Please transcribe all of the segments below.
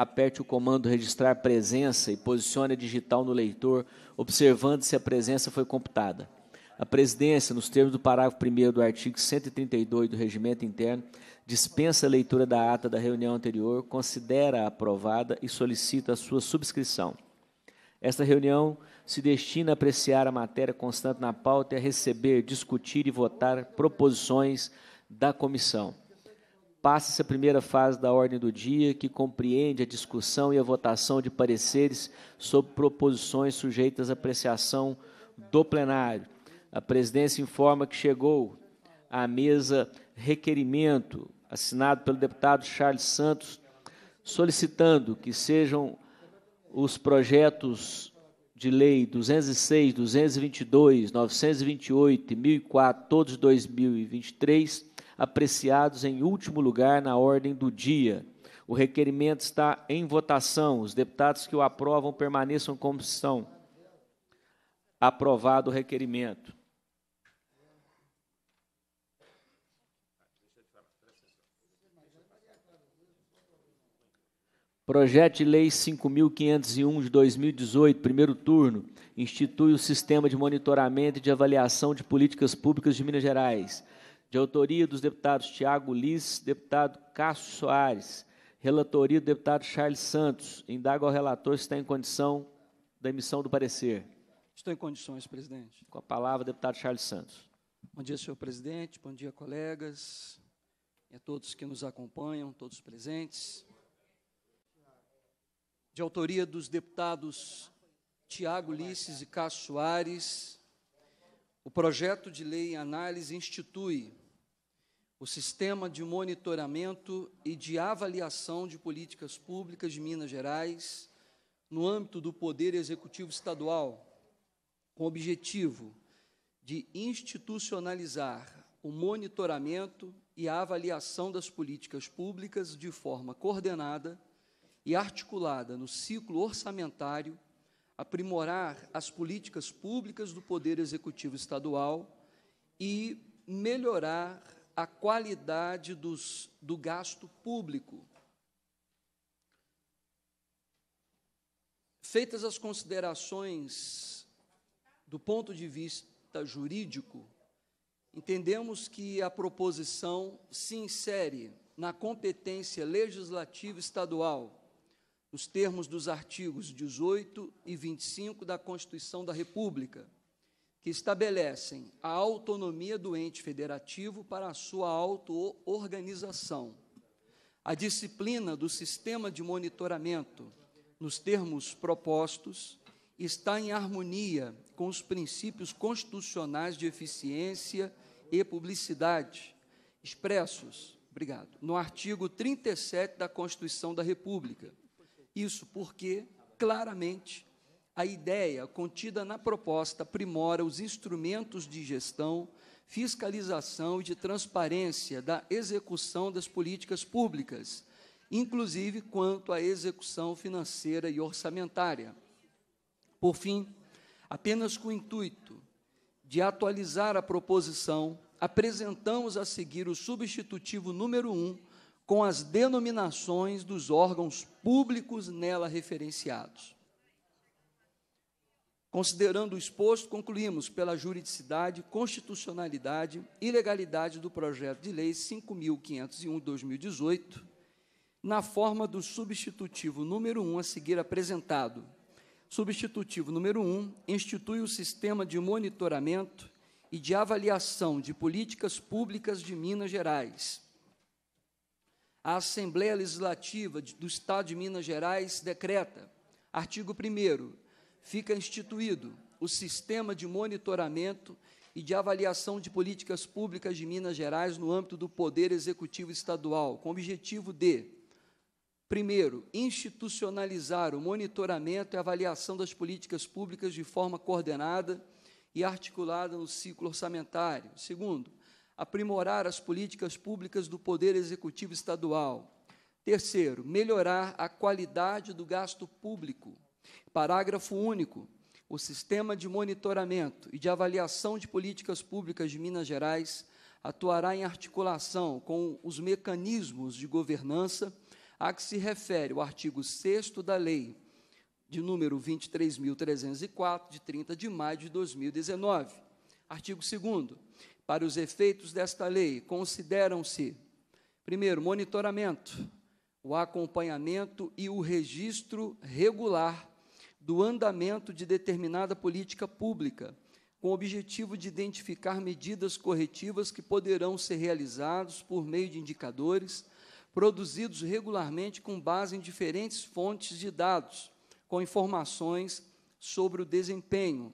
aperte o comando registrar presença e posicione a digital no leitor, observando se a presença foi computada. A presidência, nos termos do parágrafo 1 do artigo 132 do Regimento Interno, dispensa a leitura da ata da reunião anterior, considera-a aprovada e solicita a sua subscrição. Esta reunião se destina a apreciar a matéria constante na pauta e a receber, discutir e votar proposições da comissão passa essa primeira fase da ordem do dia, que compreende a discussão e a votação de pareceres sobre proposições sujeitas à apreciação do plenário. A presidência informa que chegou à mesa requerimento assinado pelo deputado Charles Santos, solicitando que sejam os projetos de lei 206, 222, 928 e 1004, todos 2023 apreciados em último lugar na ordem do dia. O requerimento está em votação. Os deputados que o aprovam permaneçam como são. Aprovado o requerimento. Projeto de Lei 5.501 de 2018, primeiro turno, institui o Sistema de Monitoramento e de Avaliação de Políticas Públicas de Minas Gerais de autoria dos deputados Tiago Liz, deputado Cássio Soares, relatoria do deputado Charles Santos. Indaga ao relator se está em condição da emissão do parecer. Estou em condições, presidente. Com a palavra, deputado Charles Santos. Bom dia, senhor presidente, bom dia, colegas, e a todos que nos acompanham, todos presentes. De autoria dos deputados Tiago Lices e Cássio Soares, o projeto de lei em análise institui o Sistema de Monitoramento e de Avaliação de Políticas Públicas de Minas Gerais, no âmbito do Poder Executivo Estadual, com o objetivo de institucionalizar o monitoramento e a avaliação das políticas públicas de forma coordenada e articulada no ciclo orçamentário, aprimorar as políticas públicas do Poder Executivo Estadual e melhorar a qualidade dos, do gasto público. Feitas as considerações do ponto de vista jurídico, entendemos que a proposição se insere na competência legislativa estadual, nos termos dos artigos 18 e 25 da Constituição da República que estabelecem a autonomia do ente federativo para a sua auto-organização, a disciplina do sistema de monitoramento, nos termos propostos, está em harmonia com os princípios constitucionais de eficiência e publicidade, expressos, obrigado, no artigo 37 da Constituição da República. Isso porque, claramente, a ideia contida na proposta aprimora os instrumentos de gestão, fiscalização e de transparência da execução das políticas públicas, inclusive quanto à execução financeira e orçamentária. Por fim, apenas com o intuito de atualizar a proposição, apresentamos a seguir o substitutivo número 1 com as denominações dos órgãos públicos nela referenciados. Considerando o exposto, concluímos pela juridicidade, constitucionalidade e legalidade do projeto de lei 5.501-2018, na forma do substitutivo número 1 a seguir apresentado. Substitutivo número 1 institui o sistema de monitoramento e de avaliação de políticas públicas de Minas Gerais. A Assembleia Legislativa do Estado de Minas Gerais decreta, artigo 1 fica instituído o sistema de monitoramento e de avaliação de políticas públicas de Minas Gerais no âmbito do Poder Executivo Estadual, com o objetivo de, primeiro, institucionalizar o monitoramento e avaliação das políticas públicas de forma coordenada e articulada no ciclo orçamentário. Segundo, aprimorar as políticas públicas do Poder Executivo Estadual. Terceiro, melhorar a qualidade do gasto público Parágrafo único. O sistema de monitoramento e de avaliação de políticas públicas de Minas Gerais atuará em articulação com os mecanismos de governança a que se refere o artigo 6 da Lei de número 23.304, de 30 de maio de 2019. Artigo 2 Para os efeitos desta lei, consideram-se, primeiro, monitoramento, o acompanhamento e o registro regular do andamento de determinada política pública, com o objetivo de identificar medidas corretivas que poderão ser realizadas por meio de indicadores produzidos regularmente com base em diferentes fontes de dados, com informações sobre o desempenho.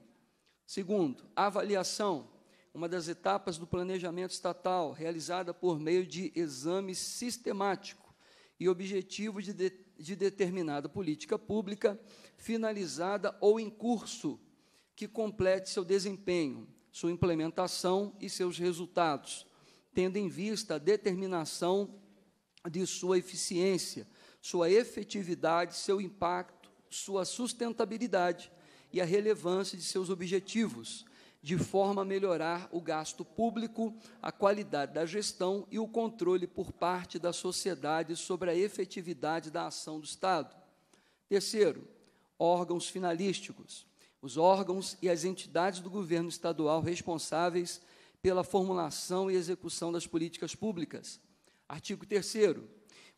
Segundo, avaliação, uma das etapas do planejamento estatal, realizada por meio de exame sistemático e objetivo de, de de determinada política pública finalizada ou em curso que complete seu desempenho, sua implementação e seus resultados, tendo em vista a determinação de sua eficiência, sua efetividade, seu impacto, sua sustentabilidade e a relevância de seus objetivos, de forma a melhorar o gasto público, a qualidade da gestão e o controle por parte da sociedade sobre a efetividade da ação do Estado. Terceiro, órgãos finalísticos. Os órgãos e as entidades do governo estadual responsáveis pela formulação e execução das políticas públicas. Artigo 3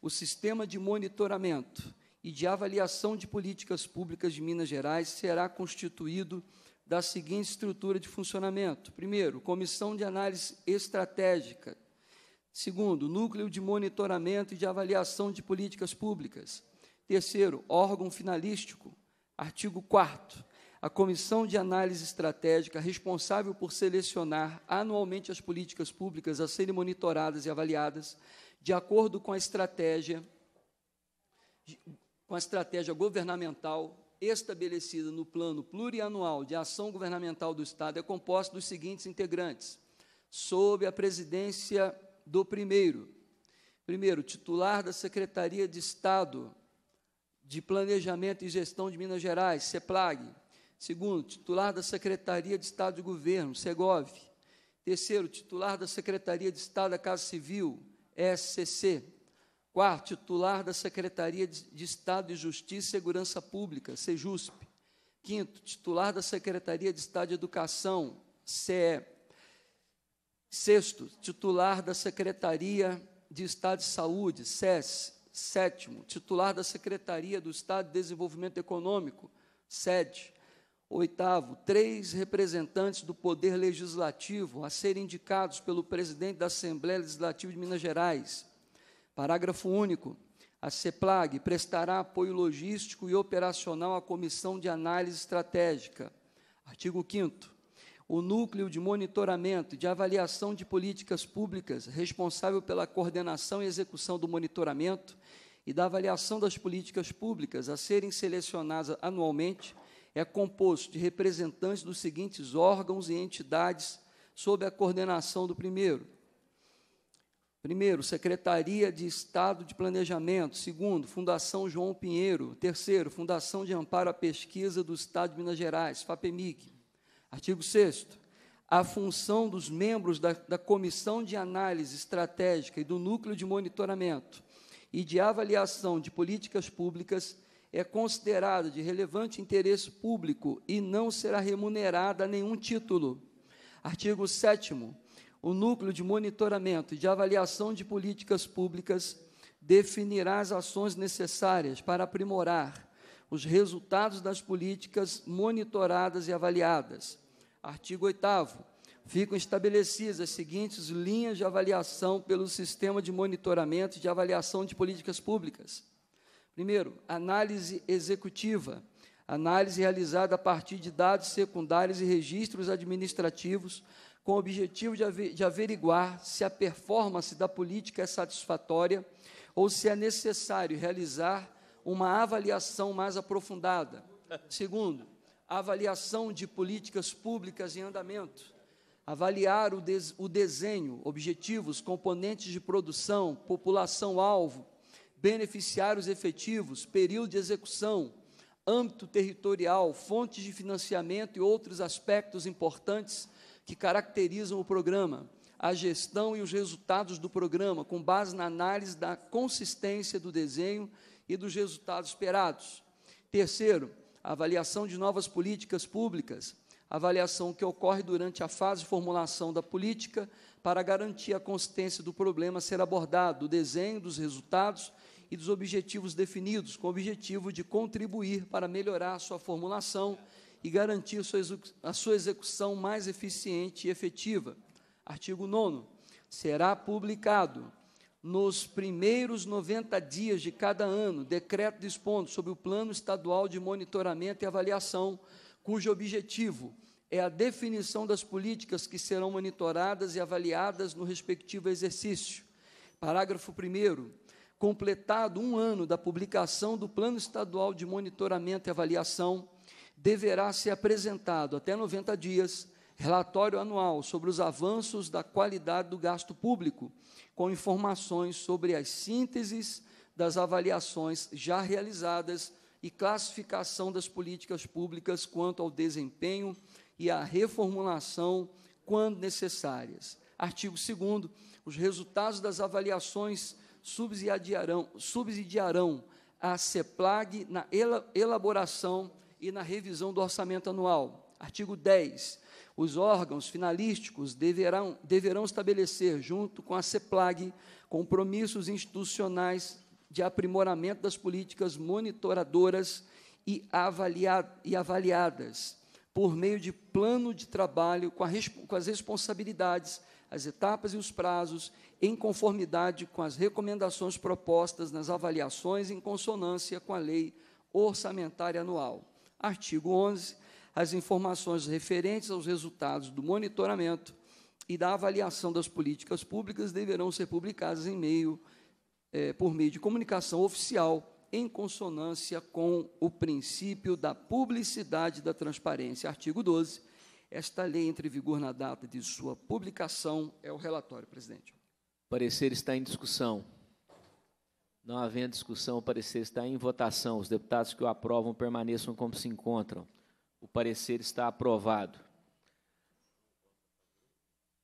o sistema de monitoramento e de avaliação de políticas públicas de Minas Gerais será constituído da seguinte estrutura de funcionamento: primeiro, comissão de análise estratégica. Segundo, núcleo de monitoramento e de avaliação de políticas públicas. Terceiro, órgão finalístico. Artigo 4 a comissão de análise estratégica responsável por selecionar anualmente as políticas públicas a serem monitoradas e avaliadas de acordo com a estratégia com a estratégia governamental estabelecida no Plano Plurianual de Ação Governamental do Estado é composta dos seguintes integrantes, sob a presidência do primeiro. Primeiro, titular da Secretaria de Estado de Planejamento e Gestão de Minas Gerais, CEPLAG. Segundo, titular da Secretaria de Estado de Governo, SEGOV. Terceiro, titular da Secretaria de Estado da Casa Civil, SCC. Quarto, titular da Secretaria de Estado de Justiça e Segurança Pública, SEJUSP. Quinto, titular da Secretaria de Estado de Educação, CE. Sexto, titular da Secretaria de Estado de Saúde, SES. Sétimo, titular da Secretaria do Estado de Desenvolvimento Econômico, SED. Oitavo, três representantes do Poder Legislativo a serem indicados pelo presidente da Assembleia Legislativa de Minas Gerais. Parágrafo único. A CEPLAG prestará apoio logístico e operacional à Comissão de Análise Estratégica. Artigo 5 o núcleo de monitoramento e de avaliação de políticas públicas, responsável pela coordenação e execução do monitoramento e da avaliação das políticas públicas a serem selecionadas anualmente, é composto de representantes dos seguintes órgãos e entidades sob a coordenação do primeiro: Primeiro, Secretaria de Estado de Planejamento. Segundo, Fundação João Pinheiro. Terceiro, Fundação de Amparo à Pesquisa do Estado de Minas Gerais, FAPEMIC. Artigo 6 a função dos membros da, da Comissão de Análise Estratégica e do Núcleo de Monitoramento e de Avaliação de Políticas Públicas é considerada de relevante interesse público e não será remunerada a nenhum título. Artigo 7 o núcleo de monitoramento e de avaliação de políticas públicas definirá as ações necessárias para aprimorar os resultados das políticas monitoradas e avaliadas. Artigo 8 ficam estabelecidas as seguintes linhas de avaliação pelo sistema de monitoramento e de avaliação de políticas públicas. Primeiro, análise executiva, análise realizada a partir de dados secundários e registros administrativos com o objetivo de, averiguar se a performance da política é satisfatória ou se é necessário realizar uma avaliação mais aprofundada. Segundo, avaliação de políticas públicas em andamento, avaliar o, des, o desenho, objetivos, componentes de produção, população-alvo, beneficiários efetivos, período de execução, âmbito territorial, fontes de financiamento e outros aspectos importantes que caracterizam o programa, a gestão e os resultados do programa, com base na análise da consistência do desenho e dos resultados esperados. Terceiro, a avaliação de novas políticas públicas, avaliação que ocorre durante a fase de formulação da política para garantir a consistência do problema a ser abordado, do desenho, dos resultados e dos objetivos definidos, com o objetivo de contribuir para melhorar a sua formulação e garantir a sua execução mais eficiente e efetiva. Artigo 9. Será publicado nos primeiros 90 dias de cada ano decreto dispondo sobre o Plano Estadual de Monitoramento e Avaliação, cujo objetivo é a definição das políticas que serão monitoradas e avaliadas no respectivo exercício. Parágrafo 1. Completado um ano da publicação do Plano Estadual de Monitoramento e Avaliação, deverá ser apresentado até 90 dias relatório anual sobre os avanços da qualidade do gasto público, com informações sobre as sínteses das avaliações já realizadas e classificação das políticas públicas quanto ao desempenho e à reformulação quando necessárias. Artigo 2 os resultados das avaliações subsidiarão, subsidiarão a CEPLAG na elaboração e na revisão do orçamento anual. Artigo 10. Os órgãos finalísticos deverão, deverão estabelecer, junto com a CEPLAG, compromissos institucionais de aprimoramento das políticas monitoradoras e, avalia, e avaliadas, por meio de plano de trabalho com, a, com as responsabilidades, as etapas e os prazos, em conformidade com as recomendações propostas nas avaliações, em consonância com a lei orçamentária anual. Artigo 11. As informações referentes aos resultados do monitoramento e da avaliação das políticas públicas deverão ser publicadas em meio, é, por meio de comunicação oficial em consonância com o princípio da publicidade da transparência. Artigo 12. Esta lei entra em vigor na data de sua publicação. É o relatório, presidente. O parecer está em discussão. Não havendo discussão, o parecer está em votação. Os deputados que o aprovam permaneçam como se encontram. O parecer está aprovado.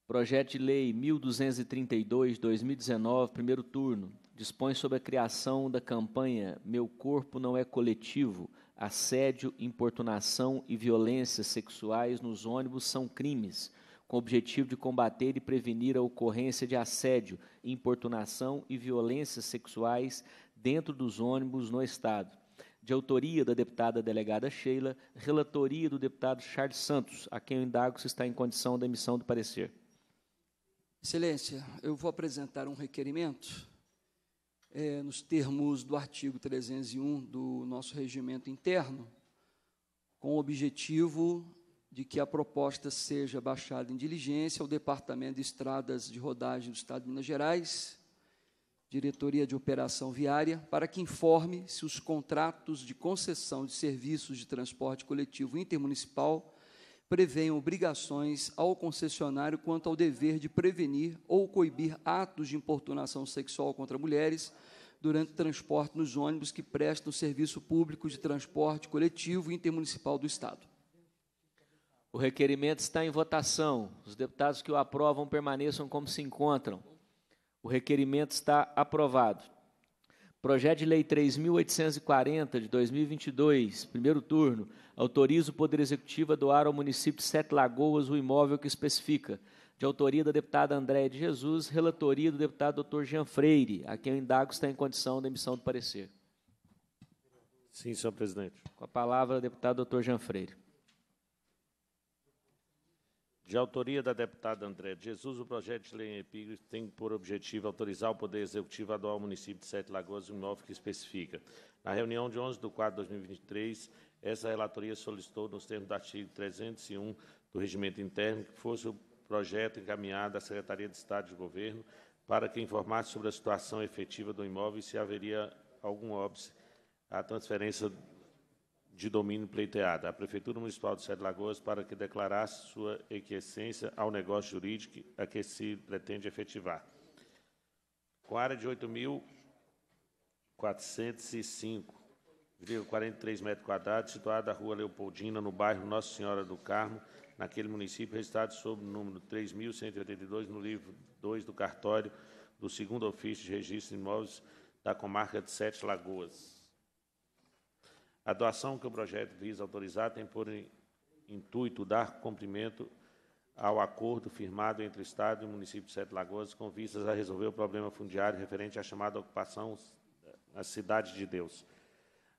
Projeto de Lei 1232, 2019, primeiro turno, dispõe sobre a criação da campanha Meu Corpo Não É Coletivo, assédio, importunação e violências sexuais nos ônibus são crimes, com o objetivo de combater e prevenir a ocorrência de assédio, importunação e violências sexuais dentro dos ônibus no Estado. De autoria da deputada delegada Sheila, relatoria do deputado Charles Santos, a quem eu indago se está em condição da emissão do parecer. Excelência, eu vou apresentar um requerimento é, nos termos do artigo 301 do nosso regimento interno, com o objetivo de que a proposta seja baixada em diligência ao Departamento de Estradas de Rodagem do Estado de Minas Gerais, Diretoria de Operação Viária, para que informe se os contratos de concessão de serviços de transporte coletivo intermunicipal prevêem obrigações ao concessionário quanto ao dever de prevenir ou coibir atos de importunação sexual contra mulheres durante o transporte nos ônibus que prestam serviço público de transporte coletivo intermunicipal do Estado. O requerimento está em votação. Os deputados que o aprovam permaneçam como se encontram. O requerimento está aprovado. Projeto de Lei 3.840, de 2022, primeiro turno, autoriza o Poder Executivo a doar ao município de Sete Lagoas o imóvel que especifica. De autoria da deputada Andréia de Jesus, relatoria do deputado doutor Jean Freire, a quem eu indago está em condição da emissão do parecer. Sim, senhor presidente. Com a palavra, deputado doutor Jean Freire. De autoria da deputada André de Jesus, o projeto de lei em epígrafe tem por objetivo autorizar o Poder Executivo a doar ao município de Sete Lagoas um imóvel que especifica. Na reunião de 11 de 4 de 2023, essa relatoria solicitou, nos termos do artigo 301 do Regimento Interno, que fosse o projeto encaminhado à Secretaria de Estado de Governo para que informasse sobre a situação efetiva do imóvel e se haveria algum óbice à transferência de domínio pleiteado à Prefeitura Municipal de Sete Lagoas para que declarasse sua equiescência ao negócio jurídico a que se pretende efetivar. Com área de 8.405,43 metros quadrados, situada na Rua Leopoldina, no bairro Nossa Senhora do Carmo, naquele município, registrado sob o número 3.182, no livro 2 do cartório do segundo ofício de registro de imóveis da comarca de Sete Lagoas. A doação que o projeto visa autorizar tem por intuito dar cumprimento ao acordo firmado entre o Estado e o município de Sete Lagoas com vistas a resolver o problema fundiário referente à chamada ocupação na eh, Cidade de Deus.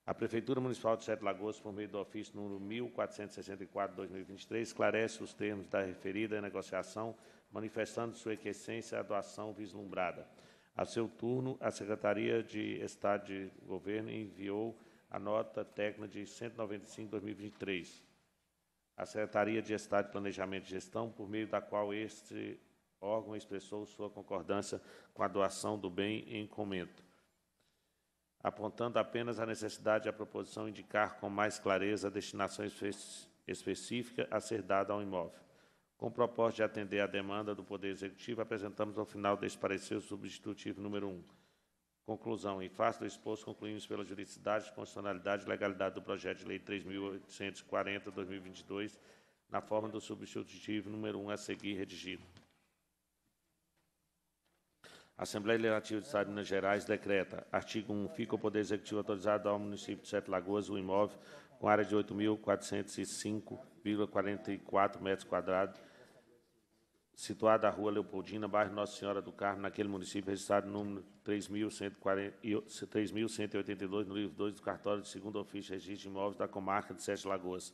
A Prefeitura Municipal de Sete Lagoas, por meio do ofício número 1464-2023, esclarece os termos da referida negociação, manifestando sua equescência à doação vislumbrada. A seu turno, a Secretaria de Estado de Governo enviou a nota técnica de 195-2023. A Secretaria de Estado de Planejamento e Gestão, por meio da qual este órgão expressou sua concordância com a doação do bem em comento, apontando apenas a necessidade da proposição indicar com mais clareza a destinação específica a ser dada ao imóvel. Com o propósito de atender à demanda do Poder Executivo, apresentamos ao final deste parecer o substitutivo número 1. Um Conclusão. Em face do exposto, concluímos pela juridicidade, constitucionalidade e legalidade do projeto de lei 3.840-2022, na forma do substitutivo número 1 a seguir redigido. A Assembleia Legislativa do Estado de Minas Gerais decreta, artigo 1, fica o Poder Executivo autorizado ao município de Sete Lagoas o imóvel com área de 8.405,44 metros quadrados, situada à rua Leopoldina, bairro Nossa Senhora do Carmo, naquele município, registrado número 3.182, no livro 2 do cartório de segundo ofício registro de imóveis da comarca de Sete Lagoas.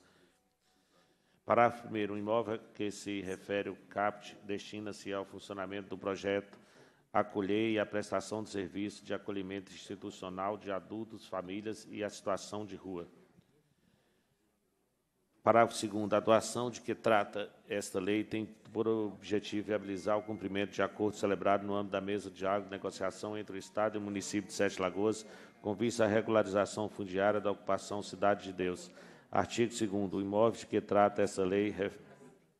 Parágrafo 1 O imóvel que se refere o CAPT destina-se ao funcionamento do projeto acolher e à prestação de serviço de acolhimento institucional de adultos, famílias e à situação de rua. Parágrafo 2 A doação de que trata esta lei tem por objetivo viabilizar o cumprimento de acordo celebrado no âmbito da mesa de diálogo e negociação entre o Estado e o município de Sete Lagoas, com vista à regularização fundiária da ocupação Cidade de Deus. Artigo 2 O imóvel de que trata esta lei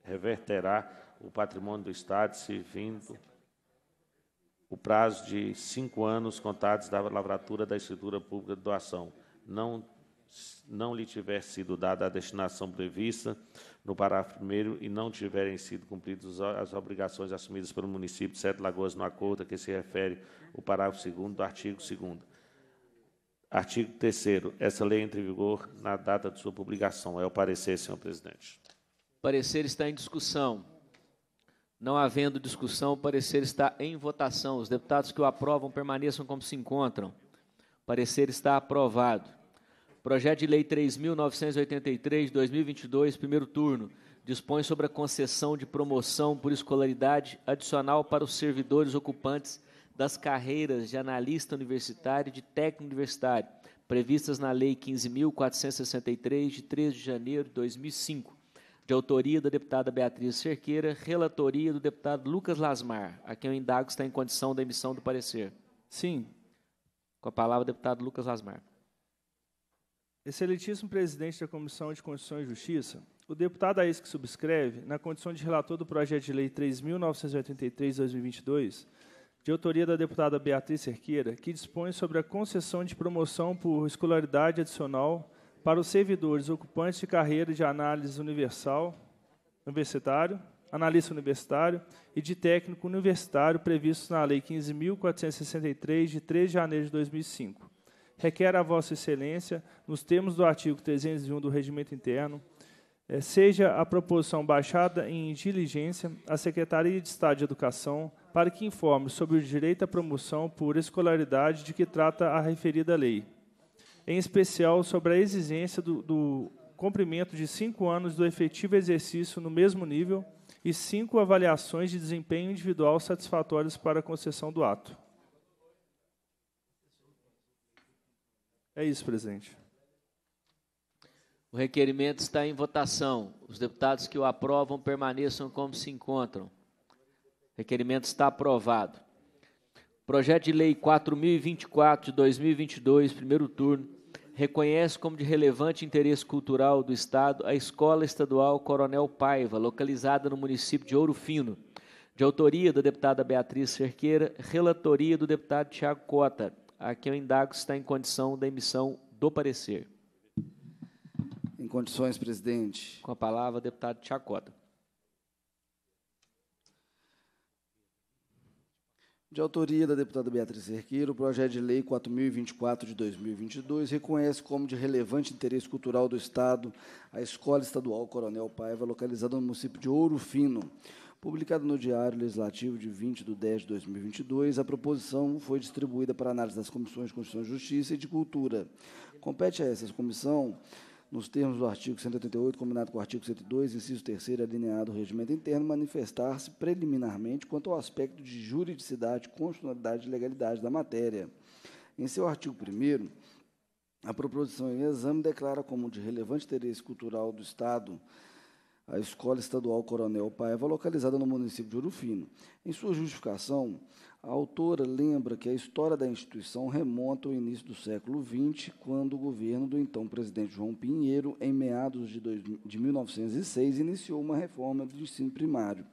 reverterá o patrimônio do Estado, se vindo o prazo de cinco anos contados da lavratura da escritura pública de doação. Não não lhe tiver sido dada a destinação prevista no parágrafo 1 e não tiverem sido cumpridas as obrigações assumidas pelo município de Sete Lagoas no acordo a que se refere o parágrafo 2 do artigo 2. Artigo 3. Essa lei entra em vigor na data de sua publicação. É o parecer, senhor presidente. O parecer está em discussão. Não havendo discussão, o parecer está em votação. Os deputados que o aprovam permaneçam como se encontram. O parecer está aprovado. Projeto de Lei 3.983, 2022, primeiro turno, dispõe sobre a concessão de promoção por escolaridade adicional para os servidores ocupantes das carreiras de analista universitário e de técnico universitário, previstas na Lei 15.463, de 3 de janeiro de 2005, de autoria da deputada Beatriz Cerqueira, relatoria do deputado Lucas Lasmar, a quem eu indago está em condição da emissão do parecer. Sim. Com a palavra, deputado Lucas Lasmar. Excelentíssimo presidente da Comissão de Constituição e Justiça, o deputado a que subscreve, na condição de relator do projeto de lei 3.983-2022, de autoria da deputada Beatriz Cerqueira, que dispõe sobre a concessão de promoção por escolaridade adicional para os servidores ocupantes de carreira de análise universal universitário, analista universitário e de técnico universitário previstos na Lei 15.463, de 3 de janeiro de 2005, requer a Vossa Excelência, nos termos do artigo 301 do Regimento Interno, eh, seja a proposição baixada em diligência à Secretaria de Estado de Educação para que informe sobre o direito à promoção por escolaridade de que trata a referida lei, em especial sobre a exigência do, do cumprimento de cinco anos do efetivo exercício no mesmo nível e cinco avaliações de desempenho individual satisfatórias para a concessão do ato. É isso, presidente. O requerimento está em votação. Os deputados que o aprovam permaneçam como se encontram. O requerimento está aprovado. Projeto de Lei 4024 de 2022, primeiro turno, reconhece como de relevante interesse cultural do Estado a Escola Estadual Coronel Paiva, localizada no município de Ouro Fino, de autoria da deputada Beatriz Cerqueira, relatoria do deputado Tiago Cota. Aqui eu indago se está em condição da emissão do parecer. Em condições, presidente. Com a palavra, deputado Chacota. De autoria da deputada Beatriz Cerqueiro, o projeto de lei 4024 de 2022 reconhece como de relevante interesse cultural do Estado a Escola Estadual Coronel Paiva, localizada no município de Ouro Fino, Publicado no Diário Legislativo de 20 de 10 de 2022, a proposição foi distribuída para análise das comissões de Constituição e Justiça e de Cultura. Compete a essas comissão, nos termos do artigo 188, combinado com o artigo 102, inciso 3 alineado do regimento interno, manifestar-se preliminarmente quanto ao aspecto de juridicidade, constitucionalidade e legalidade da matéria. Em seu artigo 1 a proposição em exame declara como de relevante interesse cultural do Estado a Escola Estadual Coronel Paiva, localizada no município de Urufino. Em sua justificação, a autora lembra que a história da instituição remonta ao início do século XX, quando o governo do então presidente João Pinheiro, em meados de, dois, de 1906, iniciou uma reforma do ensino primário,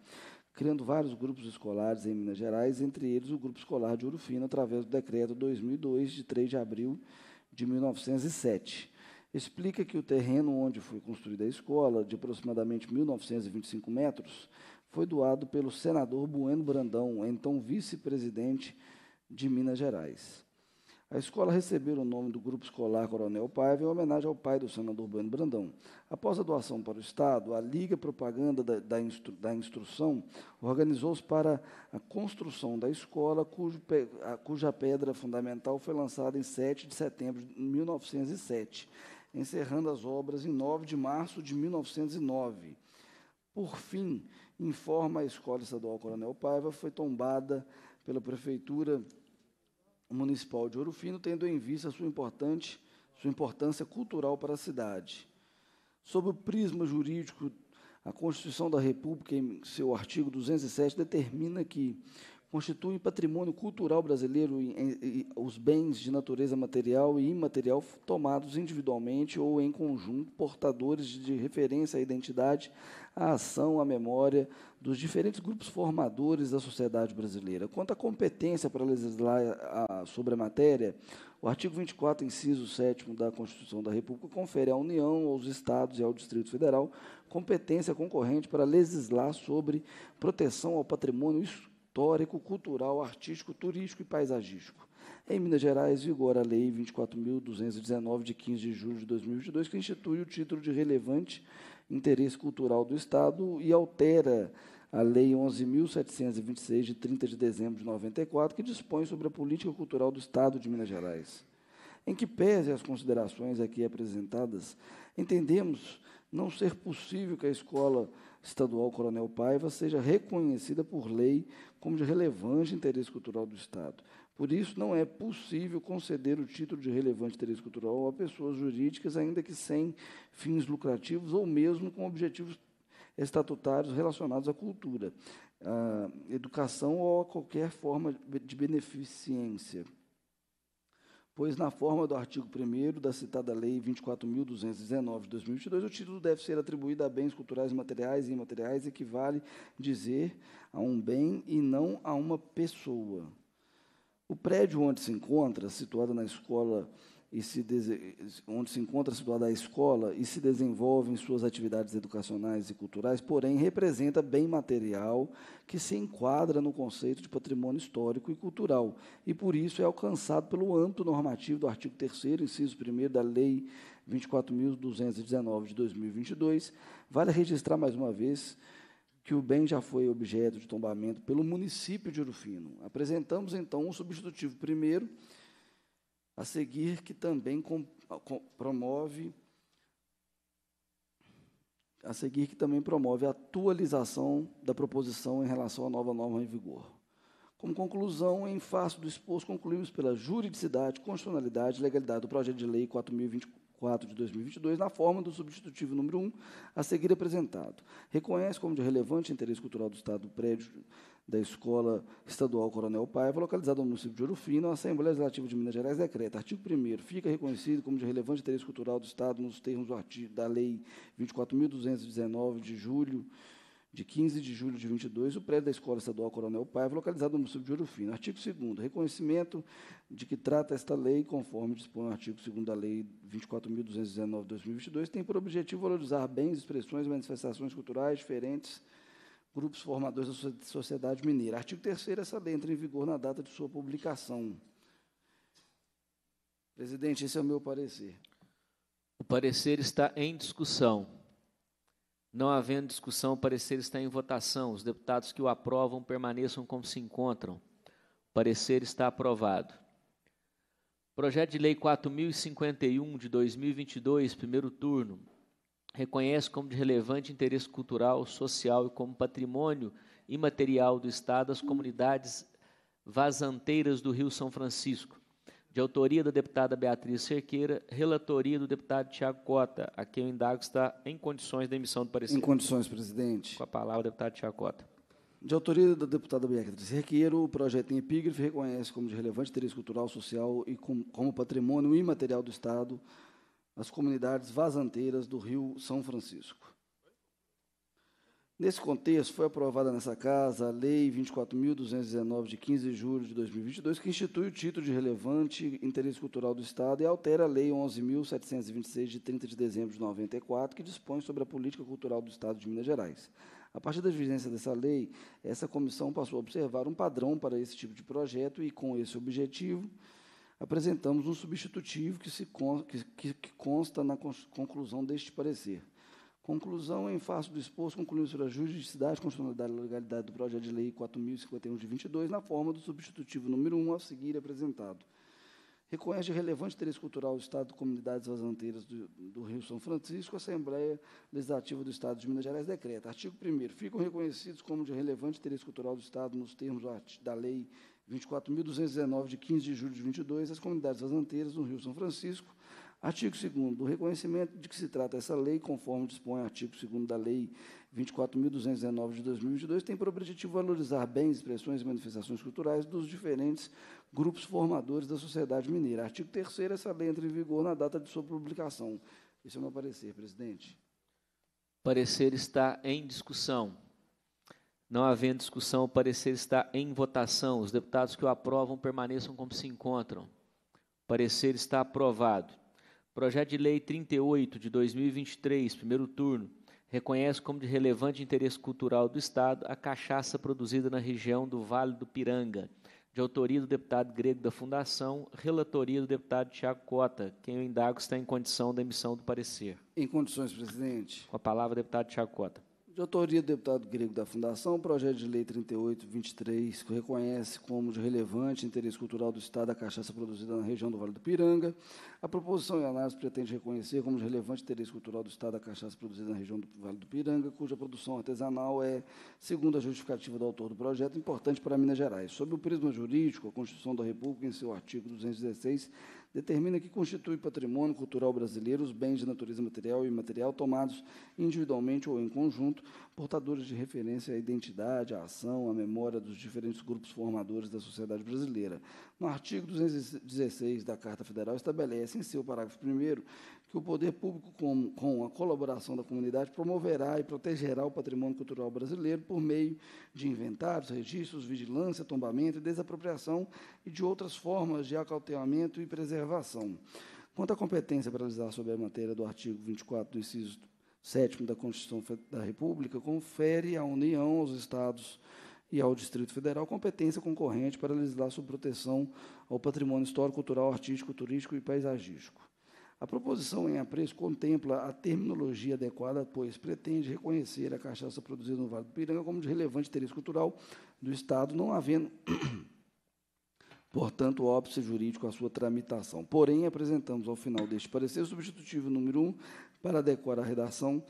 criando vários grupos escolares em Minas Gerais, entre eles o Grupo Escolar de Urufino, através do Decreto 2002, de 3 de abril de 1907 explica que o terreno onde foi construída a escola, de aproximadamente 1.925 metros, foi doado pelo senador Bueno Brandão, então vice-presidente de Minas Gerais. A escola recebeu o nome do Grupo Escolar Coronel Paiva em homenagem ao pai do senador Bueno Brandão. Após a doação para o Estado, a Liga Propaganda da, da, Instru, da Instrução organizou-se para a construção da escola, cujo, a, cuja pedra fundamental foi lançada em 7 de setembro de 1907 encerrando as obras em 9 de março de 1909. Por fim, informa a Escola Estadual Coronel Paiva, foi tombada pela Prefeitura Municipal de Ouro Fino, tendo em vista sua, importante, sua importância cultural para a cidade. Sob o prisma jurídico, a Constituição da República, em seu artigo 207, determina que constituem patrimônio cultural brasileiro e, os bens de natureza material e imaterial tomados individualmente ou em conjunto, portadores de, de referência à identidade, à ação, à memória dos diferentes grupos formadores da sociedade brasileira. Quanto à competência para legislar a, a, sobre a matéria, o artigo 24, inciso 7 da Constituição da República, confere à União, aos Estados e ao Distrito Federal competência concorrente para legislar sobre proteção ao patrimônio histórico, cultural, artístico, turístico e paisagístico. Em Minas Gerais, vigora a Lei 24.219, de 15 de julho de 2022, que institui o título de relevante interesse cultural do Estado e altera a Lei 11.726, de 30 de dezembro de 94, que dispõe sobre a política cultural do Estado de Minas Gerais. Em que pese as considerações aqui apresentadas, entendemos não ser possível que a escola estadual Coronel Paiva seja reconhecida por lei como de relevante interesse cultural do Estado. Por isso, não é possível conceder o título de relevante interesse cultural a pessoas jurídicas, ainda que sem fins lucrativos ou mesmo com objetivos estatutários relacionados à cultura, à educação ou a qualquer forma de beneficência pois, na forma do artigo 1 da citada Lei 24.219 de 2022, o título deve ser atribuído a bens culturais materiais e imateriais, equivale dizer a um bem e não a uma pessoa. O prédio onde se encontra, situado na escola e se onde se encontra situada a escola e se desenvolve em suas atividades educacionais e culturais, porém representa bem material que se enquadra no conceito de patrimônio histórico e cultural, e por isso é alcançado pelo âmbito normativo do artigo 3 inciso 1 da Lei 24.219 de 2022. Vale registrar mais uma vez que o bem já foi objeto de tombamento pelo município de Urufino. Apresentamos então um substitutivo primeiro a seguir, que também com, com, promove a seguir que também promove a atualização da proposição em relação à nova norma em vigor. Como conclusão, em face do exposto, concluímos pela juridicidade, constitucionalidade e legalidade do projeto de lei 4024 de 2022, na forma do substitutivo número 1, a seguir apresentado. Reconhece como de relevante interesse cultural do Estado o prédio da Escola Estadual Coronel Paiva, localizada no município de Ouro a Assembleia Legislativa de Minas Gerais decreta. Artigo 1 Fica reconhecido como de relevante interesse cultural do Estado nos termos do artigo da Lei 24.219 de julho de 15 de julho de 22, o prédio da Escola Estadual Coronel Paiva, localizado no município de Ouro Artigo 2 reconhecimento de que trata esta lei, conforme dispõe o artigo 2 da Lei 24.219 de 2022, tem por objetivo valorizar bens, expressões e manifestações culturais diferentes grupos formadores da sociedade mineira. Artigo 3 essa lei entra em vigor na data de sua publicação. Presidente, esse é o meu parecer. O parecer está em discussão. Não havendo discussão, o parecer está em votação. Os deputados que o aprovam permaneçam como se encontram. O parecer está aprovado. Projeto de Lei 4051 de 2022, primeiro turno reconhece como de relevante interesse cultural, social e como patrimônio imaterial do Estado as comunidades vazanteiras do Rio São Francisco, de autoria da deputada Beatriz Cerqueira, relatoria do deputado Tiago Cota, a quem o indago está em condições de emissão do parecer. Em condições, presidente. Com a palavra, deputado Tiago Cota. De autoria da deputada Beatriz Cerqueiro, o projeto em epígrafe reconhece como de relevante interesse cultural, social e como patrimônio imaterial do Estado as comunidades vazanteiras do Rio São Francisco. Nesse contexto, foi aprovada nessa Casa a Lei 24.219, de 15 de julho de 2022, que institui o título de relevante interesse cultural do Estado e altera a Lei 11.726, de 30 de dezembro de 94, que dispõe sobre a política cultural do Estado de Minas Gerais. A partir da vigência dessa lei, essa comissão passou a observar um padrão para esse tipo de projeto e, com esse objetivo, apresentamos um substitutivo que, se con que, que consta na con conclusão deste parecer. Conclusão, em face do exposto, concluímos sobre a juridicidade, constitucionalidade e legalidade do projeto de lei 4.051 de 22, na forma do substitutivo número 1 a seguir apresentado. Reconhece relevante interesse cultural do Estado, comunidades vazanteiras do, do, Rio São Francisco, a Assembleia Legislativa do Estado de Minas Gerais decreta. Artigo 1 Ficam reconhecidos como de relevante interesse cultural do Estado, nos termos da Lei 24.219, de 15 de julho de 22, as comunidades vazanteiras do Rio São Francisco. Artigo 2 Do reconhecimento de que se trata essa lei, conforme dispõe o artigo 2 da Lei 24.219, de 2022, tem por objetivo valorizar bens, expressões e manifestações culturais dos diferentes grupos formadores da sociedade mineira. Artigo 3 essa lei entra em vigor na data de sua publicação. Esse é o meu parecer, presidente. Parecer está em discussão. Não havendo discussão, o parecer está em votação. Os deputados que o aprovam permaneçam como se encontram. O parecer está aprovado. Projeto de Lei 38 de 2023, primeiro turno, reconhece como de relevante interesse cultural do Estado a cachaça produzida na região do Vale do Piranga de autoria do deputado grego da Fundação, relatoria do deputado Tiago Cota, quem eu indago está em condição da emissão do parecer. Em condições, presidente. Com a palavra, deputado Tiago Cota. De autoria do deputado grego da Fundação, o projeto de lei 3823 reconhece como de relevante interesse cultural do Estado a cachaça produzida na região do Vale do Piranga. A proposição e análise pretende reconhecer como de relevante interesse cultural do Estado a cachaça produzida na região do Vale do Piranga, cuja produção artesanal é, segundo a justificativa do autor do projeto, importante para Minas Gerais. Sob o prisma jurídico, a Constituição da República, em seu artigo 216, determina que constitui patrimônio cultural brasileiro os bens de natureza material e imaterial tomados individualmente ou em conjunto, portadores de referência à identidade, à ação, à memória dos diferentes grupos formadores da sociedade brasileira. No artigo 216 da Carta Federal estabelece, em seu parágrafo 1 que o poder público, com, com a colaboração da comunidade, promoverá e protegerá o patrimônio cultural brasileiro por meio de inventários, registros, vigilância, tombamento, e desapropriação e de outras formas de acautelamento e preservação. Quanto à competência para realizar sobre a matéria do artigo 24 do inciso 7 da Constituição da República, confere à União, aos Estados e ao Distrito Federal competência concorrente para legislar sobre proteção ao patrimônio histórico, cultural, artístico, turístico e paisagístico. A proposição em apreço contempla a terminologia adequada, pois pretende reconhecer a cachaça produzida no Vale do Piranga como de relevante interesse cultural do Estado, não havendo, portanto, óbice jurídico à sua tramitação. Porém, apresentamos ao final deste parecer substitutivo número 1 para adequar a redação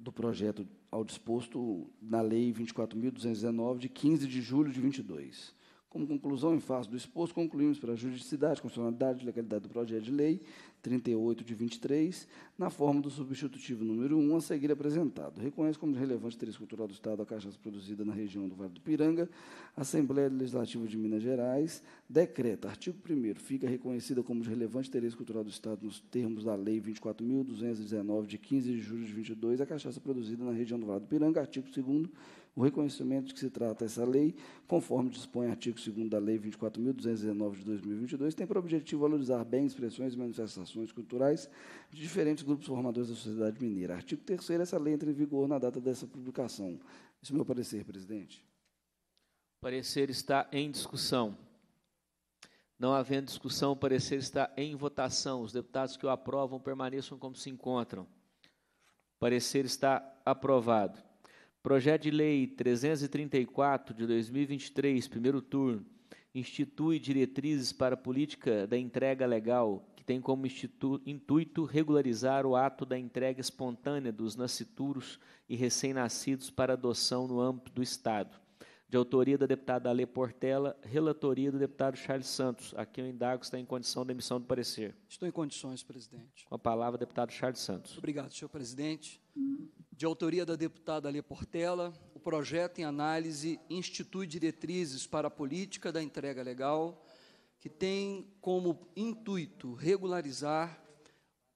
do projeto ao disposto na Lei 24.219, de 15 de julho de 22. Como conclusão, em face do exposto, concluímos pela juridicidade, constitucionalidade e legalidade do projeto de lei 38 de 23, na forma do substitutivo número 1 a seguir apresentado. Reconhece como relevante interesse cultural do Estado a cachaça produzida na região do Vale do Piranga. Assembleia Legislativa de Minas Gerais decreta, artigo 1 fica reconhecida como de relevante interesse cultural do Estado nos termos da Lei 24.219, de 15 de julho de 22, a cachaça produzida na região do Vale do Piranga. Artigo 2 o reconhecimento de que se trata essa lei, conforme dispõe o artigo 2 da Lei 24.219 de 2022, tem por objetivo valorizar bens, expressões e manifestações culturais de diferentes grupos formadores da sociedade mineira. Artigo 3 essa lei entra em vigor na data dessa publicação. Esse é o meu parecer, presidente. O parecer está em discussão. Não havendo discussão, o parecer está em votação. Os deputados que o aprovam permaneçam como se encontram. O parecer está aprovado. Projeto de Lei 334 de 2023, primeiro turno, institui diretrizes para a política da entrega legal, que tem como intuito regularizar o ato da entrega espontânea dos nascituros e recém-nascidos para adoção no âmbito do Estado. De autoria da deputada Ale Portela, relatoria do deputado Charles Santos. Aqui o indago está em condição da emissão do parecer. Estou em condições, presidente. Com a palavra, deputado Charles Santos. Obrigado, senhor presidente de autoria da deputada Lê Portela, o projeto em análise institui diretrizes para a política da entrega legal, que tem como intuito regularizar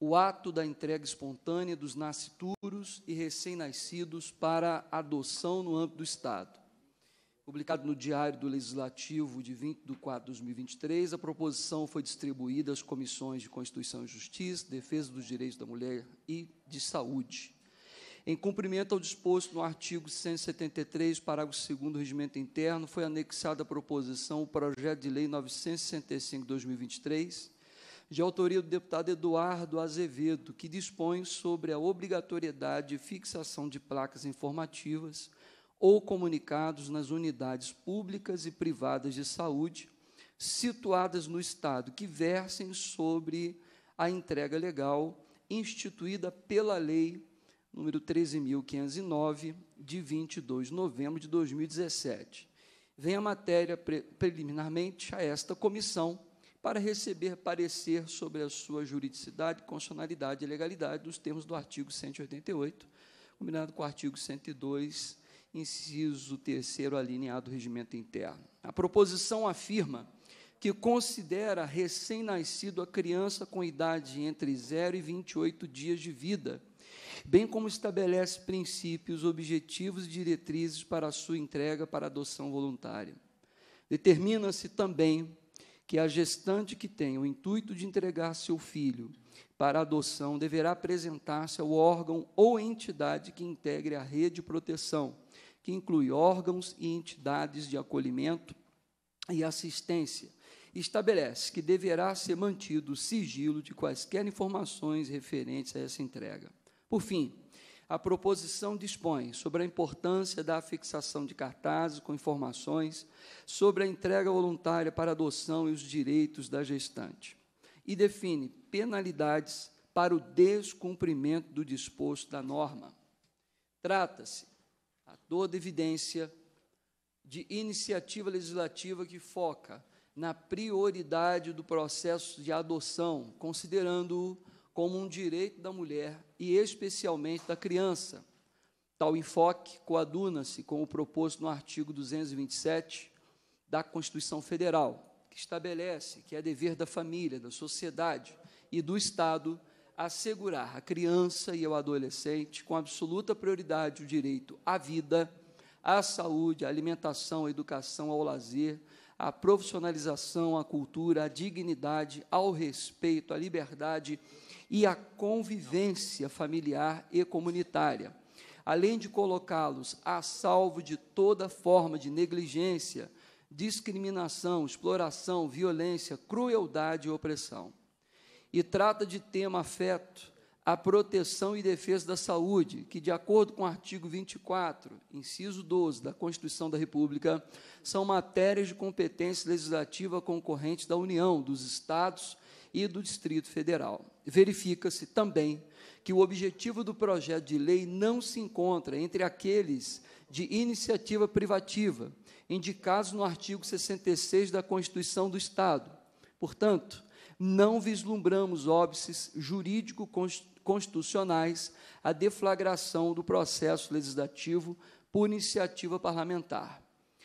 o ato da entrega espontânea dos nascituros e recém-nascidos para adoção no âmbito do Estado. Publicado no Diário do Legislativo de 20 de 4 de 2023, a proposição foi distribuída às comissões de Constituição e Justiça, Defesa dos Direitos da Mulher e de Saúde em cumprimento ao disposto no artigo 173, parágrafo 2 do Regimento Interno, foi anexada à proposição o projeto de lei 965/2023, de autoria do deputado Eduardo Azevedo, que dispõe sobre a obrigatoriedade de fixação de placas informativas ou comunicados nas unidades públicas e privadas de saúde situadas no estado que versem sobre a entrega legal instituída pela lei número 13.509, de 22 de novembro de 2017. Vem a matéria pre preliminarmente a esta comissão para receber parecer sobre a sua juridicidade, constitucionalidade e legalidade nos termos do artigo 188, combinado com o artigo 102, inciso 3 alineado do regimento interno. A proposição afirma que considera recém-nascido a criança com idade entre 0 e 28 dias de vida, bem como estabelece princípios, objetivos e diretrizes para a sua entrega para adoção voluntária. Determina-se também que a gestante que tem o intuito de entregar seu filho para adoção deverá apresentar-se ao órgão ou entidade que integre a rede de proteção, que inclui órgãos e entidades de acolhimento e assistência. Estabelece que deverá ser mantido o sigilo de quaisquer informações referentes a essa entrega. Por fim, a proposição dispõe sobre a importância da fixação de cartazes com informações sobre a entrega voluntária para adoção e os direitos da gestante, e define penalidades para o descumprimento do disposto da norma. Trata-se, a toda evidência, de iniciativa legislativa que foca na prioridade do processo de adoção, considerando-o como um direito da mulher e especialmente da criança. Tal enfoque coaduna-se com o proposto no artigo 227 da Constituição Federal, que estabelece que é dever da família, da sociedade e do Estado assegurar à criança e ao adolescente, com absoluta prioridade, o direito à vida, à saúde, à alimentação, à educação, ao lazer, à profissionalização, à cultura, à dignidade, ao respeito, à liberdade e à convivência familiar e comunitária, além de colocá-los a salvo de toda forma de negligência, discriminação, exploração, violência, crueldade e opressão. E trata de tema afeto, a proteção e defesa da saúde, que, de acordo com o artigo 24, inciso 12 da Constituição da República, são matérias de competência legislativa concorrente da União, dos Estados e do Distrito Federal. Verifica-se também que o objetivo do projeto de lei não se encontra entre aqueles de iniciativa privativa, indicados no artigo 66 da Constituição do Estado. Portanto, não vislumbramos óbices jurídico-constitucionais constitucionais a deflagração do processo legislativo por iniciativa parlamentar.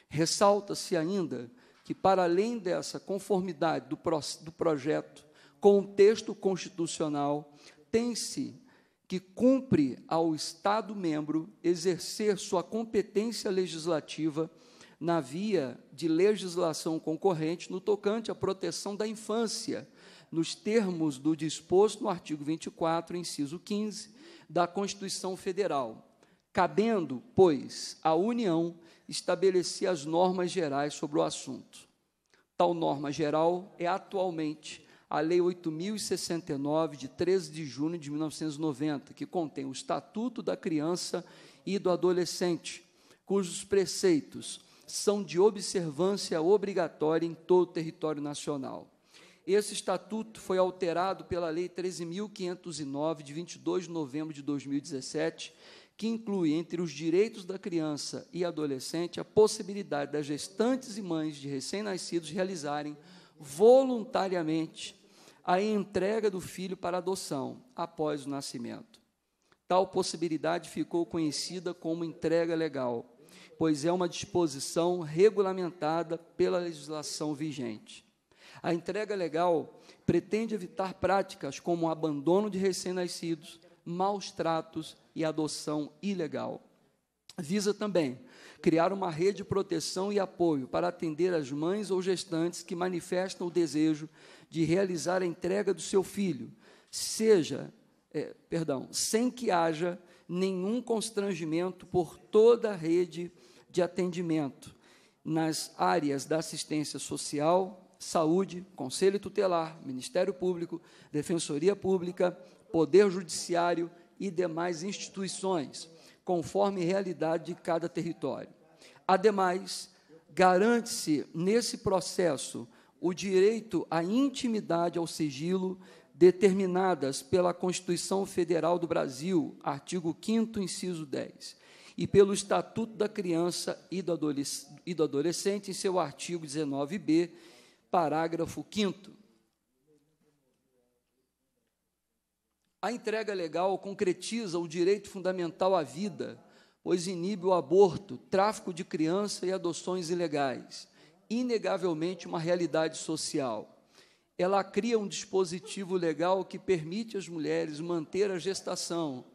Ressalta-se ainda que, para além dessa conformidade do, pro, do projeto com o texto constitucional, tem-se que cumpre ao Estado-membro exercer sua competência legislativa na via de legislação concorrente no tocante à proteção da infância, nos termos do disposto no artigo 24, inciso 15 da Constituição Federal, cabendo, pois, à União estabelecer as normas gerais sobre o assunto. Tal norma geral é atualmente a Lei 8069 de 13 de junho de 1990, que contém o Estatuto da Criança e do Adolescente, cujos preceitos são de observância obrigatória em todo o território nacional. Esse estatuto foi alterado pela Lei 13.509, de 22 de novembro de 2017, que inclui entre os direitos da criança e adolescente a possibilidade das gestantes e mães de recém-nascidos realizarem voluntariamente a entrega do filho para adoção após o nascimento. Tal possibilidade ficou conhecida como entrega legal, pois é uma disposição regulamentada pela legislação vigente. A entrega é legal pretende evitar práticas como o abandono de recém-nascidos, maus tratos e adoção ilegal. Visa também criar uma rede de proteção e apoio para atender as mães ou gestantes que manifestam o desejo de realizar a entrega do seu filho, seja, é, perdão, sem que haja nenhum constrangimento por toda a rede de atendimento nas áreas da assistência social, saúde, conselho tutelar, Ministério Público, Defensoria Pública, Poder Judiciário e demais instituições, conforme realidade de cada território. Ademais, garante-se nesse processo o direito à intimidade ao sigilo determinadas pela Constituição Federal do Brasil, artigo 5º, inciso 10, e pelo Estatuto da Criança e do, e do Adolescente, em seu artigo 19b, parágrafo 5. A entrega legal concretiza o direito fundamental à vida, pois inibe o aborto, tráfico de criança e adoções ilegais, inegavelmente uma realidade social. Ela cria um dispositivo legal que permite às mulheres manter a gestação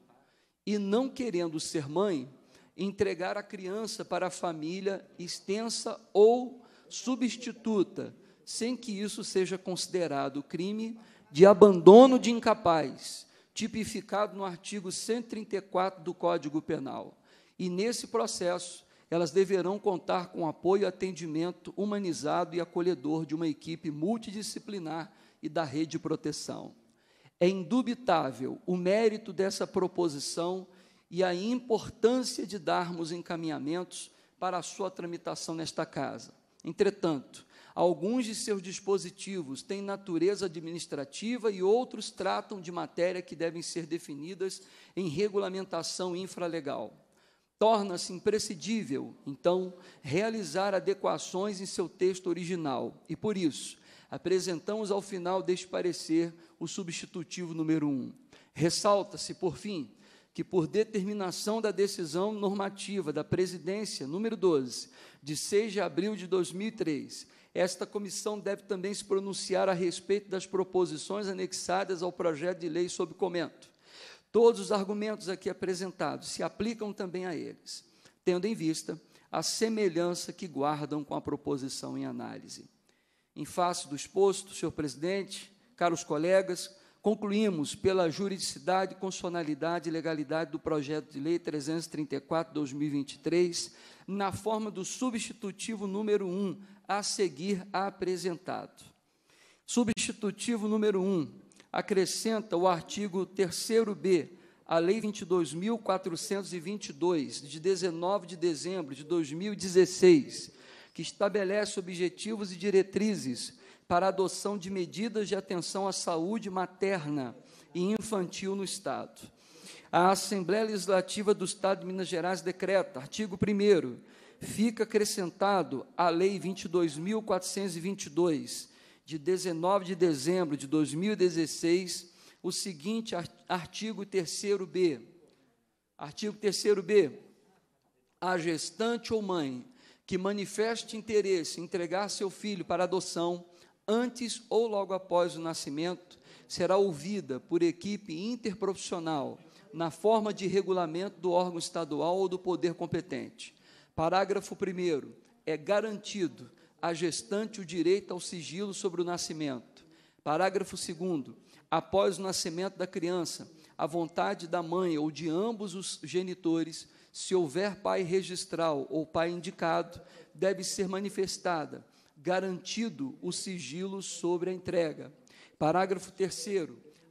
e, não querendo ser mãe, entregar a criança para a família extensa ou substituta, sem que isso seja considerado crime de abandono de incapaz, tipificado no artigo 134 do Código Penal. E nesse processo, elas deverão contar com apoio e atendimento humanizado e acolhedor de uma equipe multidisciplinar e da rede de proteção. É indubitável o mérito dessa proposição e a importância de darmos encaminhamentos para a sua tramitação nesta casa. Entretanto, Alguns de seus dispositivos têm natureza administrativa e outros tratam de matéria que devem ser definidas em regulamentação infralegal. Torna-se imprescindível, então, realizar adequações em seu texto original e, por isso, apresentamos ao final deste parecer o substitutivo número 1. Um. Ressalta-se, por fim, que por determinação da decisão normativa da presidência número 12, de 6 de abril de 2003, esta comissão deve também se pronunciar a respeito das proposições anexadas ao projeto de lei sob comento. Todos os argumentos aqui apresentados se aplicam também a eles, tendo em vista a semelhança que guardam com a proposição em análise. Em face do exposto, senhor presidente, caros colegas, concluímos pela juridicidade, constitucionalidade e legalidade do projeto de lei 334/2023, na forma do substitutivo número 1, a seguir apresentado. Substitutivo número 1, um, acrescenta o artigo 3 b à Lei 22.422, de 19 de dezembro de 2016, que estabelece objetivos e diretrizes para a adoção de medidas de atenção à saúde materna e infantil no Estado. A Assembleia Legislativa do Estado de Minas Gerais decreta, artigo 1 fica acrescentado à Lei 22.422, de 19 de dezembro de 2016, o seguinte artigo 3b. Artigo 3b. A gestante ou mãe que manifeste interesse em entregar seu filho para adoção antes ou logo após o nascimento será ouvida por equipe interprofissional na forma de regulamento do órgão estadual ou do poder competente Parágrafo 1. É garantido à gestante o direito ao sigilo sobre o nascimento. Parágrafo 2. Após o nascimento da criança, a vontade da mãe ou de ambos os genitores, se houver pai registral ou pai indicado, deve ser manifestada, garantido o sigilo sobre a entrega. Parágrafo 3.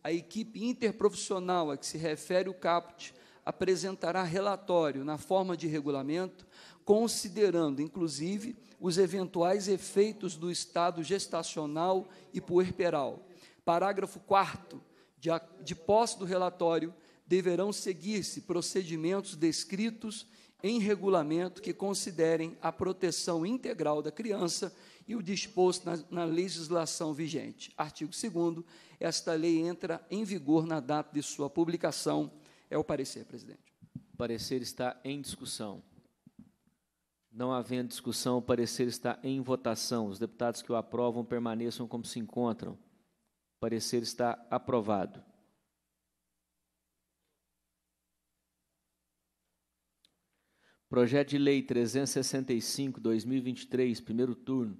A equipe interprofissional a que se refere o CAPT apresentará relatório, na forma de regulamento, considerando inclusive os eventuais efeitos do estado gestacional e puerperal. Parágrafo 4. De, de posse do relatório, deverão seguir-se procedimentos descritos em regulamento que considerem a proteção integral da criança e o disposto na, na legislação vigente. Artigo 2. Esta lei entra em vigor na data de sua publicação. É o parecer, presidente. O parecer está em discussão. Não havendo discussão, o parecer está em votação. Os deputados que o aprovam permaneçam como se encontram. O parecer está aprovado. Projeto de Lei 365-2023, primeiro turno,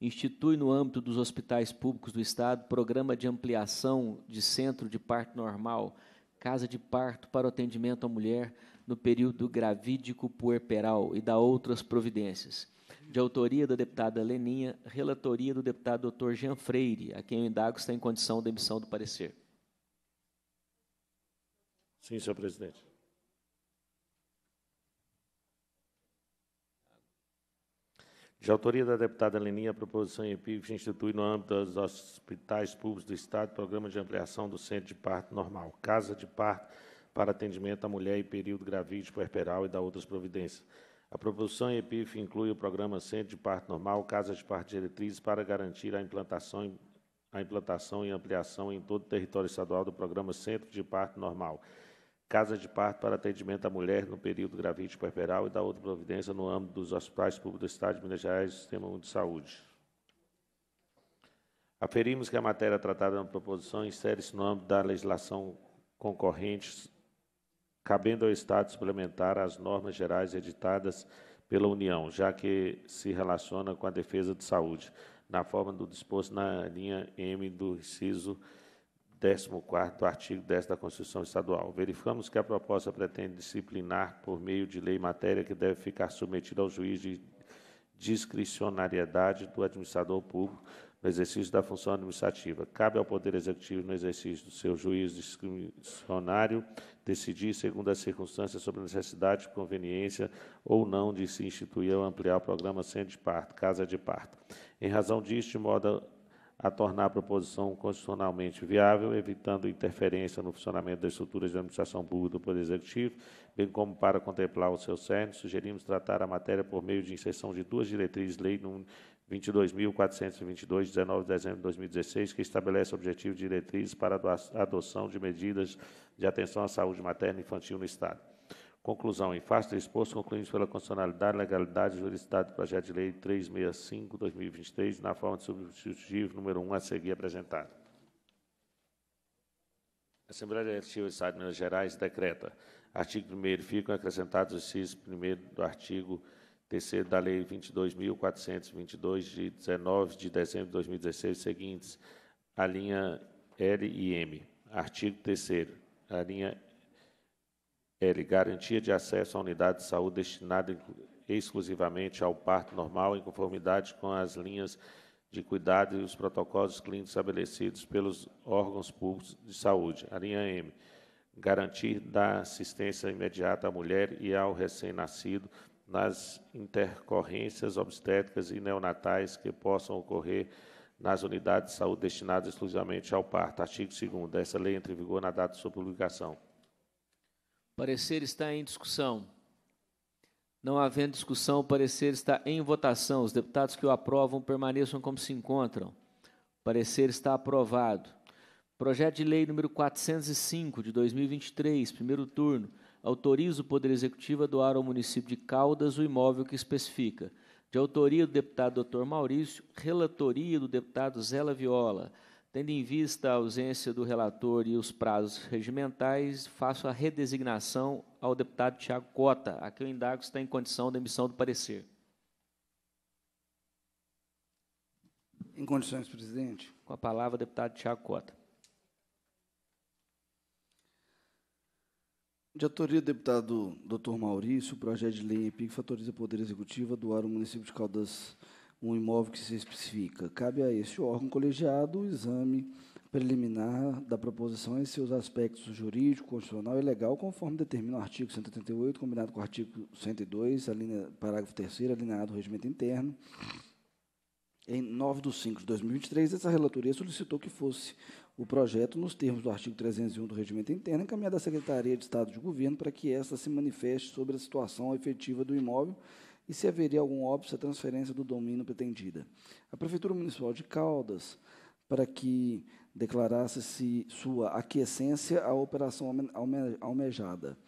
institui no âmbito dos hospitais públicos do Estado programa de ampliação de centro de parto normal, casa de parto para o atendimento à mulher no período gravídico-puerperal e da outras providências. De autoria da deputada Leninha, relatoria do deputado Dr. Jean Freire, a quem eu indago está em condição de emissão do parecer. Sim, senhor presidente. De autoria da deputada Leninha, a proposição EPIF institui no âmbito dos hospitais públicos do Estado programa de ampliação do centro de parto normal, casa de parto para atendimento à mulher em período gravídico puerperal e da outras providências. A proposição EPIF inclui o programa Centro de Parto Normal, Casas de Parto Diretrizes, para garantir a implantação, a implantação e ampliação em todo o território estadual do programa Centro de Parto Normal, Casas de Parto para atendimento à mulher no período gravídico puerperal e da outra providência no âmbito dos hospitais públicos do Estado de Minas Gerais e do Sistema de Saúde. Aferimos que a matéria tratada na proposição insere-se no âmbito da legislação concorrente cabendo ao Estado suplementar as normas gerais editadas pela União, já que se relaciona com a defesa de saúde, na forma do disposto na linha M do inciso 14 do artigo 10 da Constituição Estadual. Verificamos que a proposta pretende disciplinar por meio de lei matéria que deve ficar submetida ao juiz de discricionariedade do administrador público no exercício da função administrativa. Cabe ao Poder Executivo, no exercício do seu juízo discricionário, decidir, segundo as circunstâncias, sobre a necessidade, conveniência ou não de se instituir ou ampliar o programa Centro de Parto, Casa de Parto. Em razão disto, de modo a tornar a proposição constitucionalmente viável, evitando interferência no funcionamento das estruturas de administração pública do Poder Executivo, bem como para contemplar o seu cerne, sugerimos tratar a matéria por meio de inserção de duas diretrizes-lei no 22.422, 19 de dezembro de 2016, que estabelece objetivos e diretrizes para a adoção de medidas de atenção à saúde materna e infantil no Estado. Conclusão. Em face do exposto, concluímos pela constitucionalidade, legalidade e juridicidade do projeto de lei 365-2023, na forma de substitutivo número 1 a seguir apresentado. A Assembleia Legislativa do Estado de Minas Gerais decreta. Artigo 1 Ficam acrescentados os incisos 1 do artigo 1 terceiro da Lei 22.422, de 19 de dezembro de 2016, seguintes, a linha L e M. Artigo 3 a linha L, garantia de acesso à unidade de saúde destinada exclusivamente ao parto normal, em conformidade com as linhas de cuidado e os protocolos clínicos estabelecidos pelos órgãos públicos de saúde. A linha M, garantir da assistência imediata à mulher e ao recém-nascido nas intercorrências obstétricas e neonatais que possam ocorrer nas unidades de saúde destinadas exclusivamente ao parto. Artigo 2 Essa lei entra em vigor na data de sua publicação. O parecer está em discussão. Não havendo discussão, o parecer está em votação. Os deputados que o aprovam permaneçam como se encontram. O parecer está aprovado. Projeto de Lei número 405 de 2023, primeiro turno, autoriza o Poder Executivo a doar ao município de Caldas o imóvel que especifica. De autoria do deputado Dr. Maurício, relatoria do deputado Zela Viola. Tendo em vista a ausência do relator e os prazos regimentais, faço a redesignação ao deputado Tiago Cota, a quem eu indago está em condição da emissão do parecer. Em condições, presidente. Com a palavra, deputado Tiago Cota. De autoria do deputado Dr. Maurício, o projeto de lei EPIC fatoriza o Poder Executivo a doar ao município de Caldas um imóvel que se especifica. Cabe a este órgão colegiado o exame preliminar da proposição em seus aspectos jurídico, constitucional e legal, conforme determina o artigo 188, combinado com o artigo 102, alinea, parágrafo 3 alinhado ao regimento interno. Em 9 de 5 de 2023, essa relatoria solicitou que fosse o projeto, nos termos do artigo 301 do Regimento Interno, é encaminhado à Secretaria de Estado de Governo para que esta se manifeste sobre a situação efetiva do imóvel e se haveria algum óbvio à transferência do domínio pretendida. A Prefeitura Municipal de Caldas, para que declarasse-se sua aquiescência à operação alme alme almejada.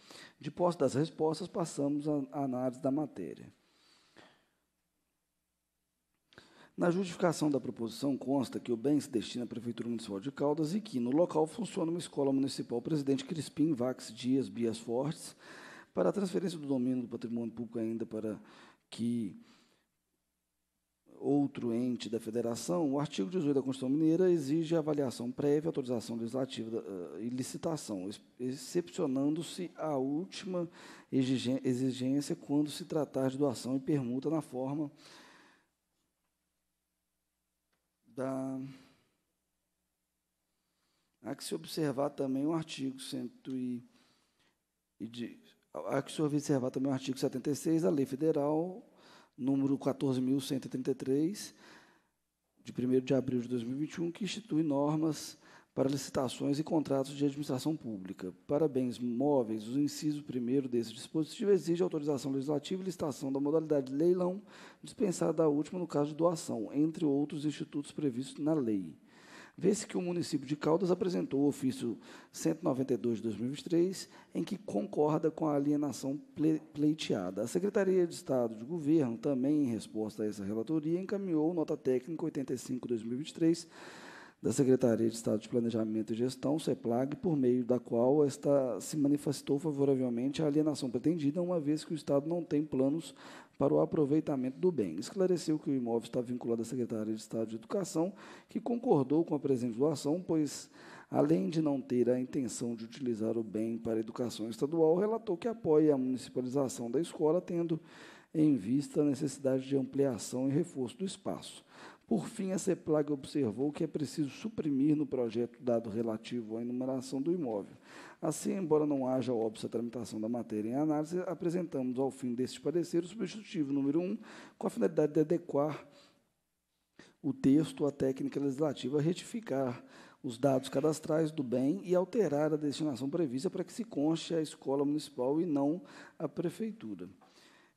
De posse das respostas, passamos à análise da matéria. Na justificação da proposição consta que o bem se destina à Prefeitura Municipal de Caldas e que no local funciona uma escola municipal Presidente Crispim Vax Dias Bias Fortes para a transferência do domínio do patrimônio público ainda para que outro ente da federação, o artigo 18 da Constituição Mineira exige avaliação prévia, autorização legislativa eh, e licitação, excepcionando-se a última exigência quando se tratar de doação e permuta na forma da. Há que se observar também o artigo 100 e, e de, há que se observar também o artigo 76 da Lei Federal, número 14.133, de 1 de abril de 2021, que institui normas para licitações e contratos de administração pública. Para bens móveis, o inciso primeiro desse dispositivo exige autorização legislativa e licitação da modalidade de leilão, dispensada da última no caso de doação, entre outros institutos previstos na lei. Vê-se que o município de Caldas apresentou o ofício 192 de 2023, em que concorda com a alienação pleiteada. A Secretaria de Estado de Governo, também em resposta a essa relatoria, encaminhou nota técnica 85 de 2023 da Secretaria de Estado de Planejamento e Gestão, CEPLAG, por meio da qual esta se manifestou favoravelmente à alienação pretendida, uma vez que o Estado não tem planos para o aproveitamento do bem. Esclareceu que o imóvel está vinculado à Secretaria de Estado de Educação, que concordou com a presente doação, pois, além de não ter a intenção de utilizar o bem para a educação estadual, relatou que apoia a municipalização da escola, tendo em vista a necessidade de ampliação e reforço do espaço. Por fim, a CEPLAG observou que é preciso suprimir no projeto dado relativo à enumeração do imóvel. Assim, embora não haja óbvio a tramitação da matéria em análise, apresentamos ao fim deste parecer o substitutivo número 1, um, com a finalidade de adequar o texto à técnica legislativa, retificar os dados cadastrais do bem e alterar a destinação prevista para que se conche a escola municipal e não a prefeitura.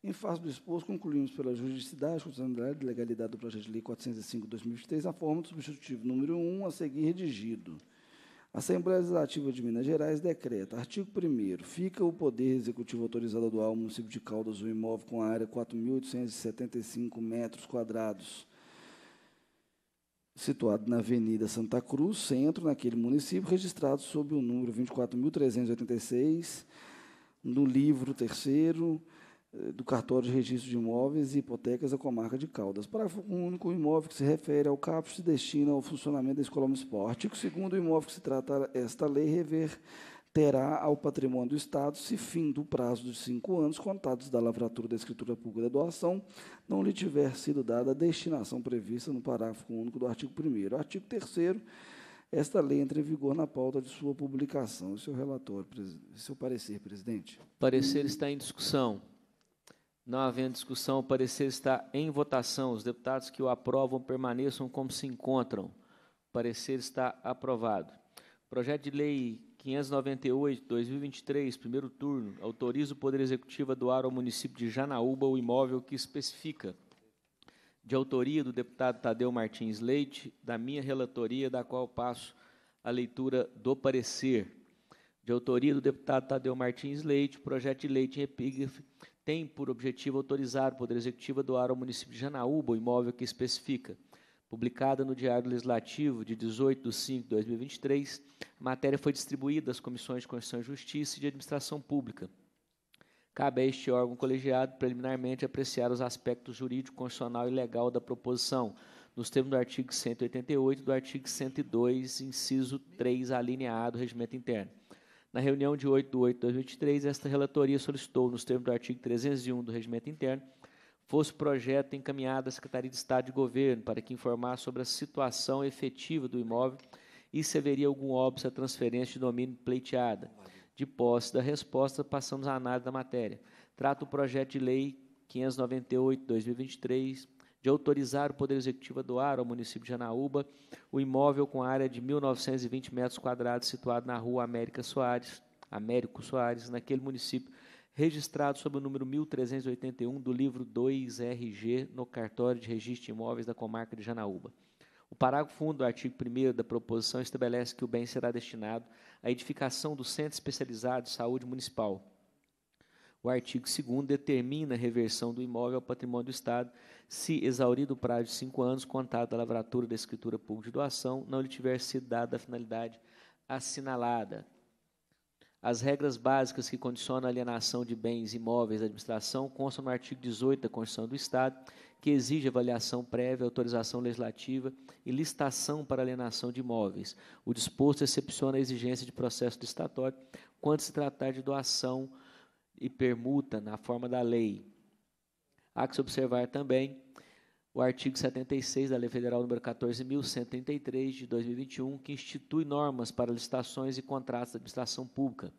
Em face do exposto, concluímos pela juridicidade, constitucionalidade e legalidade do projeto de lei 405-2023, a forma do substitutivo número 1 a seguir redigido. A Assembleia Legislativa de Minas Gerais decreta, artigo 1 fica o poder executivo autorizado do ao município de Caldas um imóvel com a área 4.875 metros quadrados, situado na Avenida Santa Cruz, centro, naquele município, registrado sob o número 24.386, no livro terceiro, eh, do cartório de registro de imóveis e hipotecas da comarca de Caldas. Parágrafo único, o imóvel que se refere ao CAPES se destina ao funcionamento da Escola Municipal. Artigo 2 o imóvel que se trata esta lei rever terá ao patrimônio do Estado, se fim do prazo de cinco anos contados da lavratura da escritura pública da doação, não lhe tiver sido dada a destinação prevista no parágrafo único do artigo 1 Artigo 3 esta lei entra em vigor na pauta de sua publicação. Seu relatório, seu parecer, presidente. O parecer está em discussão. Não havendo discussão, o parecer está em votação. Os deputados que o aprovam permaneçam como se encontram. O parecer está aprovado. Projeto de Lei 598, 2023, primeiro turno, autoriza o Poder Executivo a doar ao município de Janaúba o imóvel que especifica. De autoria do deputado Tadeu Martins Leite, da minha relatoria, da qual passo a leitura do parecer. De autoria do deputado Tadeu Martins Leite, projeto de lei em epígrafe tem por objetivo autorizar o Poder Executivo a doar ao município de Janaúba o imóvel que especifica. Publicada no Diário Legislativo de 18 de 5 de 2023, a matéria foi distribuída às Comissões de Constituição e Justiça e de Administração Pública. Cabe a este órgão colegiado preliminarmente apreciar os aspectos jurídico, constitucional e legal da proposição, nos termos do artigo 188 e do artigo 102, inciso 3, alineado do Regimento Interno. Na reunião de 8 de 8 de 2023, esta relatoria solicitou, nos termos do artigo 301 do Regimento Interno, fosse o projeto encaminhado à Secretaria de Estado de Governo para que informasse sobre a situação efetiva do imóvel e se haveria algum óbvio à transferência de domínio pleiteada. De posse da resposta, passamos à análise da matéria. Trata o projeto de lei 598-2023, de autorizar o Poder Executivo a doar ao município de Anaúba o imóvel com área de 1.920 metros quadrados situado na rua América Soares, Américo Soares, naquele município, registrado sob o número 1381 do livro 2RG no cartório de registro de imóveis da comarca de Janaúba. O parágrafo 1 do artigo 1 da proposição estabelece que o bem será destinado à edificação do Centro Especializado de Saúde Municipal, o artigo 2 determina a reversão do imóvel ao patrimônio do Estado se, exaurido o prazo de cinco anos, contado da lavratura da escritura pública de doação, não lhe tiver sido dada a finalidade assinalada. As regras básicas que condicionam a alienação de bens imóveis à administração constam no artigo 18 da Constituição do Estado, que exige avaliação prévia, autorização legislativa e listação para alienação de imóveis. O disposto excepciona a exigência de processo estatório quando se tratar de doação e permuta na forma da lei. Há que se observar também o artigo 76 da Lei Federal nº 14.133 de 2021, que institui normas para licitações e contratos da administração pública.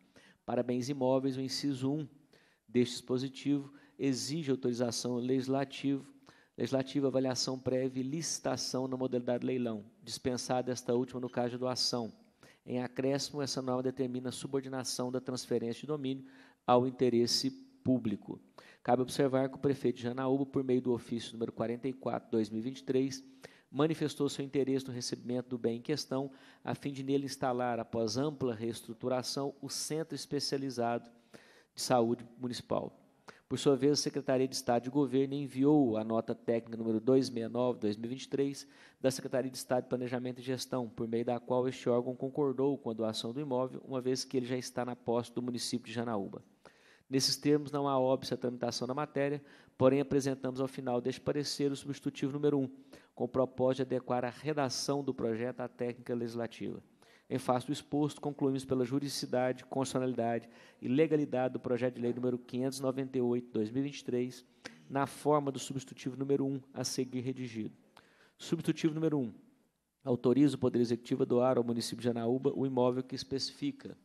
Para bens imóveis, o inciso 1 deste dispositivo exige autorização legislativa, legislativa avaliação prévia e licitação na modalidade leilão, dispensada esta última no caso de doação. Em acréscimo, essa norma determina a subordinação da transferência de domínio ao interesse público. Cabe observar que o prefeito de Janaúba, por meio do ofício número 44/2023, manifestou seu interesse no recebimento do bem em questão, a fim de nele instalar, após ampla reestruturação, o Centro Especializado de Saúde Municipal. Por sua vez, a Secretaria de Estado de Governo enviou a nota técnica número 269-2023 da Secretaria de Estado de Planejamento e Gestão, por meio da qual este órgão concordou com a doação do imóvel, uma vez que ele já está na posse do município de Janaúba. Nesses termos, não há óbvio à tramitação da matéria, porém apresentamos ao final deste parecer o substitutivo número 1, com o propósito de adequar a redação do projeto à técnica legislativa. Em face do exposto, concluímos pela juridicidade, constitucionalidade e legalidade do projeto de lei número 598/2023, na forma do substitutivo número 1 a seguir redigido. Substitutivo número 1. Autoriza o Poder Executivo a doar ao município de Anaúba o imóvel que especifica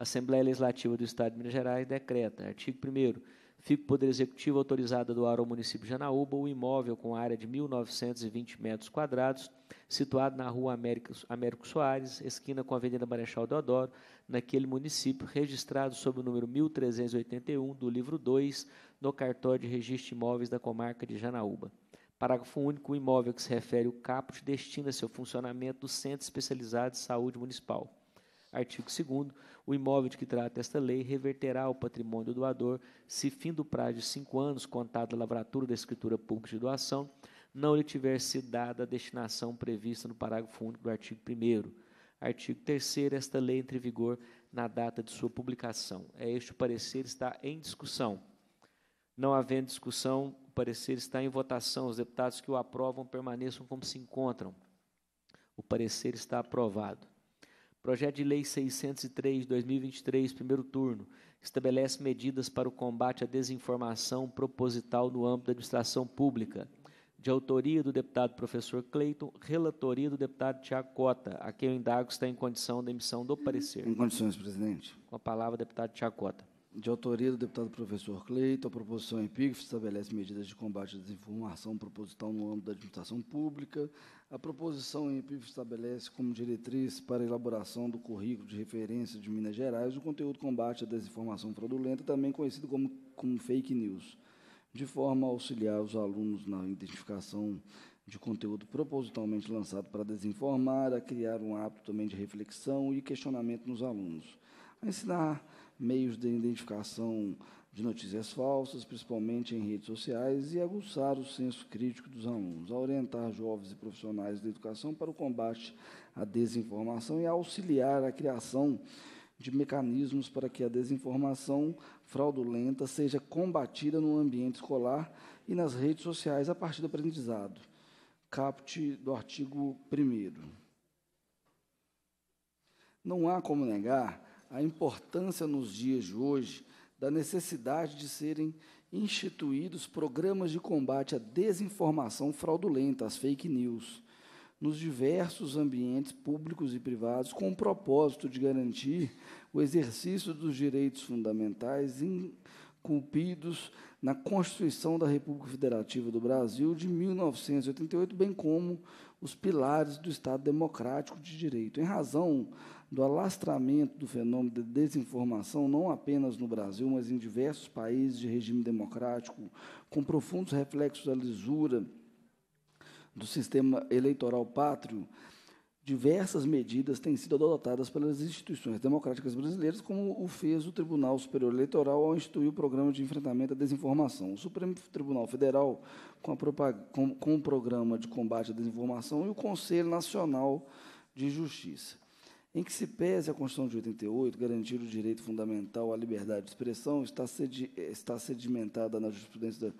Assembleia Legislativa do Estado de Minas Gerais decreta, artigo 1 fica o Poder Executivo autorizado a doar ao município de Janaúba o imóvel com área de 1.920 metros quadrados, situado na rua Américo, Américo Soares, esquina com a Avenida Marechal Deodoro, naquele município, registrado sob o número 1381 do livro 2, no cartório de registro de imóveis da comarca de Janaúba. Parágrafo único, o imóvel que se refere o caput destina-se ao funcionamento do Centro Especializado de Saúde Municipal. Artigo 2 O imóvel de que trata esta lei reverterá ao patrimônio do doador se, fim do prazo de cinco anos, contado da lavratura da escritura pública de doação, não lhe tiver sido dada a destinação prevista no parágrafo único do artigo 1 Artigo 3 Esta lei entra em vigor na data de sua publicação. É este o parecer está em discussão. Não havendo discussão, o parecer está em votação. Os deputados que o aprovam permaneçam como se encontram. O parecer está aprovado. Projeto de Lei 603, 2023, primeiro turno, estabelece medidas para o combate à desinformação proposital no âmbito da administração pública. De autoria do deputado professor Cleiton, relatoria do deputado Tiago Cota, a quem eu indago está em condição da emissão do parecer. Em condições, presidente. Com a palavra, deputado Tiago Cota de autoria do deputado professor Cleito, a proposição é epígrafe estabelece medidas de combate à desinformação proposital no âmbito da administração pública. A proposição epígrafe estabelece como diretriz para a elaboração do currículo de referência de Minas Gerais o conteúdo combate à desinformação fraudulenta, também conhecido como, como fake news, de forma a auxiliar os alunos na identificação de conteúdo propositalmente lançado para desinformar, a criar um hábito também de reflexão e questionamento nos alunos, a ensinar meios de identificação de notícias falsas, principalmente em redes sociais, e aguçar o senso crítico dos alunos, a orientar jovens e profissionais da educação para o combate à desinformação e a auxiliar a criação de mecanismos para que a desinformação fraudulenta seja combatida no ambiente escolar e nas redes sociais a partir do aprendizado. Caput do artigo 1. Não há como negar a importância nos dias de hoje da necessidade de serem instituídos programas de combate à desinformação fraudulenta, às fake news, nos diversos ambientes públicos e privados, com o propósito de garantir o exercício dos direitos fundamentais incumbidos na Constituição da República Federativa do Brasil de 1988, bem como os pilares do Estado Democrático de Direito. Em razão do alastramento do fenômeno de desinformação, não apenas no Brasil, mas em diversos países de regime democrático, com profundos reflexos da lisura do sistema eleitoral pátrio, diversas medidas têm sido adotadas pelas instituições democráticas brasileiras, como o fez o Tribunal Superior Eleitoral ao instituir o Programa de Enfrentamento à Desinformação. O Supremo Tribunal Federal, com, com, com o Programa de Combate à Desinformação, e o Conselho Nacional de Justiça em que se pese a Constituição de 88 garantir o direito fundamental à liberdade de expressão, está, sedi está sedimentada na jurisprudência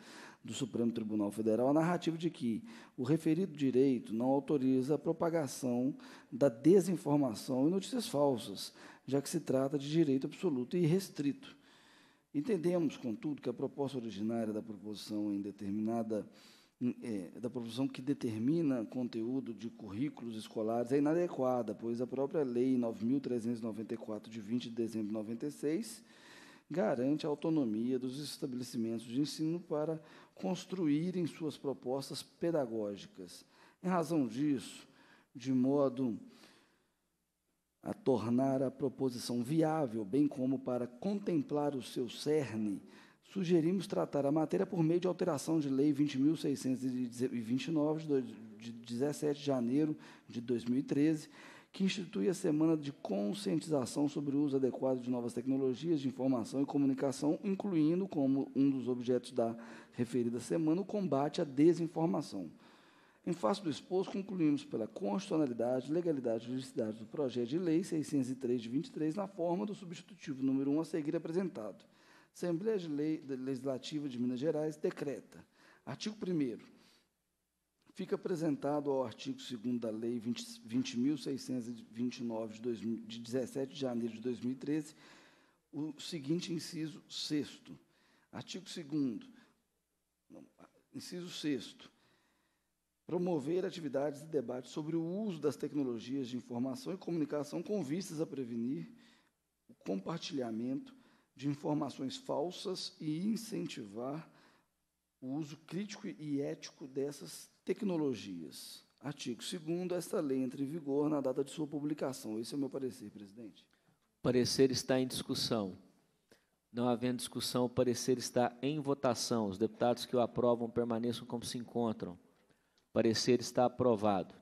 do Supremo Tribunal Federal a narrativa de que o referido direito não autoriza a propagação da desinformação e notícias falsas, já que se trata de direito absoluto e restrito. Entendemos, contudo, que a proposta originária da proposição em determinada é, da profissão que determina conteúdo de currículos escolares é inadequada, pois a própria Lei 9.394, de 20 de dezembro de 96, garante a autonomia dos estabelecimentos de ensino para construírem suas propostas pedagógicas. Em razão disso, de modo a tornar a proposição viável, bem como para contemplar o seu cerne, sugerimos tratar a matéria por meio de alteração de lei 20.629, de 17 de janeiro de 2013, que institui a Semana de Conscientização sobre o Uso Adequado de Novas Tecnologias de Informação e Comunicação, incluindo como um dos objetos da referida semana o combate à desinformação. Em face do exposto, concluímos pela constitucionalidade, legalidade e juridicidade do projeto de lei 603 de 23, na forma do substitutivo número 1 a seguir apresentado. Assembleia de Lei Legislativa de Minas Gerais decreta. Artigo 1 Fica apresentado ao artigo 2 da Lei 20.629, 20, de, de 17 de janeiro de 2013, o seguinte inciso 6 Artigo 2 Inciso 6 Promover atividades e debates sobre o uso das tecnologias de informação e comunicação com vistas a prevenir o compartilhamento de informações falsas e incentivar o uso crítico e ético dessas tecnologias. Artigo 2 esta lei entra em vigor na data de sua publicação. Esse é o meu parecer, presidente. O parecer está em discussão. Não havendo discussão, o parecer está em votação. Os deputados que o aprovam permaneçam como se encontram. O parecer está aprovado.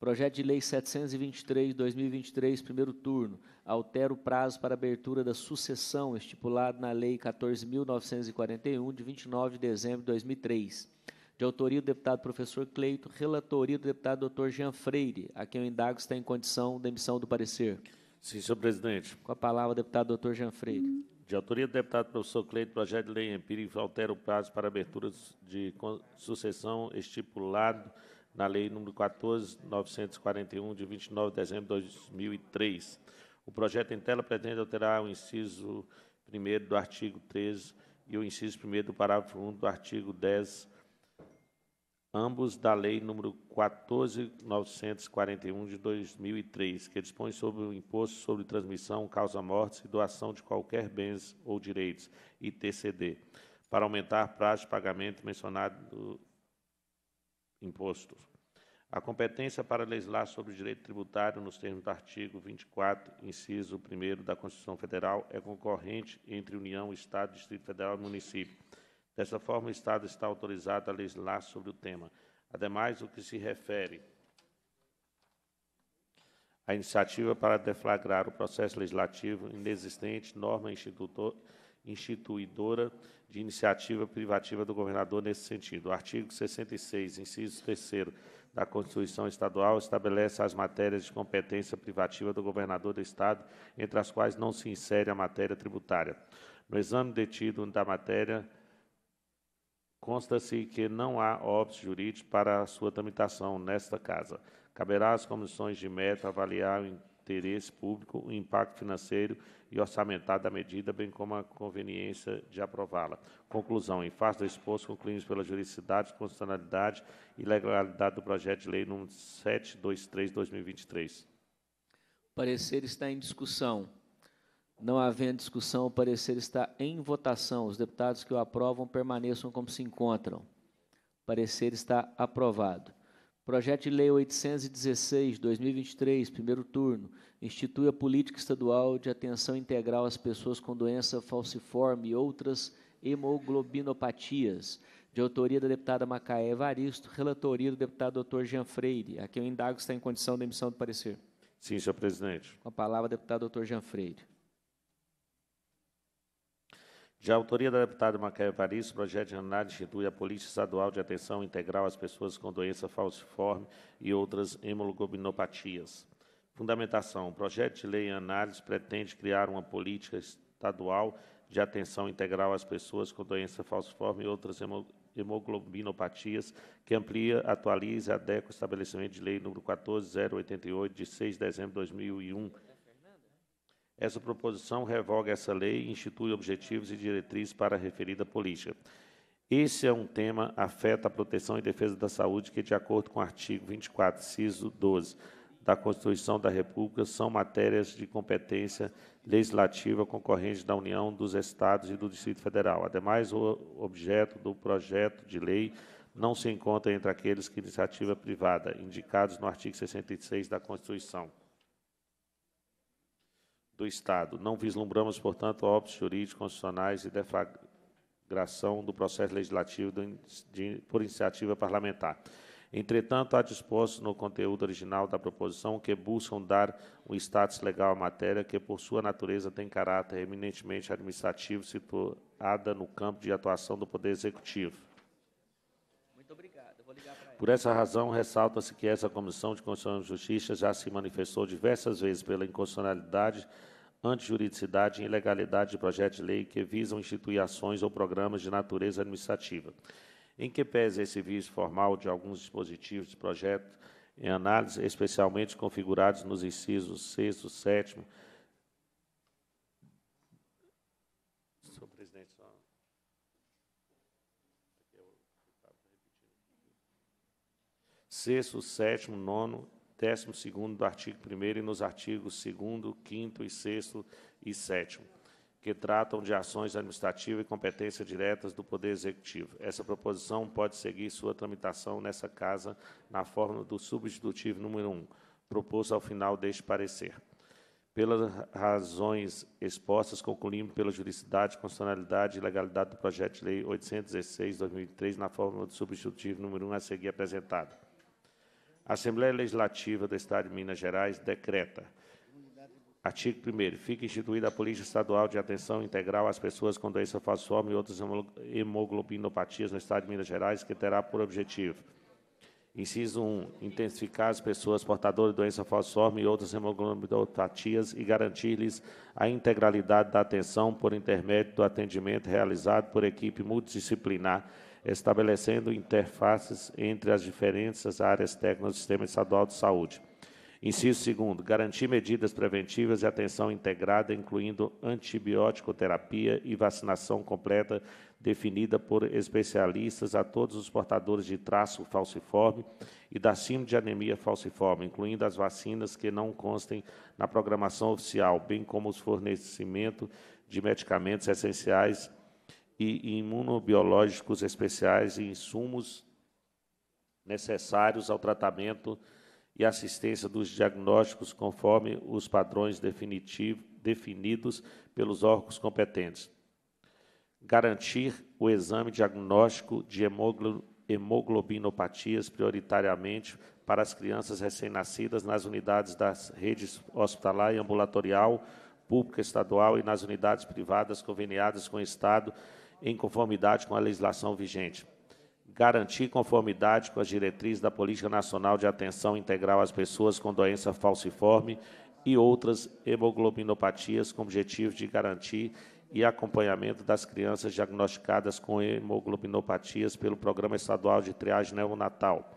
Projeto de Lei 723, 2023, primeiro turno, altera o prazo para abertura da sucessão estipulado na Lei 14.941, de 29 de dezembro de 2003. De autoria do deputado professor Cleito, relatoria do deputado doutor Jean Freire, a quem o indago está em condição de emissão do parecer. Sim, senhor presidente. Com a palavra, deputado doutor Jean Freire. De autoria do deputado professor Cleito, projeto de lei empírico altera o prazo para abertura de sucessão estipulado na Lei nº 14.941, de 29 de dezembro de 2003. O projeto em tela pretende alterar o inciso 1 do artigo 13 e o inciso 1 do parágrafo 1 do artigo 10, ambos da Lei nº 14.941, de 2003, que dispõe sobre o Imposto sobre Transmissão, Causa-Mortes e Doação de Qualquer Bens ou Direitos, ITCD, para aumentar prazo de pagamento mencionado imposto. A competência para legislar sobre o direito tributário nos termos do artigo 24, inciso 1 da Constituição Federal é concorrente entre União, Estado, Distrito Federal e município. Dessa forma, o Estado está autorizado a legislar sobre o tema. Ademais, o que se refere à iniciativa para deflagrar o processo legislativo inexistente, norma institutora instituidora de iniciativa privativa do governador nesse sentido. O artigo 66, inciso 3 da Constituição Estadual estabelece as matérias de competência privativa do governador do Estado, entre as quais não se insere a matéria tributária. No exame detido da matéria, consta-se que não há óbito jurídico para a sua tramitação nesta Casa. Caberá às comissões de mérito avaliar o interesse público, o impacto financeiro e orçamentar da medida, bem como a conveniência de aprová-la. Conclusão. Em face do exposto, concluímos pela juridicidade, constitucionalidade e legalidade do projeto de lei número 723-2023. O parecer está em discussão. Não havendo discussão, o parecer está em votação. Os deputados que o aprovam permaneçam como se encontram. O parecer está aprovado. Projeto de Lei 816, 2023, primeiro turno, institui a política estadual de atenção integral às pessoas com doença falciforme e outras hemoglobinopatias, de autoria da deputada Macaé Evaristo, relatoria do deputado Dr. Jean Freire, a quem eu indago está em condição de emissão do parecer. Sim, senhor presidente. Com a palavra, deputado Dr. Jean Freire. De autoria da deputada Maquia Paris, o projeto de análise institui a Política Estadual de Atenção Integral às Pessoas com Doença Falciforme e outras hemoglobinopatias. Fundamentação. O projeto de lei em análise pretende criar uma política estadual de atenção integral às pessoas com doença falciforme e outras hemoglobinopatias, que amplia, atualiza e adequa o estabelecimento de lei número 14088, de 6 de dezembro de 2001, essa proposição revoga essa lei e institui objetivos e diretrizes para a referida política. Esse é um tema afeta a proteção e defesa da saúde que, de acordo com o artigo 24, ciso 12 da Constituição da República, são matérias de competência legislativa concorrente da União, dos Estados e do Distrito Federal. Ademais, o objeto do projeto de lei não se encontra entre aqueles que iniciativa privada, indicados no artigo 66 da Constituição do Estado. Não vislumbramos, portanto, óbitos jurídicos constitucionais e deflagração do processo legislativo de, por iniciativa parlamentar. Entretanto, há disposto no conteúdo original da proposição que buscam dar um status legal à matéria que, por sua natureza, tem caráter eminentemente administrativo, situada no campo de atuação do Poder Executivo. Por essa razão, ressalta-se que essa Comissão de Constituição e Justiça já se manifestou diversas vezes pela inconstitucionalidade, antijuridicidade e ilegalidade de projetos de lei que visam instituir ações ou programas de natureza administrativa. Em que pese esse vício formal de alguns dispositivos de projeto em análise, especialmente configurados nos incisos 6 e 7 sexto, sétimo, nono, décimo segundo do artigo 1 e nos artigos 2º, 5 e 6 e 7 que tratam de ações administrativas e competências diretas do Poder Executivo. Essa proposição pode seguir sua tramitação nessa Casa na forma do substitutivo número 1, proposto ao final deste parecer. Pelas razões expostas, concluímos pela juridicidade, constitucionalidade e legalidade do projeto de lei 816/2003 na forma do substitutivo número 1 a seguir apresentado. Assembleia Legislativa do Estado de Minas Gerais decreta. Artigo 1 Fica instituída a Polícia Estadual de Atenção Integral às Pessoas com Doença Falciforme e outras hemoglobinopatias no Estado de Minas Gerais, que terá por objetivo... Inciso 1. Intensificar as pessoas portadoras de doença falciforme e outras hemoglobinopatias e garantir-lhes a integralidade da atenção por intermédio do atendimento realizado por equipe multidisciplinar estabelecendo interfaces entre as diferentes áreas técnicas do Sistema Estadual de Saúde. Inciso segundo, garantir medidas preventivas e atenção integrada, incluindo antibiótico-terapia e vacinação completa definida por especialistas a todos os portadores de traço falciforme e da síndrome de anemia falciforme, incluindo as vacinas que não constem na programação oficial, bem como os fornecimento de medicamentos essenciais e imunobiológicos especiais e insumos necessários ao tratamento e assistência dos diagnósticos conforme os padrões definidos pelos órgãos competentes. Garantir o exame diagnóstico de hemoglobinopatias prioritariamente para as crianças recém-nascidas nas unidades das redes hospitalar e ambulatorial, pública estadual e nas unidades privadas conveniadas com o Estado em conformidade com a legislação vigente. Garantir conformidade com as diretrizes da Política Nacional de Atenção Integral às Pessoas com Doença Falciforme e outras hemoglobinopatias, com o objetivo de garantir e acompanhamento das crianças diagnosticadas com hemoglobinopatias pelo Programa Estadual de Triagem Neonatal.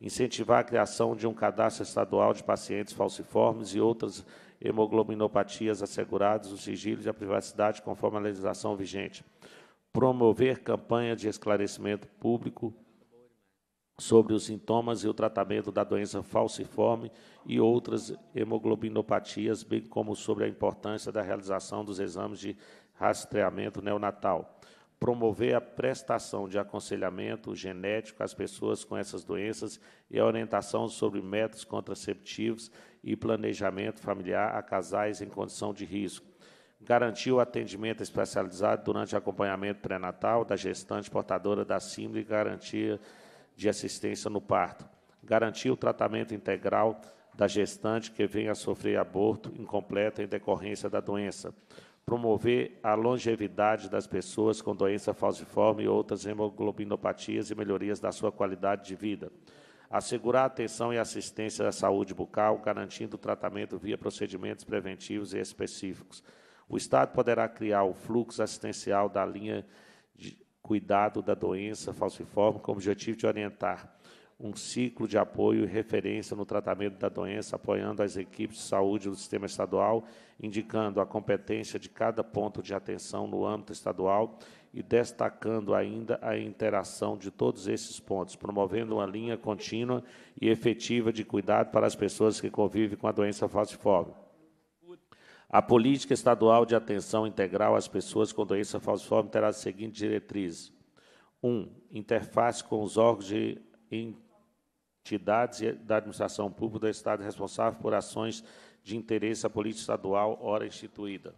Incentivar a criação de um cadastro estadual de pacientes falciformes e outras hemoglobinopatias asseguradas, o sigilo e a privacidade conforme a legislação vigente promover campanha de esclarecimento público sobre os sintomas e o tratamento da doença falciforme e outras hemoglobinopatias, bem como sobre a importância da realização dos exames de rastreamento neonatal. Promover a prestação de aconselhamento genético às pessoas com essas doenças e a orientação sobre métodos contraceptivos e planejamento familiar a casais em condição de risco Garantir o atendimento especializado durante o acompanhamento pré-natal da gestante portadora da síndrome e garantia de assistência no parto. Garantir o tratamento integral da gestante que venha a sofrer aborto incompleto em decorrência da doença. Promover a longevidade das pessoas com doença falciforme e outras hemoglobinopatias e melhorias da sua qualidade de vida assegurar atenção e assistência à saúde bucal, garantindo tratamento via procedimentos preventivos e específicos, o Estado poderá criar o fluxo assistencial da linha de cuidado da doença falciforme com o objetivo de orientar um ciclo de apoio e referência no tratamento da doença, apoiando as equipes de saúde do sistema estadual, indicando a competência de cada ponto de atenção no âmbito estadual e destacando ainda a interação de todos esses pontos, promovendo uma linha contínua e efetiva de cuidado para as pessoas que convivem com a doença falciforme. A política estadual de atenção integral às pessoas com doença falciforme terá as seguintes diretrizes: 1. Um, interface com os órgãos de entidades da administração pública do Estado responsável por ações de interesse à política estadual, ora instituída.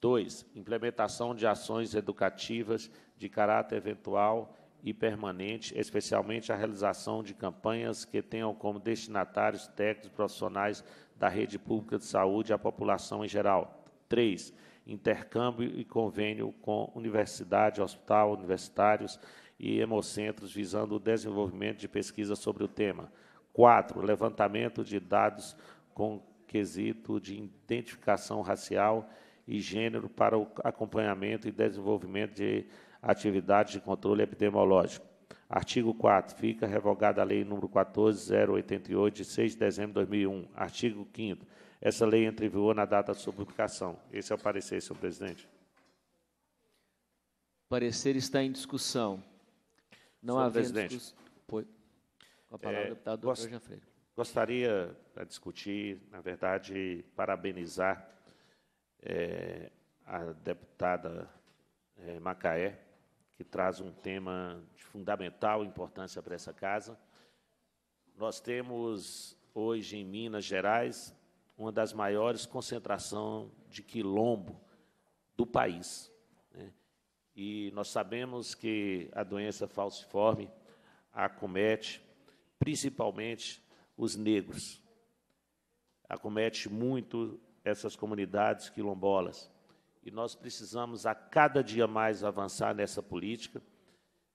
2. Implementação de ações educativas de caráter eventual e permanente, especialmente a realização de campanhas que tenham como destinatários técnicos profissionais da rede pública de saúde à população em geral. 3. Intercâmbio e convênio com universidade, hospital, universitários e hemocentros visando o desenvolvimento de pesquisa sobre o tema. 4. Levantamento de dados com quesito de identificação racial e gênero para o acompanhamento e desenvolvimento de atividades de controle epidemiológico. Artigo 4. Fica revogada a Lei nº 14.088, de 6 de dezembro de 2001. Artigo 5. Essa lei entra em vigor na data de sua publicação. Esse é o parecer, senhor presidente. O parecer está em discussão. Não há havendo presidente, Com a é, palavra, é, deputado gost... Jean Freire. Gostaria de discutir, na verdade, parabenizar é, a deputada é, Macaé que traz um tema de fundamental importância para essa casa. Nós temos hoje em Minas Gerais uma das maiores concentrações de quilombo do país. Né? E nós sabemos que a doença falciforme acomete principalmente os negros. Acomete muito essas comunidades quilombolas que nós precisamos a cada dia mais avançar nessa política,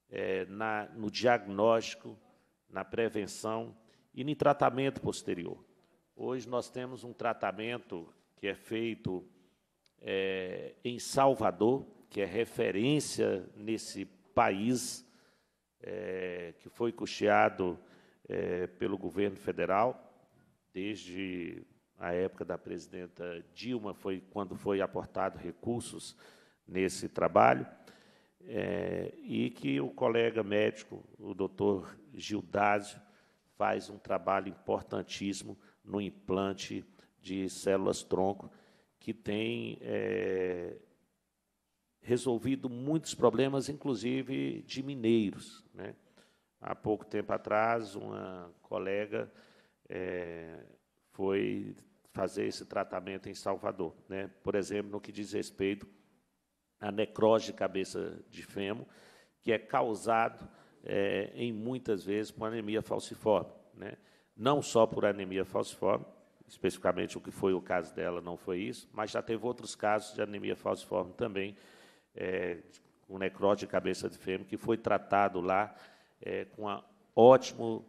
é, na, no diagnóstico, na prevenção e no tratamento posterior. Hoje nós temos um tratamento que é feito é, em Salvador, que é referência nesse país, é, que foi custeado é, pelo governo federal desde a época da presidenta Dilma, foi quando foi aportado recursos nesse trabalho, é, e que o colega médico, o doutor Gildásio, faz um trabalho importantíssimo no implante de células-tronco, que tem é, resolvido muitos problemas, inclusive de mineiros. Né? Há pouco tempo atrás, uma colega... É, foi fazer esse tratamento em Salvador. Né? Por exemplo, no que diz respeito à necrose de cabeça de fêmur, que é causado é, em muitas vezes por anemia falciforme. Né? Não só por anemia falciforme, especificamente o que foi o caso dela não foi isso, mas já teve outros casos de anemia falciforme também, é, com necrose de cabeça de fêmur, que foi tratado lá é, com um ótimo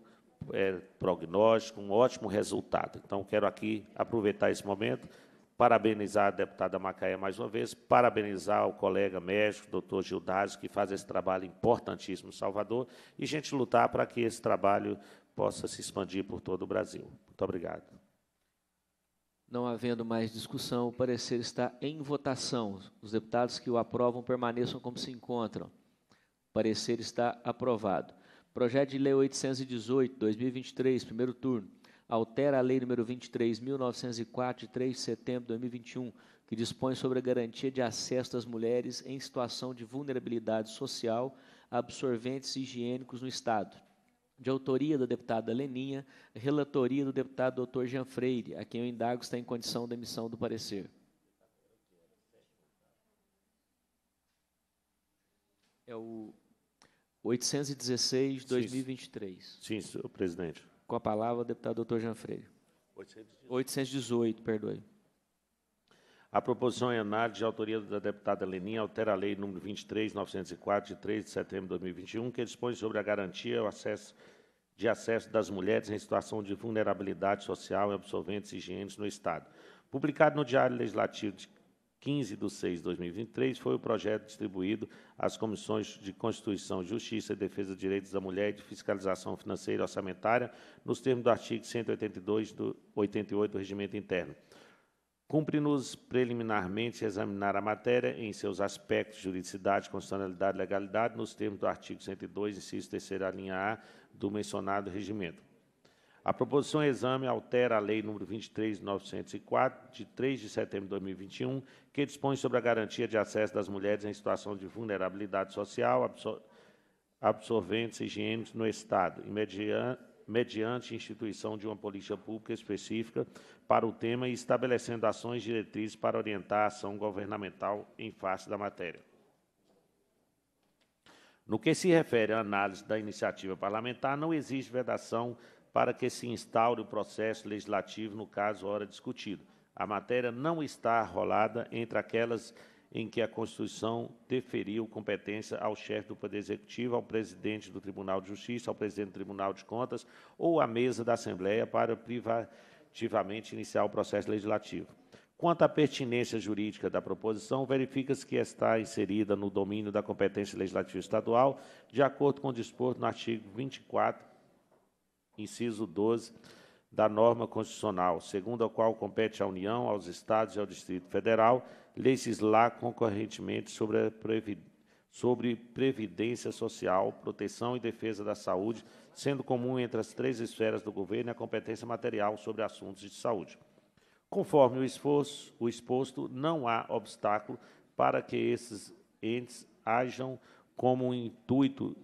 é, prognóstico, um ótimo resultado. Então, quero aqui aproveitar esse momento, parabenizar a deputada Macaé mais uma vez, parabenizar o colega médico, doutor Gildásio, que faz esse trabalho importantíssimo em Salvador, e a gente lutar para que esse trabalho possa se expandir por todo o Brasil. Muito obrigado. Não havendo mais discussão, o parecer está em votação. Os deputados que o aprovam permaneçam como se encontram. O parecer está aprovado. Projeto de Lei 818, 2023, primeiro turno, altera a Lei nº 23.904, de 3 de setembro de 2021, que dispõe sobre a garantia de acesso das mulheres em situação de vulnerabilidade social a absorventes higiênicos no Estado. De autoria da deputada Leninha, relatoria do deputado Dr. Jean Freire, a quem eu indago está em condição da emissão do parecer. É o 816, 2023. Sim, senhor presidente. Com a palavra, o deputado doutor Jean Freire. 818. perdoe. A proposição em análise de autoria da deputada Lenin altera a lei número 23904 de 3 de setembro de 2021, que dispõe sobre a garantia o acesso de acesso das mulheres em situação de vulnerabilidade social e absorventes higiênicos no Estado. Publicado no Diário Legislativo de 15 de 6 de 2023, foi o projeto distribuído às comissões de Constituição, Justiça e Defesa dos Direitos da Mulher e de Fiscalização Financeira e Orçamentária, nos termos do artigo 182 do 88 do Regimento Interno. Cumpre-nos preliminarmente examinar a matéria em seus aspectos, juridicidade, constitucionalidade e legalidade, nos termos do artigo 102, inciso 3 linha A do mencionado regimento. A proposição exame altera a Lei nº 23.904, de 3 de setembro de 2021, que dispõe sobre a garantia de acesso das mulheres em situação de vulnerabilidade social, absorventes higiênicos no Estado, mediante instituição de uma política pública específica para o tema e estabelecendo ações diretrizes para orientar a ação governamental em face da matéria. No que se refere à análise da iniciativa parlamentar, não existe vedação para que se instaure o processo legislativo no caso ora discutido. A matéria não está rolada entre aquelas em que a Constituição deferiu competência ao chefe do Poder Executivo, ao presidente do Tribunal de Justiça, ao presidente do Tribunal de Contas ou à mesa da Assembleia para privativamente iniciar o processo legislativo. Quanto à pertinência jurídica da proposição, verifica-se que está inserida no domínio da competência legislativa estadual, de acordo com o disposto no artigo 24 inciso 12 da norma constitucional, segundo a qual compete à União, aos Estados e ao Distrito Federal legislar concorrentemente sobre, previ... sobre previdência social, proteção e defesa da saúde, sendo comum entre as três esferas do governo a competência material sobre assuntos de saúde. Conforme o, esforço, o exposto, não há obstáculo para que esses entes hajam como intuito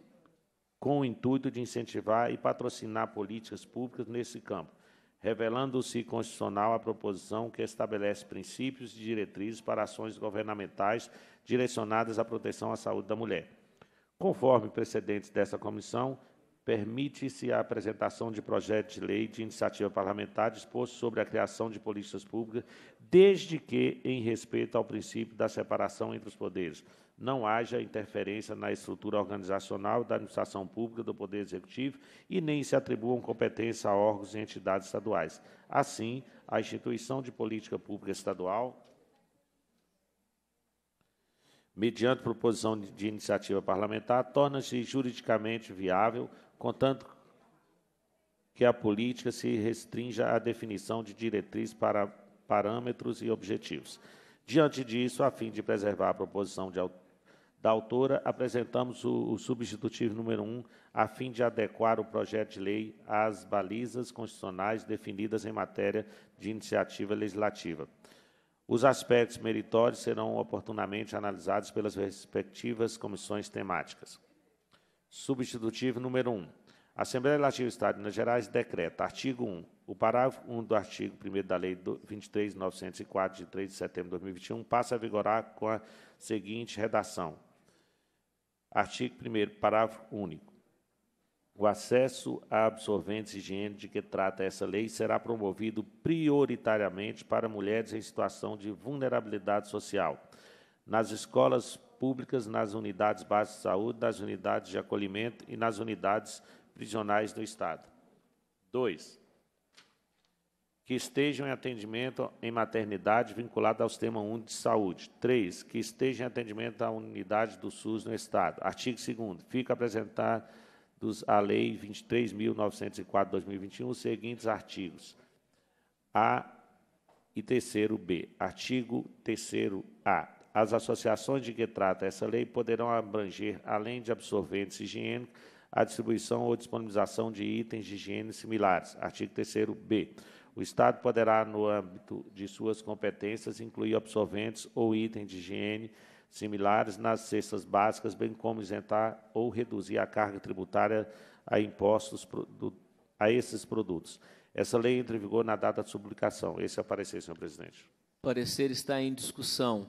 com o intuito de incentivar e patrocinar políticas públicas nesse campo, revelando-se constitucional a proposição que estabelece princípios e diretrizes para ações governamentais direcionadas à proteção à saúde da mulher. Conforme precedentes dessa comissão, permite-se a apresentação de projetos de lei de iniciativa parlamentar disposto sobre a criação de políticas públicas, desde que em respeito ao princípio da separação entre os poderes, não haja interferência na estrutura organizacional da administração pública do Poder Executivo e nem se atribuam competência a órgãos e entidades estaduais. Assim, a instituição de política pública estadual, mediante proposição de iniciativa parlamentar, torna-se juridicamente viável, contanto que a política se restrinja à definição de diretrizes para parâmetros e objetivos. Diante disso, a fim de preservar a proposição de autoridade, da autora, apresentamos o, o substitutivo número 1, um, a fim de adequar o projeto de lei às balizas constitucionais definidas em matéria de iniciativa legislativa. Os aspectos meritórios serão oportunamente analisados pelas respectivas comissões temáticas. Substitutivo número 1. Um, a Assembleia Legislativa do Estado de Minas Gerais decreta, artigo 1, o parágrafo 1 do artigo 1 da Lei 23.904, de 3 de setembro de 2021, passa a vigorar com a seguinte redação. Artigo 1 parágrafo único. O acesso a absorventes higiênicos de que trata essa lei será promovido prioritariamente para mulheres em situação de vulnerabilidade social, nas escolas públicas, nas unidades básicas de saúde, nas unidades de acolhimento e nas unidades prisionais do Estado. 2 que estejam em atendimento em maternidade vinculada ao Sistema Único de Saúde. 3. Que estejam em atendimento à unidade do SUS no Estado. Artigo 2 Fica apresentado a Lei 23.904-2021 os seguintes artigos. A e terceiro B. Artigo 3 A. As associações de que trata essa lei poderão abranger, além de absorventes higiênicos, a distribuição ou disponibilização de itens de higiene similares. Artigo 3 B o Estado poderá, no âmbito de suas competências, incluir absorventes ou itens de higiene similares nas cestas básicas, bem como isentar ou reduzir a carga tributária a impostos a esses produtos. Essa lei entra em vigor na data de publicação. Esse é o parecer, senhor presidente. O parecer está em discussão.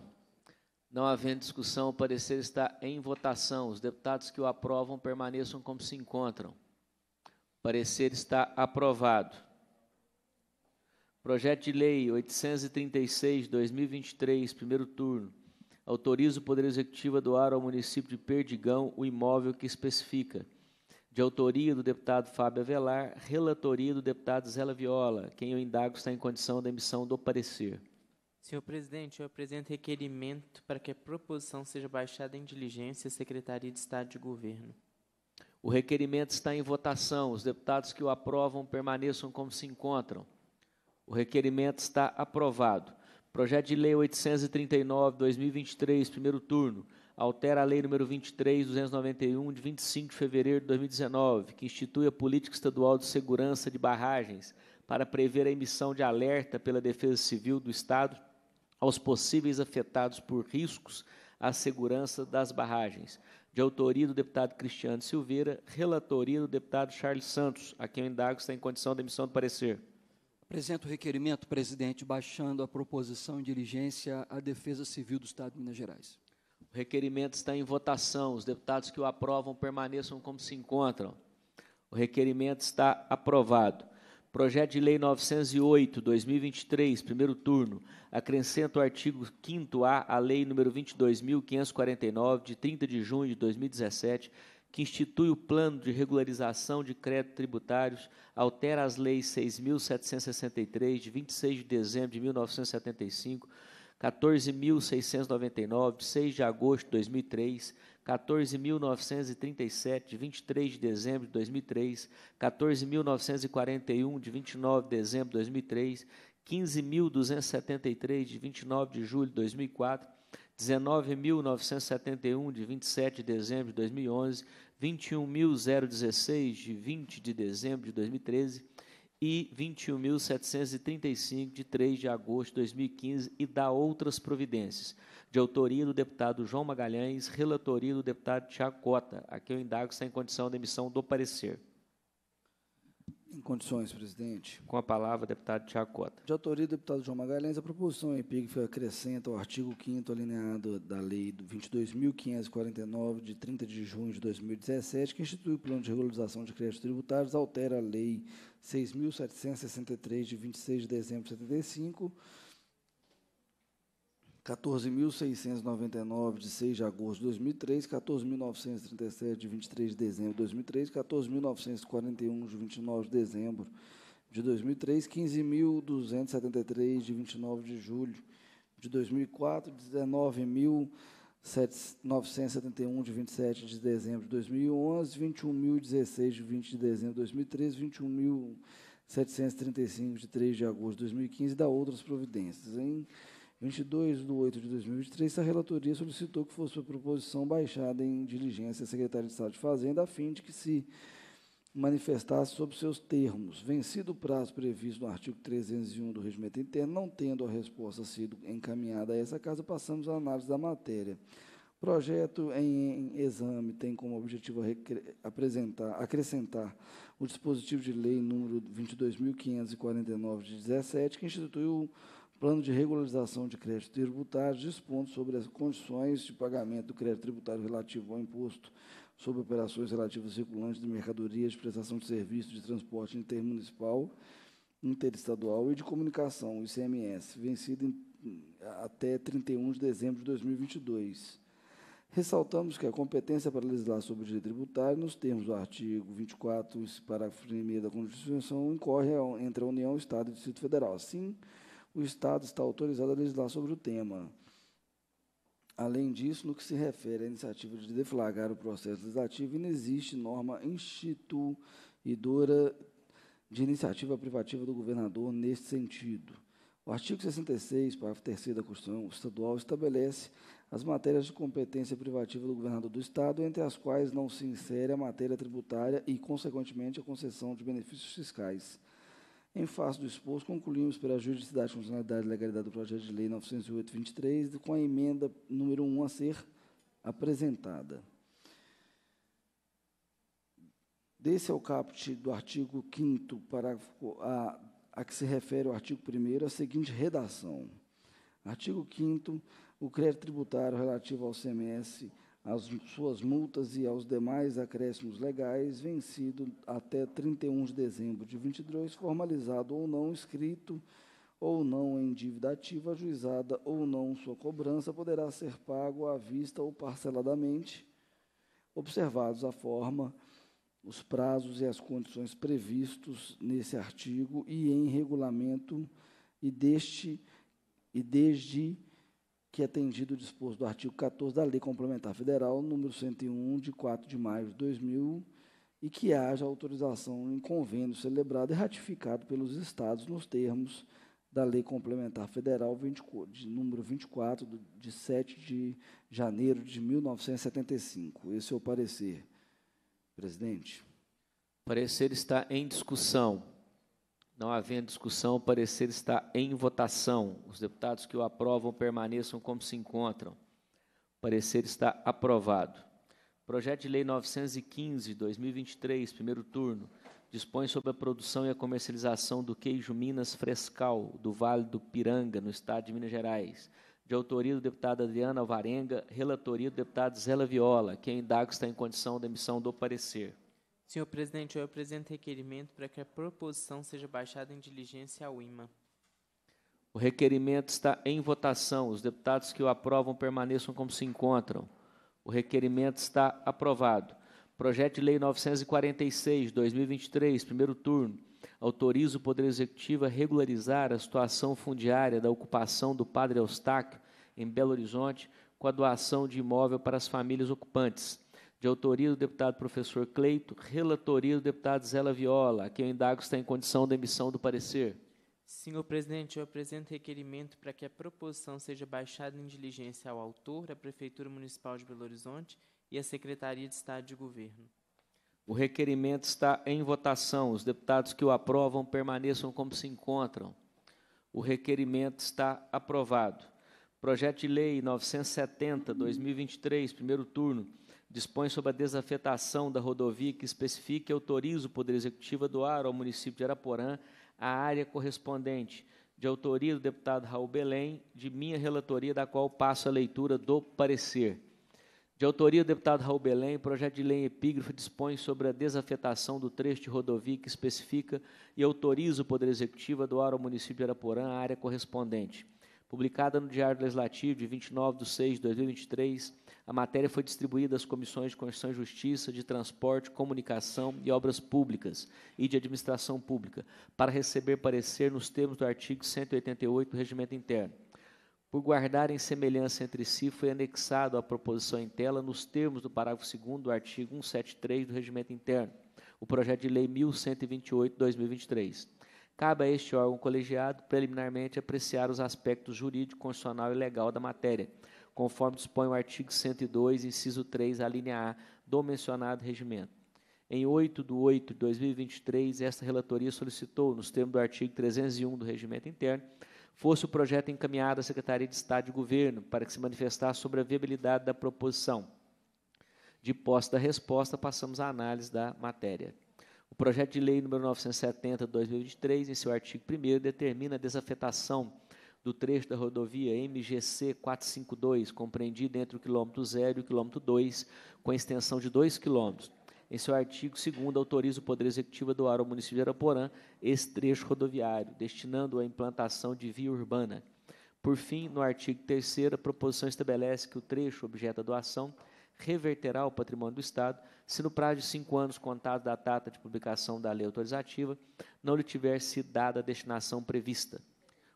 Não havendo discussão, o parecer está em votação. Os deputados que o aprovam permaneçam como se encontram. O parecer está aprovado. Projeto de Lei 836, 2023, primeiro turno. Autoriza o Poder Executivo a doar ao município de Perdigão o imóvel que especifica. De autoria do deputado Fábio Avelar, relatoria do deputado Zé Viola, quem eu indago está em condição da emissão do parecer. Senhor presidente, eu apresento requerimento para que a proposição seja baixada em diligência à Secretaria de Estado de Governo. O requerimento está em votação. Os deputados que o aprovam permaneçam como se encontram. O requerimento está aprovado. Projeto de Lei 839, 2023, primeiro turno, altera a Lei Número 23.291, de 25 de fevereiro de 2019, que institui a Política Estadual de Segurança de Barragens para prever a emissão de alerta pela Defesa Civil do Estado aos possíveis afetados por riscos à segurança das barragens. De autoria do deputado Cristiano Silveira, relatoria do deputado Charles Santos, a quem eu indago está em condição de emissão do parecer. Apresento o requerimento, presidente, baixando a proposição em diligência à Defesa Civil do Estado de Minas Gerais. O requerimento está em votação. Os deputados que o aprovam permaneçam como se encontram. O requerimento está aprovado. Projeto de Lei 908, 2023, primeiro turno. Acrescenta o artigo 5A à Lei nº 22.549, de 30 de junho de 2017, que institui o plano de regularização de créditos tributários, altera as leis 6.763, de 26 de dezembro de 1975, 14.699, de 6 de agosto de 2003, 14.937, de 23 de dezembro de 2003, 14.941, de 29 de dezembro de 2003, 15.273, de 29 de julho de 2004, 19.971, de 27 de dezembro de 2011, 21.016, de 20 de dezembro de 2013 e 21.735, de 3 de agosto de 2015, e da outras providências, de autoria do deputado João Magalhães, relatoria do deputado Tiago Cota, a quem eu indago sem em condição de emissão do parecer. Em condições, presidente. Com a palavra, deputado Tiago Cota. De autoria do deputado João Magalhães, a proposição foi acrescenta ao artigo 5 alineado da Lei 22.549, de 30 de junho de 2017, que institui o Plano de Regularização de Créditos Tributários, altera a Lei 6.763, de 26 de dezembro de 75, 14.699 de 6 de agosto de 2003, 14.937 de 23 de dezembro de 2003, 14.941 de 29 de dezembro de 2003, 15.273 de 29 de julho de 2004, 19.971 de 27 de dezembro de 2011, 21.016 de 20 de dezembro de 2013, 21.735 de 3 de agosto de 2015 e da outras providências. Em 22 de 8 de 2023, a relatoria solicitou que fosse a proposição baixada em diligência à Secretaria de Estado de Fazenda, a fim de que se manifestasse sob seus termos. Vencido o prazo previsto no artigo 301 do Regimento Interno, não tendo a resposta sido encaminhada a essa casa, passamos à análise da matéria. O projeto em exame tem como objetivo apresentar, acrescentar o dispositivo de lei número 22.549 de 17, que instituiu o Plano de Regularização de Crédito Tributário dispondo sobre as condições de pagamento do crédito tributário relativo ao imposto sobre operações relativas circulantes de mercadorias de prestação de serviços de transporte intermunicipal, interestadual e de comunicação, ICMS, vencido em, até 31 de dezembro de 2022. Ressaltamos que a competência para legislar sobre o direito tributário, nos termos do artigo 24, parágrafo 1 da Constituição, incorre entre a União, Estado e Distrito Federal. Assim, o Estado está autorizado a legislar sobre o tema. Além disso, no que se refere à iniciativa de deflagrar o processo legislativo, inexiste norma instituidora de iniciativa privativa do governador neste sentido. O artigo 66, parágrafo 3 da Constituição Estadual, estabelece as matérias de competência privativa do governador do Estado, entre as quais não se insere a matéria tributária e, consequentemente, a concessão de benefícios fiscais. Em face do exposto, concluímos pela juridicidade, funcionalidade e legalidade do projeto de lei 908-23, com a emenda número 1 a ser apresentada. Desse é o caput do artigo 5 parágrafo a, a que se refere o artigo 1 a seguinte redação. Artigo 5 o crédito tributário relativo ao CMS as suas multas e aos demais acréscimos legais, vencido até 31 de dezembro de 22, formalizado ou não, escrito ou não em dívida ativa, ajuizada ou não sua cobrança, poderá ser pago à vista ou parceladamente, observados a forma, os prazos e as condições previstos nesse artigo e em regulamento e deste e desde que é atendido o disposto do artigo 14 da Lei Complementar Federal número 101 de 4 de maio de 2000 e que haja autorização em convênio celebrado e ratificado pelos estados nos termos da Lei Complementar Federal 20, de número 24 do, de 7 de janeiro de 1975. Esse é o parecer, presidente. O parecer está em discussão. Não havendo discussão, o parecer está em votação. Os deputados que o aprovam permaneçam como se encontram. O parecer está aprovado. Projeto de Lei 915, 2023, primeiro turno, dispõe sobre a produção e a comercialização do queijo Minas Frescal, do Vale do Piranga, no estado de Minas Gerais. De autoria do deputado Adriana Alvarenga, relatoria do deputado Zela Viola, que em está em condição da emissão do parecer. Senhor presidente, eu apresento requerimento para que a proposição seja baixada em diligência ao IMA. O requerimento está em votação. Os deputados que o aprovam permaneçam como se encontram. O requerimento está aprovado. Projeto de Lei 946, 2023, primeiro turno. Autoriza o Poder Executivo a regularizar a situação fundiária da ocupação do Padre Eustáquio, em Belo Horizonte, com a doação de imóvel para as famílias ocupantes de autoria do deputado professor Cleito, relatoria do deputado Zela Viola, a quem eu indago está em condição da emissão do parecer. Senhor presidente, eu apresento requerimento para que a proposição seja baixada em diligência ao autor, à Prefeitura Municipal de Belo Horizonte e à Secretaria de Estado de Governo. O requerimento está em votação. Os deputados que o aprovam permaneçam como se encontram. O requerimento está aprovado. Projeto de Lei 970, 2023, primeiro turno dispõe sobre a desafetação da rodovia que especifica e autoriza o Poder Executivo a doar ao município de Araporã a área correspondente, de autoria do deputado Raul Belém, de minha relatoria, da qual passo a leitura do parecer. De autoria do deputado Raul Belém, o projeto de lei em epígrafe dispõe sobre a desafetação do trecho de rodovia que especifica e autoriza o Poder Executivo a doar ao município de Araporã a área correspondente. Publicada no Diário Legislativo de 29 de 6 de 2023, a matéria foi distribuída às comissões de Constituição e Justiça, de Transporte, Comunicação e Obras Públicas e de Administração Pública, para receber parecer nos termos do artigo 188 do Regimento Interno. Por guardarem semelhança entre si, foi anexado à proposição em tela nos termos do parágrafo 2 do artigo 173 do Regimento Interno, o projeto de lei 1128/2023. Cabe a este órgão colegiado preliminarmente apreciar os aspectos jurídico, constitucional e legal da matéria conforme dispõe o artigo 102, inciso 3, a linha A, do mencionado regimento. Em 8 de 8 de 2023, esta relatoria solicitou, nos termos do artigo 301 do Regimento Interno, fosse o projeto encaminhado à Secretaria de Estado de Governo para que se manifestasse sobre a viabilidade da proposição. De posse da resposta, passamos à análise da matéria. O projeto de lei número 970 de 2023, em seu artigo 1 determina a desafetação do trecho da rodovia MGC 452, compreendido entre o quilômetro 0 e o quilômetro 2, com a extensão de 2 quilômetros. Em seu artigo 2 autoriza o Poder Executivo a doar ao município de Araporã esse trecho rodoviário, destinando à implantação de via urbana. Por fim, no artigo 3 a proposição estabelece que o trecho objeto da doação reverterá ao patrimônio do Estado se no prazo de cinco anos contados da data de publicação da lei autorizativa não lhe tiver sido dada a destinação prevista.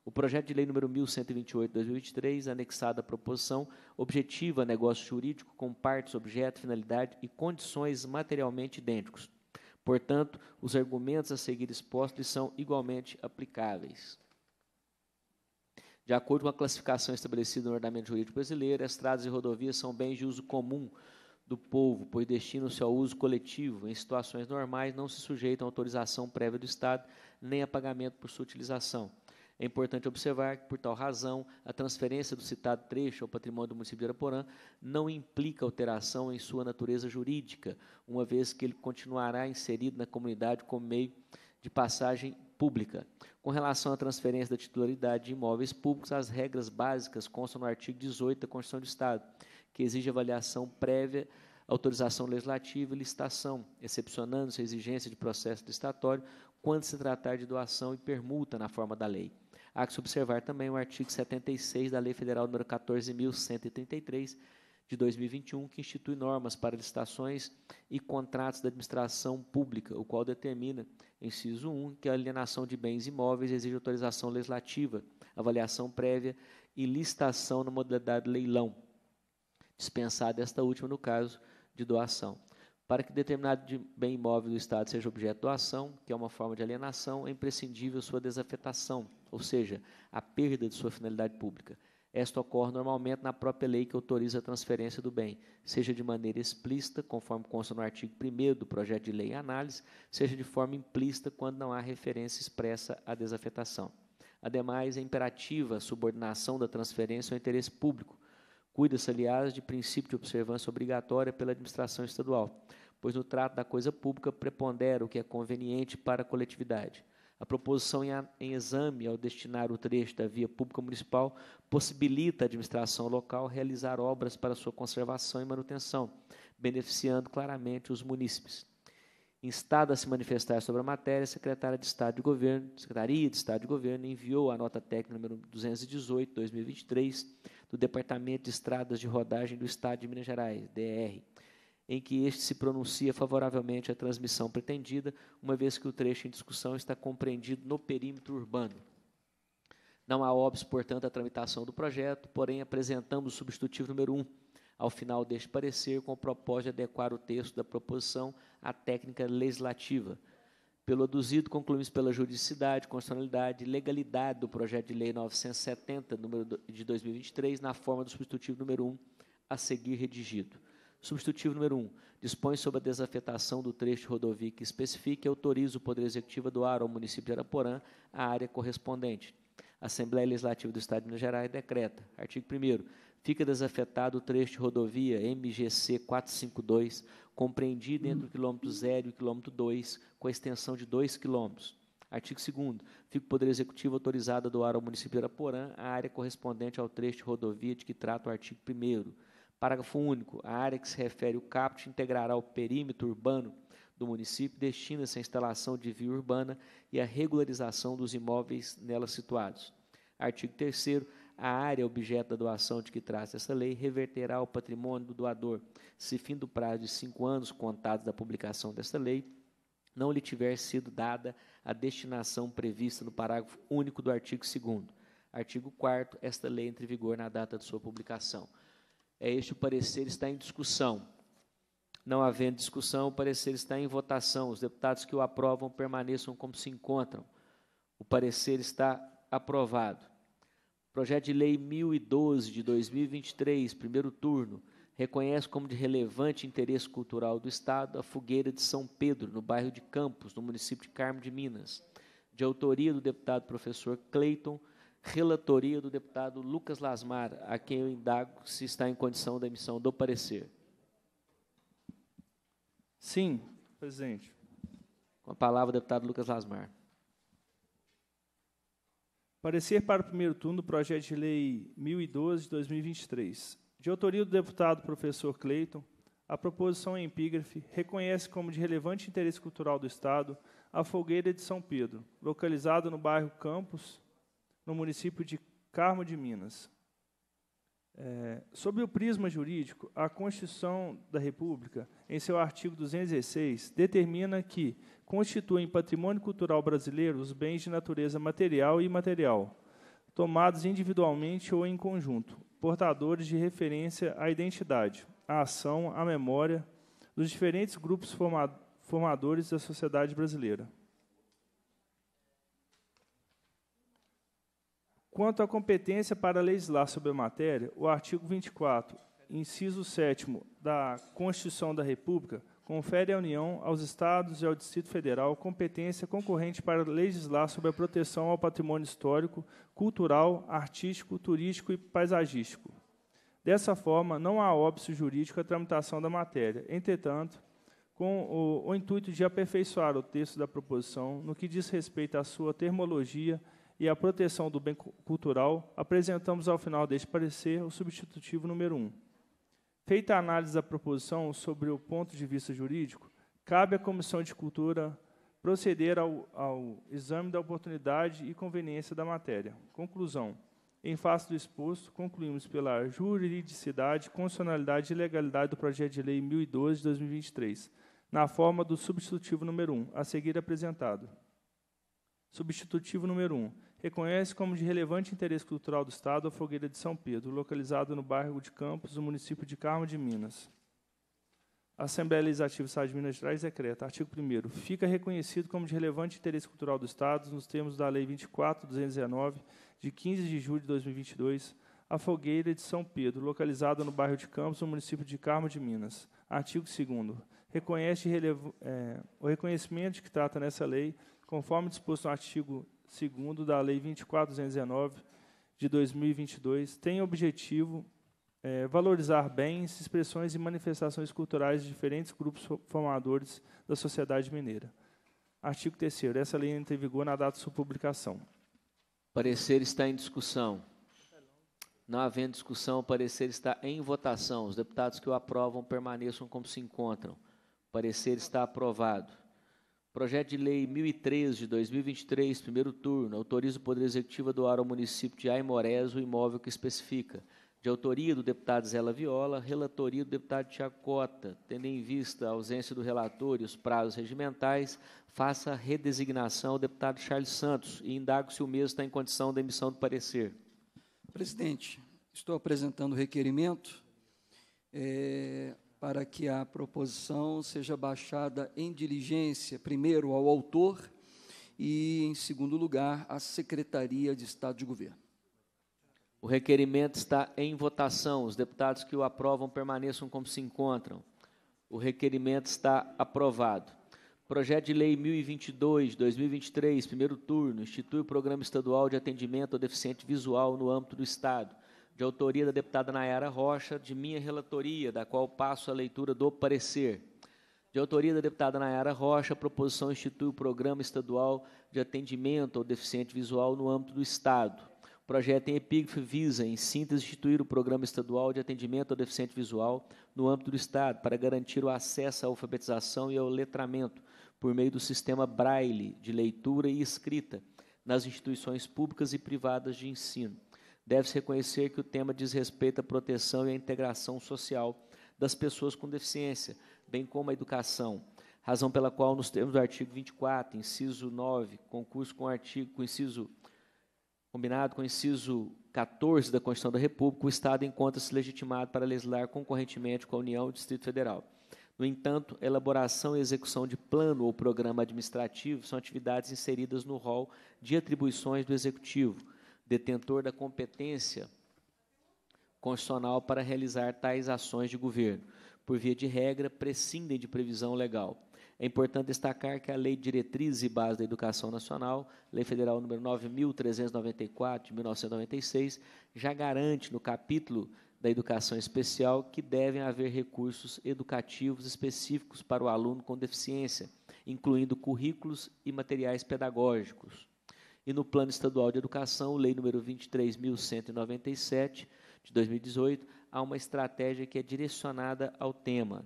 O projeto de lei número 1128/2023, anexado à proposição, objetiva negócio jurídico com partes, objeto, finalidade e condições materialmente idênticos. Portanto, os argumentos a seguir expostos são igualmente aplicáveis. De acordo com a classificação estabelecida no ordenamento jurídico brasileiro, estradas e rodovias são bens de uso comum do povo, pois destinam-se ao uso coletivo. Em situações normais, não se sujeitam a autorização prévia do Estado, nem a pagamento por sua utilização. É importante observar que, por tal razão, a transferência do citado trecho ao patrimônio do município de Araporã não implica alteração em sua natureza jurídica, uma vez que ele continuará inserido na comunidade como meio de passagem pública. Com relação à transferência da titularidade de imóveis públicos, as regras básicas constam no artigo 18 da Constituição do Estado, que exige avaliação prévia, autorização legislativa e licitação, excepcionando-se a exigência de processo licitatório quando se tratar de doação e permuta na forma da lei. Há que se observar também o artigo 76 da Lei Federal nº 14.133, de 2021, que institui normas para licitações e contratos da administração pública, o qual determina, inciso 1, que a alienação de bens imóveis exige autorização legislativa, avaliação prévia e licitação na modalidade leilão, dispensada esta última no caso de doação. Para que determinado bem imóvel do Estado seja objeto de doação, que é uma forma de alienação, é imprescindível sua desafetação ou seja, a perda de sua finalidade pública. Esta ocorre normalmente na própria lei que autoriza a transferência do bem, seja de maneira explícita, conforme consta no artigo 1 do projeto de lei em análise, seja de forma implícita, quando não há referência expressa à desafetação. Ademais, é imperativa a subordinação da transferência ao interesse público. Cuida-se, aliás, de princípio de observância obrigatória pela administração estadual, pois no trato da coisa pública prepondera o que é conveniente para a coletividade. A proposição em, em exame, ao destinar o trecho da via pública municipal, possibilita a administração local realizar obras para sua conservação e manutenção, beneficiando claramente os munícipes. Instada a se manifestar sobre a matéria, a secretária de Estado de Governo, Secretaria de Estado de Governo enviou a nota técnica número 218/2023 do Departamento de Estradas de Rodagem do Estado de Minas Gerais, DR, em que este se pronuncia favoravelmente à transmissão pretendida, uma vez que o trecho em discussão está compreendido no perímetro urbano. Não há óbvio, portanto, a tramitação do projeto, porém apresentamos o substitutivo número 1 ao final deste parecer com o propósito de adequar o texto da proposição à técnica legislativa. Pelo aduzido, concluímos pela juridicidade, constitucionalidade e legalidade do projeto de lei 970, número de 2023, na forma do substitutivo número 1 a seguir redigido. Substitutivo número 1. Um, dispõe sobre a desafetação do trecho rodovia que especifica e autoriza o Poder Executivo a doar ao município de Araporã a área correspondente. Assembleia Legislativa do Estado de Minas Gerais decreta. Artigo 1 Fica desafetado o trecho de rodovia MGC 452, compreendido entre o quilômetro 0 e o quilômetro 2, com a extensão de 2 quilômetros. Artigo 2 Fica o Poder Executivo autorizado a doar ao município de Araporã a área correspondente ao trecho de rodovia de que trata o artigo 1 Parágrafo único. A área que se refere o caput integrará o perímetro urbano do município, destina-se à instalação de via urbana e à regularização dos imóveis nela situados. Artigo 3 a área objeto da doação de que traz essa lei reverterá o patrimônio do doador, se fim do prazo de cinco anos contados da publicação desta lei não lhe tiver sido dada a destinação prevista no parágrafo único do artigo 2 Artigo 4 esta lei entra em vigor na data de sua publicação. É este o parecer está em discussão. Não havendo discussão, o parecer está em votação. Os deputados que o aprovam permaneçam como se encontram. O parecer está aprovado. Projeto de Lei 1012 de 2023, primeiro turno, reconhece como de relevante interesse cultural do Estado a fogueira de São Pedro, no bairro de Campos, no município de Carmo de Minas, de autoria do deputado professor Cleiton relatoria do deputado Lucas Lasmar, a quem eu indago se está em condição da emissão do parecer. Sim, presidente. Com a palavra, o deputado Lucas Lasmar. Parecer para o primeiro turno do projeto de lei 1012 de 2023. De autoria do deputado professor Cleiton, a proposição em é epígrafe reconhece como de relevante interesse cultural do Estado a fogueira de São Pedro, localizada no bairro Campos, no município de Carmo de Minas. É, sob o prisma jurídico, a Constituição da República, em seu artigo 216, determina que constituem patrimônio cultural brasileiro os bens de natureza material e imaterial, tomados individualmente ou em conjunto, portadores de referência à identidade, à ação, à memória dos diferentes grupos formadores da sociedade brasileira. Quanto à competência para legislar sobre a matéria, o artigo 24, inciso 7 da Constituição da República, confere à União, aos Estados e ao Distrito Federal competência concorrente para legislar sobre a proteção ao patrimônio histórico, cultural, artístico, turístico e paisagístico. Dessa forma, não há óbice jurídico à tramitação da matéria. Entretanto, com o, o intuito de aperfeiçoar o texto da proposição no que diz respeito à sua termologia, e a proteção do bem cultural, apresentamos ao final deste parecer o substitutivo número 1. Feita a análise da proposição sobre o ponto de vista jurídico, cabe à Comissão de Cultura proceder ao, ao exame da oportunidade e conveniência da matéria. Conclusão. Em face do exposto, concluímos pela juridicidade, constitucionalidade e legalidade do projeto de lei 1012 de 2023, na forma do substitutivo número 1, a seguir apresentado. Substitutivo número 1 reconhece como de relevante interesse cultural do Estado a Fogueira de São Pedro, localizada no bairro de Campos, no município de Carmo de Minas. A Assembleia Legislativa do Estado de Minas Gerais decreta, artigo 1 fica reconhecido como de relevante interesse cultural do Estado, nos termos da Lei 24219, de 15 de julho de 2022, a Fogueira de São Pedro, localizada no bairro de Campos, no município de Carmo de Minas. Artigo 2 reconhece é, o reconhecimento que trata nessa lei, conforme disposto no artigo segundo da Lei 24.219 de 2022, tem objetivo é, valorizar bens, expressões e manifestações culturais de diferentes grupos formadores da sociedade mineira. Artigo 3 Essa lei entra em vigor na data de sua publicação. Parecer está em discussão. Não havendo discussão, o parecer está em votação. Os deputados que o aprovam permaneçam como se encontram. O parecer está aprovado. Projeto de Lei 1013 de 2023, primeiro turno, autoriza o Poder Executivo a doar ao município de Aimorés o imóvel que especifica. De autoria do deputado Zela Viola, relatoria do deputado Tiago Cota, tendo em vista a ausência do relator e os prazos regimentais, faça redesignação ao deputado Charles Santos e indago se o mesmo está em condição da emissão do parecer. Presidente, estou apresentando o requerimento. É, para que a proposição seja baixada em diligência, primeiro ao autor e, em segundo lugar, à Secretaria de Estado de Governo. O requerimento está em votação. Os deputados que o aprovam permaneçam como se encontram. O requerimento está aprovado. Projeto de Lei 1022, 2023, primeiro turno, institui o Programa Estadual de Atendimento ao Deficiente Visual no âmbito do Estado de autoria da deputada Nayara Rocha, de minha relatoria, da qual passo a leitura do parecer. De autoria da deputada Nayara Rocha, a proposição institui o Programa Estadual de Atendimento ao Deficiente Visual no âmbito do Estado. O projeto em epígrafe visa, em síntese, instituir o Programa Estadual de Atendimento ao Deficiente Visual no âmbito do Estado, para garantir o acesso à alfabetização e ao letramento por meio do sistema Braille de leitura e escrita nas instituições públicas e privadas de ensino deve-se reconhecer que o tema diz respeito à proteção e à integração social das pessoas com deficiência, bem como à educação. Razão pela qual, nos termos do artigo 24, inciso 9, concurso com artigo, com inciso combinado com o inciso 14 da Constituição da República, o Estado encontra-se legitimado para legislar concorrentemente com a União e o Distrito Federal. No entanto, elaboração e execução de plano ou programa administrativo são atividades inseridas no rol de atribuições do Executivo, detentor da competência constitucional para realizar tais ações de governo, por via de regra, prescindem de previsão legal. É importante destacar que a Lei de Diretrizes e Bases da Educação Nacional, Lei Federal nº 9.394, de 1996, já garante no capítulo da educação especial que devem haver recursos educativos específicos para o aluno com deficiência, incluindo currículos e materiais pedagógicos e no Plano Estadual de Educação, Lei número 23.197 de 2018, há uma estratégia que é direcionada ao tema.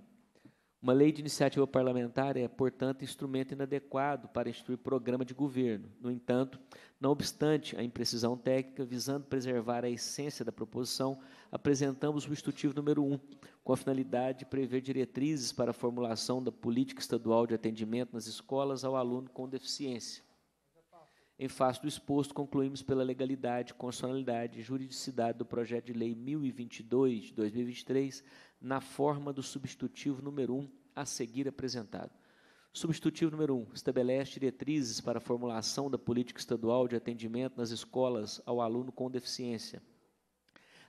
Uma lei de iniciativa parlamentar é, portanto, instrumento inadequado para instituir programa de governo. No entanto, não obstante a imprecisão técnica, visando preservar a essência da proposição, apresentamos o instrutivo número 1, com a finalidade de prever diretrizes para a formulação da política estadual de atendimento nas escolas ao aluno com deficiência em face do exposto, concluímos pela legalidade, constitucionalidade e juridicidade do projeto de lei 1022 de 2023, na forma do substitutivo número 1 a seguir apresentado. Substitutivo número 1 estabelece diretrizes para a formulação da política estadual de atendimento nas escolas ao aluno com deficiência.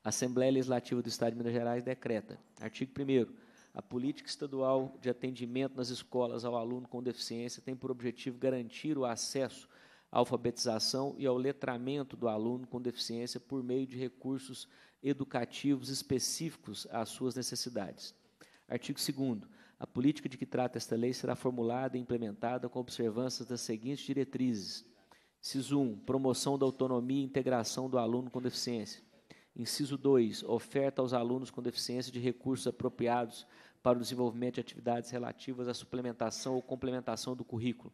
A Assembleia Legislativa do Estado de Minas Gerais decreta. Artigo 1 a política estadual de atendimento nas escolas ao aluno com deficiência tem por objetivo garantir o acesso alfabetização e ao letramento do aluno com deficiência por meio de recursos educativos específicos às suas necessidades. Artigo 2 A política de que trata esta lei será formulada e implementada com observância das seguintes diretrizes. Inciso 1. Promoção da autonomia e integração do aluno com deficiência. Inciso 2. Oferta aos alunos com deficiência de recursos apropriados para o desenvolvimento de atividades relativas à suplementação ou complementação do currículo.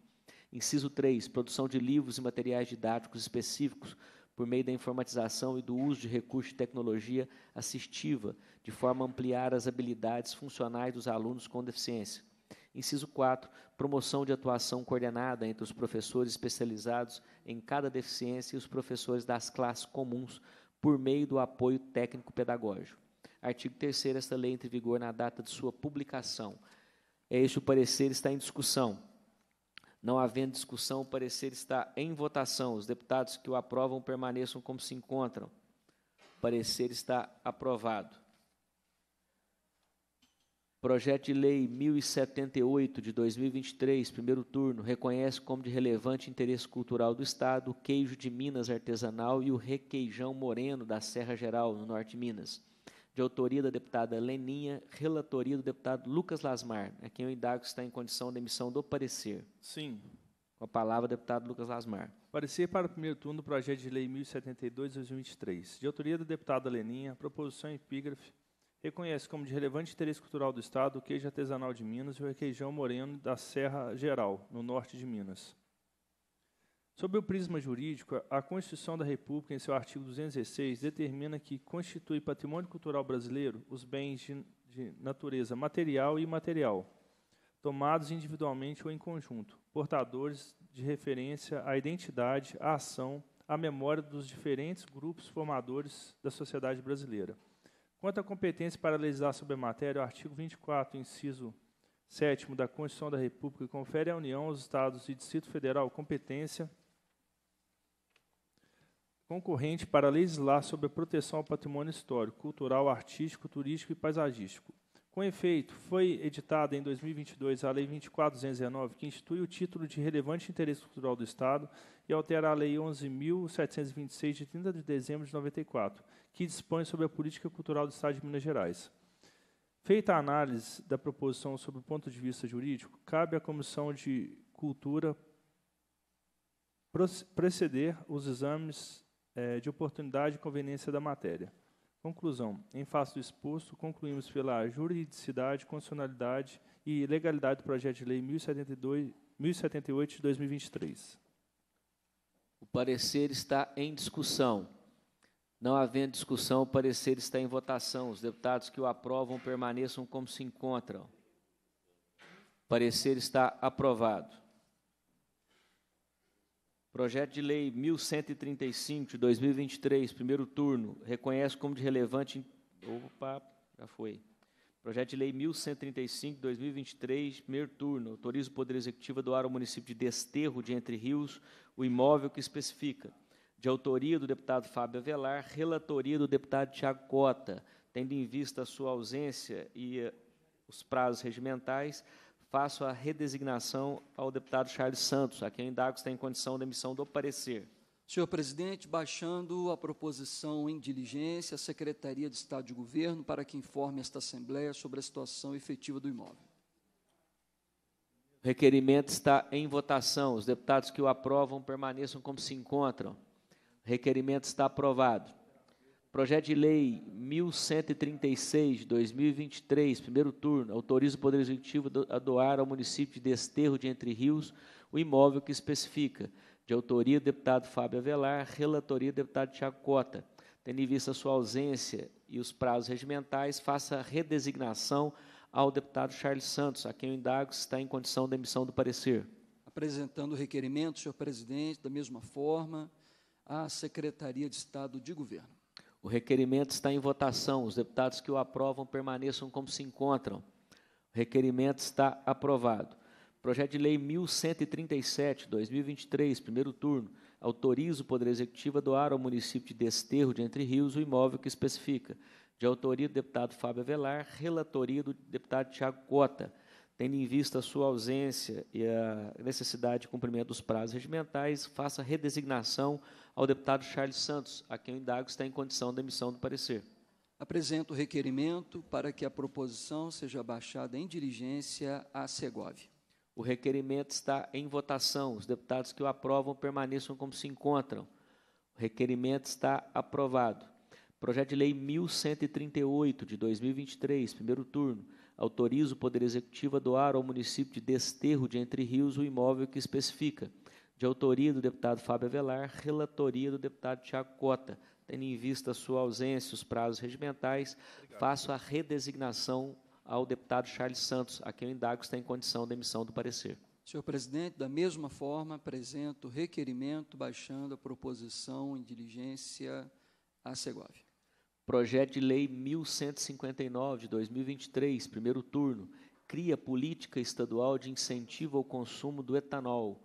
Inciso 3. Produção de livros e materiais didáticos específicos por meio da informatização e do uso de recursos de tecnologia assistiva, de forma a ampliar as habilidades funcionais dos alunos com deficiência. Inciso 4. Promoção de atuação coordenada entre os professores especializados em cada deficiência e os professores das classes comuns por meio do apoio técnico-pedagógico. Artigo 3. Esta lei entra em vigor na data de sua publicação. É Este o parecer está em discussão. Não havendo discussão, o parecer está em votação. Os deputados que o aprovam permaneçam como se encontram. O parecer está aprovado. Projeto de Lei 1078 de 2023, primeiro turno, reconhece como de relevante interesse cultural do Estado o queijo de Minas artesanal e o requeijão moreno da Serra Geral, no norte de Minas de autoria da deputada Leninha, relatoria do deputado Lucas Lasmar, a é quem eu indago está em condição de emissão do parecer. Sim. Com a palavra, deputado Lucas Lasmar. Parecer para o primeiro turno do projeto de lei 1072-2023. De autoria da deputada Leninha, proposição epígrafe reconhece como de relevante interesse cultural do Estado o queijo artesanal de Minas e o requeijão moreno da Serra Geral, no norte de Minas. Sob o prisma jurídico, a Constituição da República, em seu artigo 216, determina que constitui patrimônio cultural brasileiro os bens de, de natureza material e imaterial, tomados individualmente ou em conjunto, portadores de referência à identidade, à ação, à memória dos diferentes grupos formadores da sociedade brasileira. Quanto à competência para legislar sobre a matéria, o artigo 24, inciso 7 da Constituição da República confere à União, aos Estados e Distrito Federal competência concorrente para legislar sobre a proteção ao patrimônio histórico, cultural, artístico, turístico e paisagístico. Com efeito, foi editada em 2022 a Lei 24.219, que institui o título de relevante interesse cultural do Estado e altera a Lei 11.726, de 30 de dezembro de 94, que dispõe sobre a política cultural do Estado de Minas Gerais. Feita a análise da proposição sob o ponto de vista jurídico, cabe à Comissão de Cultura proceder os exames é, de oportunidade e conveniência da matéria. Conclusão. Em face do exposto, concluímos pela juridicidade, constitucionalidade e legalidade do projeto de lei 1072, 1078 de 2023. O parecer está em discussão. Não havendo discussão, o parecer está em votação. Os deputados que o aprovam permaneçam como se encontram. O parecer está aprovado. Projeto de Lei 1135 de 2023, primeiro turno, reconhece como de relevante. Opa, já foi. Projeto de Lei 1135 de 2023, primeiro turno, autoriza o Poder Executivo a doar ao município de Desterro de Entre Rios o imóvel que especifica. De autoria do deputado Fábio Avelar, relatoria do deputado Tiago Cota, tendo em vista a sua ausência e eh, os prazos regimentais, faço a redesignação ao deputado Charles Santos, a quem está em condição de emissão do parecer. Senhor presidente, baixando a proposição em diligência, a Secretaria de Estado de Governo para que informe esta Assembleia sobre a situação efetiva do imóvel. O requerimento está em votação. Os deputados que o aprovam permaneçam como se encontram. O requerimento está aprovado. Projeto de Lei 1136, 2023, primeiro turno, autoriza o Poder Executivo a doar ao município de Desterro de Entre Rios o imóvel que especifica. De autoria do deputado Fábio Avelar, relatoria do deputado Tiago Cota. Tendo em vista sua ausência e os prazos regimentais, faça a redesignação ao deputado Charles Santos, a quem o indago se está em condição de emissão do parecer. Apresentando o requerimento, senhor presidente, da mesma forma, à Secretaria de Estado de Governo. O requerimento está em votação. Os deputados que o aprovam permaneçam como se encontram. O requerimento está aprovado. Projeto de Lei 1137, 2023, primeiro turno, autoriza o Poder Executivo a doar ao município de Desterro de Entre Rios o imóvel que especifica. De autoria do deputado Fábio Avelar, relatoria do deputado Tiago Cota. Tendo em vista a sua ausência e a necessidade de cumprimento dos prazos regimentais, faça redesignação redesignação ao deputado Charles Santos, a quem o indago está em condição da emissão do parecer. Apresento o requerimento para que a proposição seja baixada em diligência à Segov. O requerimento está em votação. Os deputados que o aprovam permaneçam como se encontram. O requerimento está aprovado. Projeto de Lei 1138 de 2023, primeiro turno, autoriza o Poder Executivo a doar ao município de Desterro de Entre Rios o imóvel que especifica de autoria do deputado Fábio Avelar, relatoria do deputado Tiago Cota. Tendo em vista sua ausência e os prazos regimentais, Obrigado. faço a redesignação ao deputado Charles Santos, a quem eu indago está em condição de emissão do parecer. Senhor presidente, da mesma forma, apresento requerimento baixando a proposição em diligência à Segovia. Projeto de Lei 1159 de 2023, primeiro turno, cria política estadual de incentivo ao consumo do etanol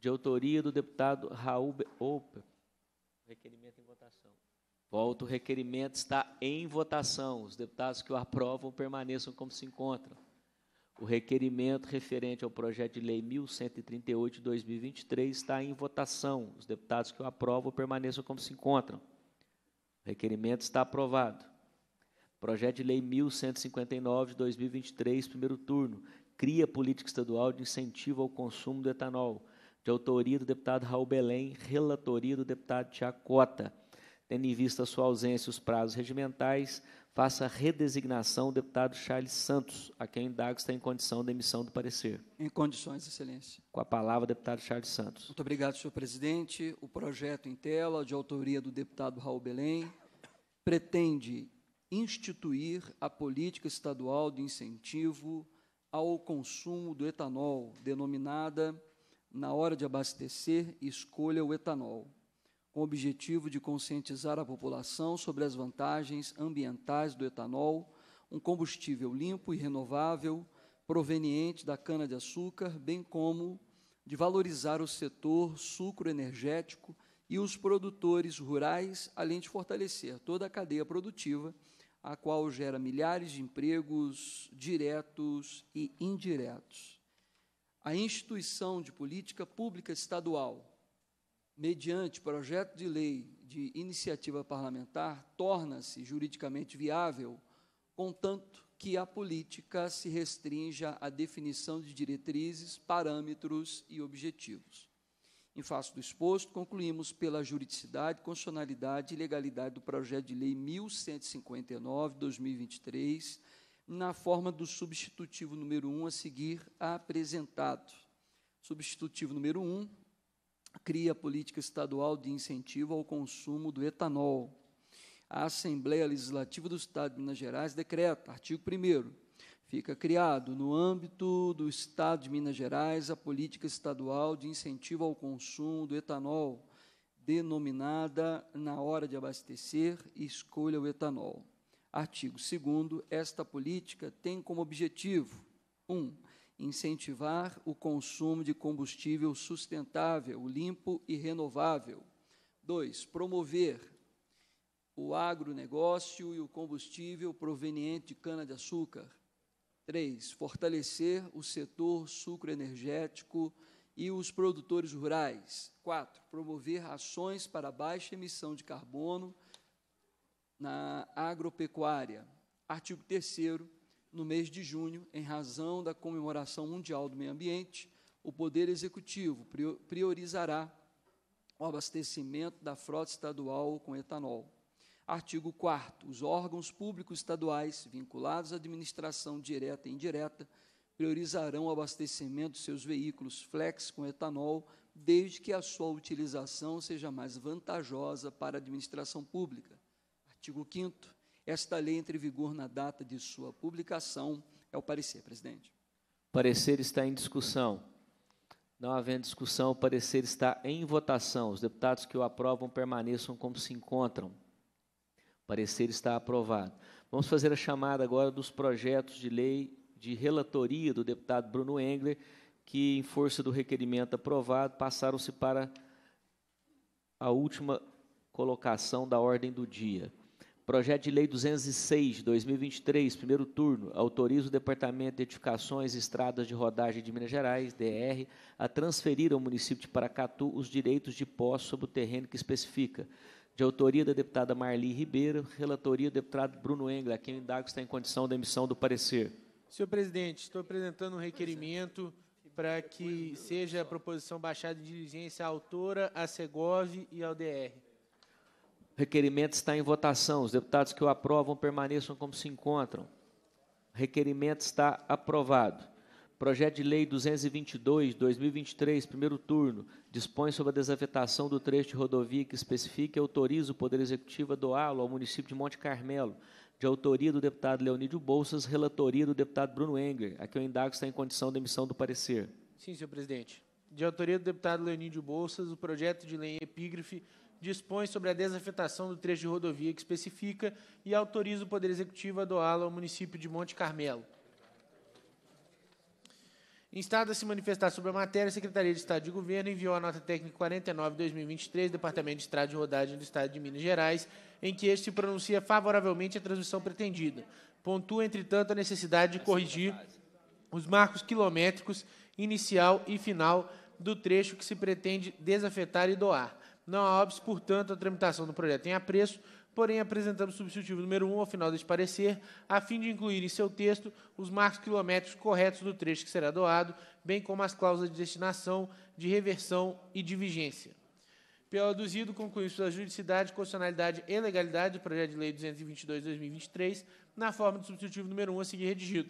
de autoria do deputado Raul. Be... Opa! Requerimento em votação. Volto, o requerimento está em votação. Os deputados que o aprovam permaneçam como se encontram. O requerimento referente ao projeto de lei 1138 de 2023 está em votação. Os deputados que o aprovam permaneçam como se encontram. O requerimento está aprovado. Projeto de lei 1159 de 2023, primeiro turno, cria política estadual de incentivo ao consumo do etanol de autoria do deputado Raul Belém, relatoria do deputado Tiago Cota. Tendo em vista sua ausência e os prazos regimentais, faça a redesignação do deputado Charles Santos, a quem o indago está em condição da emissão do parecer. Em condições, Excelência. Com a palavra, deputado Charles Santos. Muito obrigado, senhor presidente. O projeto em tela, de autoria do deputado Raul Belém, pretende instituir a política estadual de incentivo ao consumo do etanol, denominada na hora de abastecer, escolha o etanol, com o objetivo de conscientizar a população sobre as vantagens ambientais do etanol, um combustível limpo e renovável proveniente da cana-de-açúcar, bem como de valorizar o setor sucroenergético e os produtores rurais, além de fortalecer toda a cadeia produtiva, a qual gera milhares de empregos diretos e indiretos a instituição de política pública estadual, mediante projeto de lei de iniciativa parlamentar, torna-se juridicamente viável, contanto que a política se restrinja à definição de diretrizes, parâmetros e objetivos. Em face do exposto, concluímos pela juridicidade, constitucionalidade e legalidade do projeto de lei 1159/2023 na forma do substitutivo número 1 um a seguir apresentado. Substitutivo número 1 um, cria a política estadual de incentivo ao consumo do etanol. A Assembleia Legislativa do Estado de Minas Gerais decreta, artigo 1 fica criado no âmbito do Estado de Minas Gerais a política estadual de incentivo ao consumo do etanol, denominada na hora de abastecer, escolha o etanol. Artigo 2 esta política tem como objetivo: 1. Um, incentivar o consumo de combustível sustentável, limpo e renovável. 2. Promover o agronegócio e o combustível proveniente de cana-de-açúcar. 3. Fortalecer o setor sucroenergético e os produtores rurais. 4. Promover ações para baixa emissão de carbono na agropecuária. Artigo 3 no mês de junho, em razão da comemoração mundial do meio ambiente, o Poder Executivo priorizará o abastecimento da frota estadual com etanol. Artigo 4 Os órgãos públicos estaduais vinculados à administração direta e indireta priorizarão o abastecimento de seus veículos flex com etanol, desde que a sua utilização seja mais vantajosa para a administração pública Artigo 5 Esta lei entra em vigor na data de sua publicação. É o parecer, presidente. O parecer está em discussão. Não havendo discussão, o parecer está em votação. Os deputados que o aprovam permaneçam como se encontram. O parecer está aprovado. Vamos fazer a chamada agora dos projetos de lei de relatoria do deputado Bruno Engler, que, em força do requerimento aprovado, passaram-se para a última colocação da ordem do dia. Projeto de Lei 206, 2023, primeiro turno, autoriza o Departamento de Edificações e Estradas de Rodagem de Minas Gerais, DR, a transferir ao município de Paracatu os direitos de posse sobre o terreno que especifica. De autoria da deputada Marli Ribeiro, relatoria do deputado Bruno Engler, quem o Indago está em condição da emissão do parecer. Senhor presidente, estou apresentando um requerimento para que seja a proposição baixada de diligência à autora, à Segov e ao DR requerimento está em votação. Os deputados que o aprovam permaneçam como se encontram. Requerimento está aprovado. Projeto de Lei 222, 2023, primeiro turno, dispõe sobre a desafetação do trecho de rodovia que especifica e autoriza o Poder Executivo a doá-lo ao município de Monte Carmelo, de autoria do deputado Leonídio Bolsas, relatoria do deputado Bruno Enger. Aqui o indago está em condição de emissão do parecer. Sim, senhor presidente. De autoria do deputado Leonídio Bolsas, o projeto de lei é epígrafe dispõe sobre a desafetação do trecho de rodovia que especifica e autoriza o Poder Executivo a doá-lo ao município de Monte Carmelo. Instado a se manifestar sobre a matéria, a Secretaria de Estado de Governo enviou a nota técnica 49-2023, Departamento de Estrada de Rodagem do Estado de Minas Gerais, em que este se pronuncia favoravelmente à transmissão pretendida. Pontua, entretanto, a necessidade de corrigir os marcos quilométricos inicial e final do trecho que se pretende desafetar e doar. Não há óbvio, portanto, a tramitação do projeto em apreço, porém apresentamos substitutivo número 1 ao final deste parecer, a fim de incluir em seu texto os marcos quilométricos corretos do trecho que será doado, bem como as cláusulas de destinação, de reversão e de vigência. Pelo aduzido, concluímos pela juridicidade, constitucionalidade e legalidade do projeto de lei 222-2023, na forma do substitutivo número 1 a seguir redigido.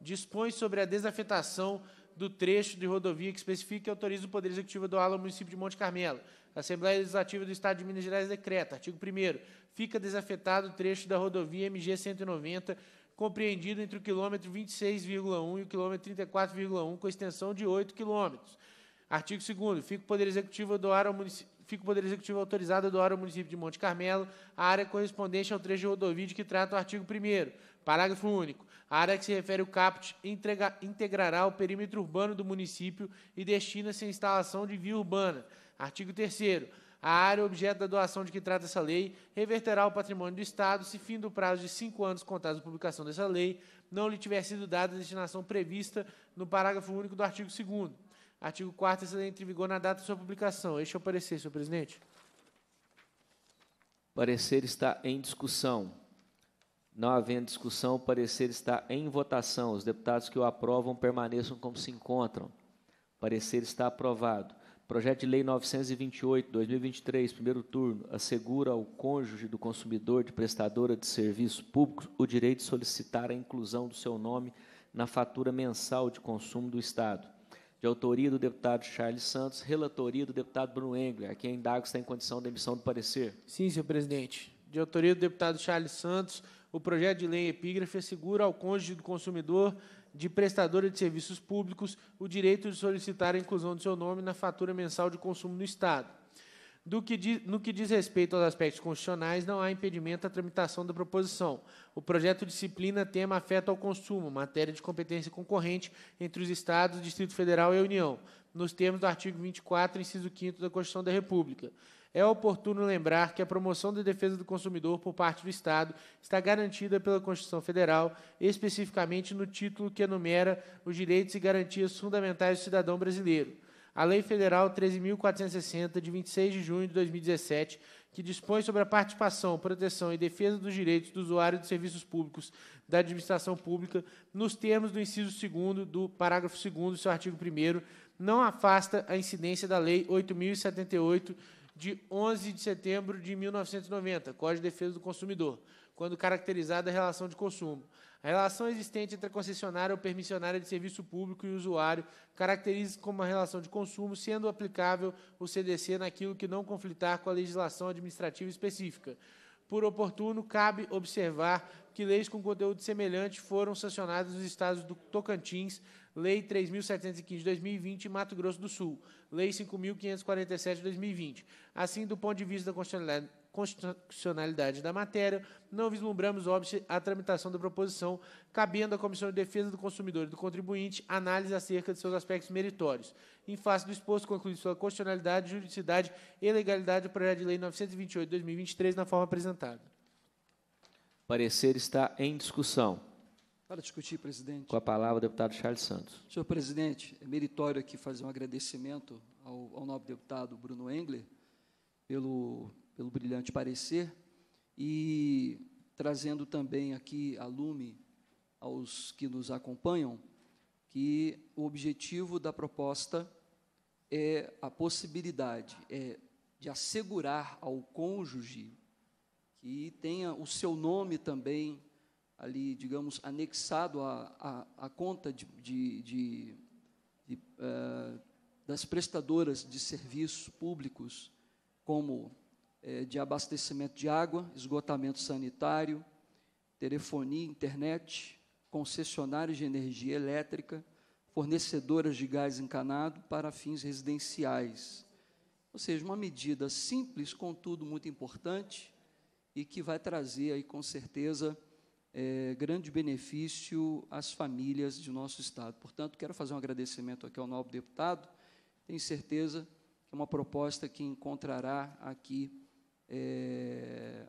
Dispõe sobre a desafetação do trecho de rodovia que especifica e autoriza o Poder Executivo a doá-lo ao município de Monte Carmelo, a Assembleia Legislativa do Estado de Minas Gerais decreta, artigo 1 fica desafetado o trecho da rodovia MG 190, compreendido entre o quilômetro 26,1 e o quilômetro 34,1, com extensão de 8 quilômetros. Artigo 2 fica o Poder Executivo doar ao município fica o Poder Executivo autorizado a doar ao município de Monte Carmelo a área correspondente ao trecho de rodovia de que trata o artigo 1 Parágrafo único. A área que se refere o caput integrará o perímetro urbano do município e destina-se à instalação de via urbana. Artigo 3 a área objeto da doação de que trata essa lei reverterá ao patrimônio do Estado se, fim do prazo de cinco anos contados da publicação dessa lei, não lhe tiver sido dada a destinação prevista no parágrafo único do artigo 2 Artigo 4 essa lei entra em vigor na data de sua publicação. Este é o parecer, senhor presidente. O parecer está em discussão. Não havendo discussão, o parecer está em votação. Os deputados que o aprovam permaneçam como se encontram. O parecer está aprovado. Projeto de Lei 928, 2023, primeiro turno, assegura ao cônjuge do consumidor de prestadora de serviços públicos o direito de solicitar a inclusão do seu nome na fatura mensal de consumo do Estado. De autoria do deputado Charles Santos, relatoria do deputado Bruno Engler, a quem indago está em condição de emissão do parecer. Sim, senhor presidente. De autoria do deputado Charles Santos, o projeto de lei epígrafe assegura ao cônjuge do consumidor de prestadora de serviços públicos o direito de solicitar a inclusão do seu nome na fatura mensal de consumo no Estado. Que diz, no que diz respeito aos aspectos constitucionais, não há impedimento à tramitação da proposição. O projeto disciplina tema afeto ao consumo, matéria de competência concorrente entre os Estados, Distrito Federal e a União, nos termos do artigo 24, inciso 5 da Constituição da República é oportuno lembrar que a promoção da defesa do consumidor por parte do Estado está garantida pela Constituição Federal, especificamente no título que enumera os direitos e garantias fundamentais do cidadão brasileiro. A Lei Federal 13.460, de 26 de junho de 2017, que dispõe sobre a participação, proteção e defesa dos direitos do usuário de serviços públicos da administração pública, nos termos do inciso 2 do parágrafo 2 do seu artigo 1 não afasta a incidência da Lei 8.078 de 11 de setembro de 1990, Código de Defesa do Consumidor, quando caracterizada a relação de consumo. A relação existente entre a concessionária ou permissionária de serviço público e o usuário caracteriza-se como uma relação de consumo, sendo aplicável o CDC naquilo que não conflitar com a legislação administrativa específica. Por oportuno, cabe observar que leis com conteúdo semelhante foram sancionadas nos estados do Tocantins, Lei 3.715 de 2020 Mato Grosso do Sul, Lei 5.547 de 2020. Assim, do ponto de vista da constitucionalidade, constitucionalidade da matéria, não vislumbramos, óbvio, a tramitação da proposição, cabendo à Comissão de Defesa do Consumidor e do Contribuinte análise acerca de seus aspectos meritórios. Em face do exposto, concluído sua constitucionalidade, juridicidade e legalidade do projeto de lei 928 de 2023 na forma apresentada. Parecer está em discussão. Para discutir, presidente. Com a palavra, o deputado Charles Santos. Senhor presidente, é meritório aqui fazer um agradecimento ao, ao nobre deputado Bruno Engler pelo, pelo brilhante parecer e trazendo também aqui a lume aos que nos acompanham que o objetivo da proposta é a possibilidade é de assegurar ao cônjuge que tenha o seu nome também ali, digamos, anexado à, à, à conta de, de, de, de uh, das prestadoras de serviços públicos, como eh, de abastecimento de água, esgotamento sanitário, telefonia, internet, concessionários de energia elétrica, fornecedoras de gás encanado para fins residenciais. Ou seja, uma medida simples, contudo muito importante, e que vai trazer aí com certeza é, grande benefício às famílias de nosso Estado. Portanto, quero fazer um agradecimento aqui ao nobre deputado. Tenho certeza que é uma proposta que encontrará aqui é,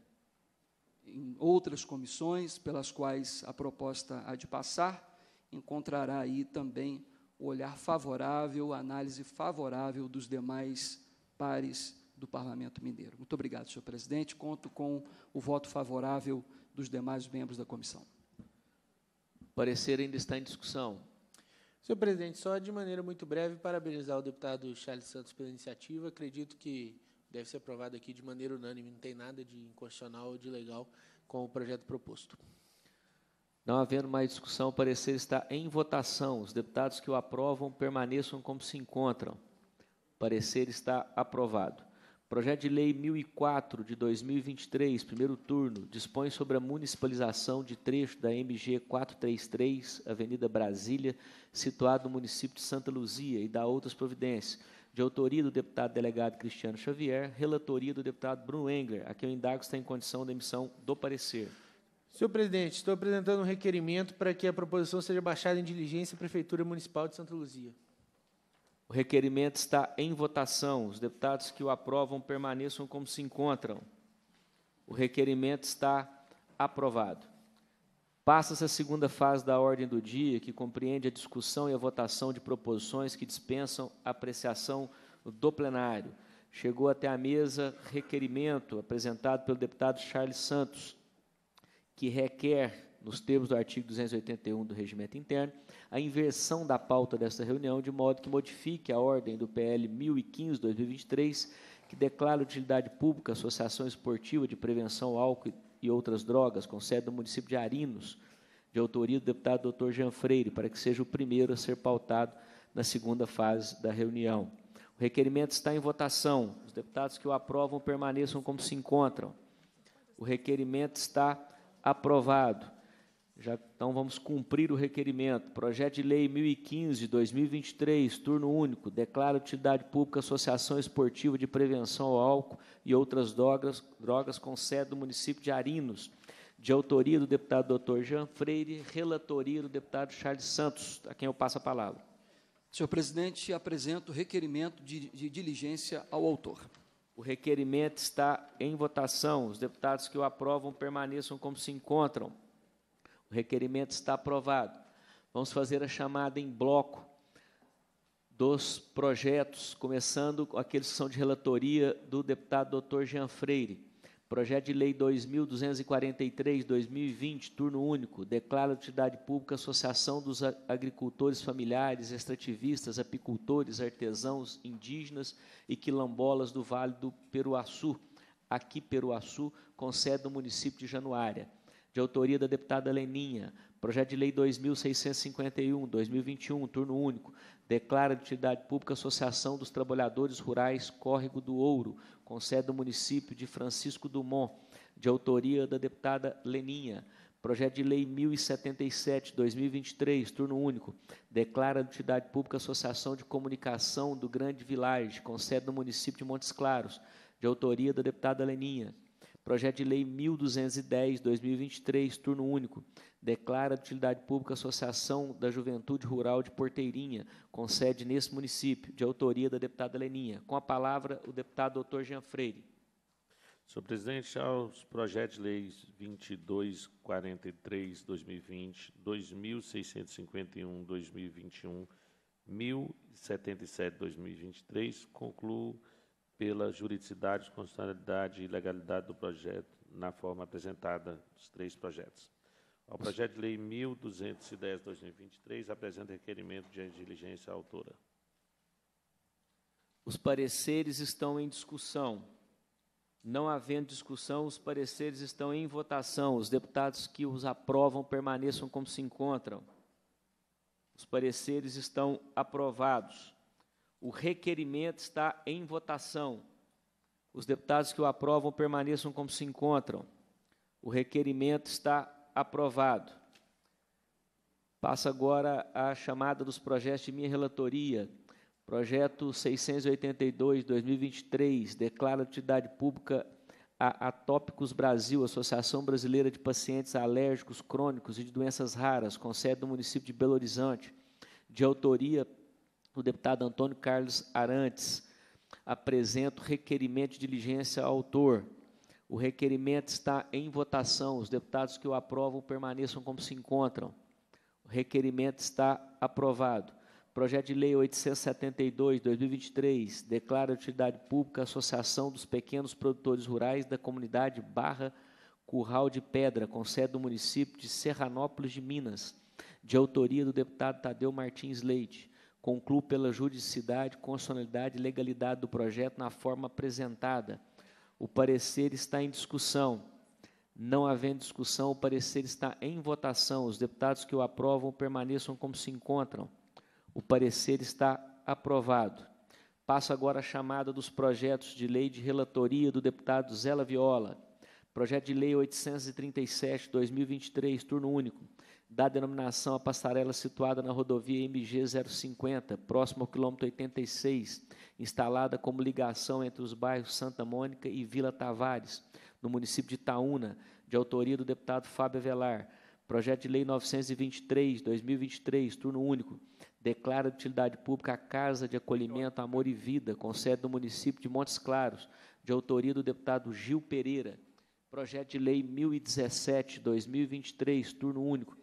em outras comissões, pelas quais a proposta há de passar, encontrará aí também o olhar favorável, a análise favorável dos demais pares do Parlamento Mineiro. Muito obrigado, senhor presidente. Conto com o voto favorável dos demais membros da comissão. O parecer ainda está em discussão. Senhor presidente, só de maneira muito breve, parabenizar o deputado Charles Santos pela iniciativa. Acredito que deve ser aprovado aqui de maneira unânime, não tem nada de inconstitucional ou de legal com o projeto proposto. Não havendo mais discussão, o parecer está em votação. Os deputados que o aprovam permaneçam como se encontram. O parecer está aprovado. Projeto de Lei 1004 de 2023, primeiro turno, dispõe sobre a municipalização de trecho da MG 433, Avenida Brasília, situado no município de Santa Luzia, e dá outras providências. De autoria do deputado delegado Cristiano Xavier, relatoria do deputado Bruno Engler, a quem o indago está em condição da emissão do parecer. Senhor presidente, estou apresentando um requerimento para que a proposição seja baixada em diligência à Prefeitura Municipal de Santa Luzia. O requerimento está em votação. Os deputados que o aprovam permaneçam como se encontram. O requerimento está aprovado. Passa-se a segunda fase da ordem do dia, que compreende a discussão e a votação de proposições que dispensam apreciação do plenário. Chegou até a mesa requerimento apresentado pelo deputado Charles Santos, que requer nos termos do artigo 281 do Regimento Interno, a inversão da pauta desta reunião, de modo que modifique a ordem do PL 1015-2023, que declara utilidade pública Associação Esportiva de Prevenção ao Álcool e Outras Drogas, com sede no município de Arinos, de autoria do deputado Dr. Jean Freire, para que seja o primeiro a ser pautado na segunda fase da reunião. O requerimento está em votação. Os deputados que o aprovam permaneçam como se encontram. O requerimento está aprovado. Já, então vamos cumprir o requerimento. Projeto de Lei 1015, 2023, turno único. Declara utilidade pública Associação Esportiva de Prevenção ao Álcool e Outras Drogas, drogas com sede do município de Arinos. De autoria do deputado Dr. Jean Freire, relatoria do deputado Charles Santos, a quem eu passo a palavra. Senhor presidente, apresento o requerimento de, de diligência ao autor. O requerimento está em votação. Os deputados que o aprovam permaneçam como se encontram. O requerimento está aprovado. Vamos fazer a chamada em bloco dos projetos, começando com aqueles que são de relatoria do deputado doutor Jean Freire. Projeto de Lei 2243-2020, turno único, declara a utilidade pública Associação dos Agricultores Familiares, Extrativistas, Apicultores, Artesãos, Indígenas e Quilombolas do Vale do Peruaçu, aqui Peruaçu, com sede no município de Januária de autoria da deputada Leninha, projeto de lei 2651, 2021, turno único, declara de utilidade pública Associação dos Trabalhadores Rurais Córrego do Ouro, com sede do município de Francisco Dumont, de autoria da deputada Leninha. Projeto de Lei 1077, 2023, turno único, declara de utilidade pública Associação de Comunicação do Grande Vilage, com sede no município de Montes Claros, de autoria da deputada Leninha. Projeto de Lei 1210, 2023, turno único. Declara de utilidade pública a Associação da Juventude Rural de Porteirinha, com sede nesse município, de autoria da deputada Leninha. Com a palavra, o deputado doutor Jean Freire. Senhor presidente, aos projetos de leis 2243, 2020, 2651, 2021, 1077, 2023, concluo pela juridicidade, constitucionalidade e legalidade do projeto na forma apresentada, os três projetos. O projeto de lei 1210/2023 apresenta requerimento de diligência à autora. Os pareceres estão em discussão. Não havendo discussão, os pareceres estão em votação. Os deputados que os aprovam permaneçam como se encontram. Os pareceres estão aprovados. O requerimento está em votação. Os deputados que o aprovam permaneçam como se encontram. O requerimento está aprovado. Passa agora a chamada dos projetos de minha relatoria. Projeto 682, 2023, declara atividade pública a Atópicos Brasil, Associação Brasileira de Pacientes Alérgicos Crônicos e de Doenças Raras, com sede no município de Belo Horizonte, de autoria do deputado Antônio Carlos Arantes. Apresento requerimento de diligência ao autor. O requerimento está em votação. Os deputados que o aprovam permaneçam como se encontram. O requerimento está aprovado. Projeto de Lei 872, 2023, declara a utilidade pública a Associação dos Pequenos Produtores Rurais da Comunidade Barra Curral de Pedra, com sede do município de Serranópolis de Minas, de autoria do deputado Tadeu Martins Leite. Concluo pela juridicidade, constitucionalidade e legalidade do projeto na forma apresentada. O parecer está em discussão. Não havendo discussão, o parecer está em votação. Os deputados que o aprovam permaneçam como se encontram. O parecer está aprovado. Passo agora a chamada dos projetos de lei de relatoria do deputado Zela Viola. Projeto de Lei 837, 2023, turno único da denominação a passarela situada na rodovia MG 050, próximo ao quilômetro 86, instalada como ligação entre os bairros Santa Mônica e Vila Tavares, no município de Itaúna, de autoria do deputado Fábio Velar. Projeto de Lei 923, 2023, turno único, declara de utilidade pública a Casa de Acolhimento Amor e Vida, com sede no município de Montes Claros, de autoria do deputado Gil Pereira. Projeto de Lei 1017, 2023, turno único,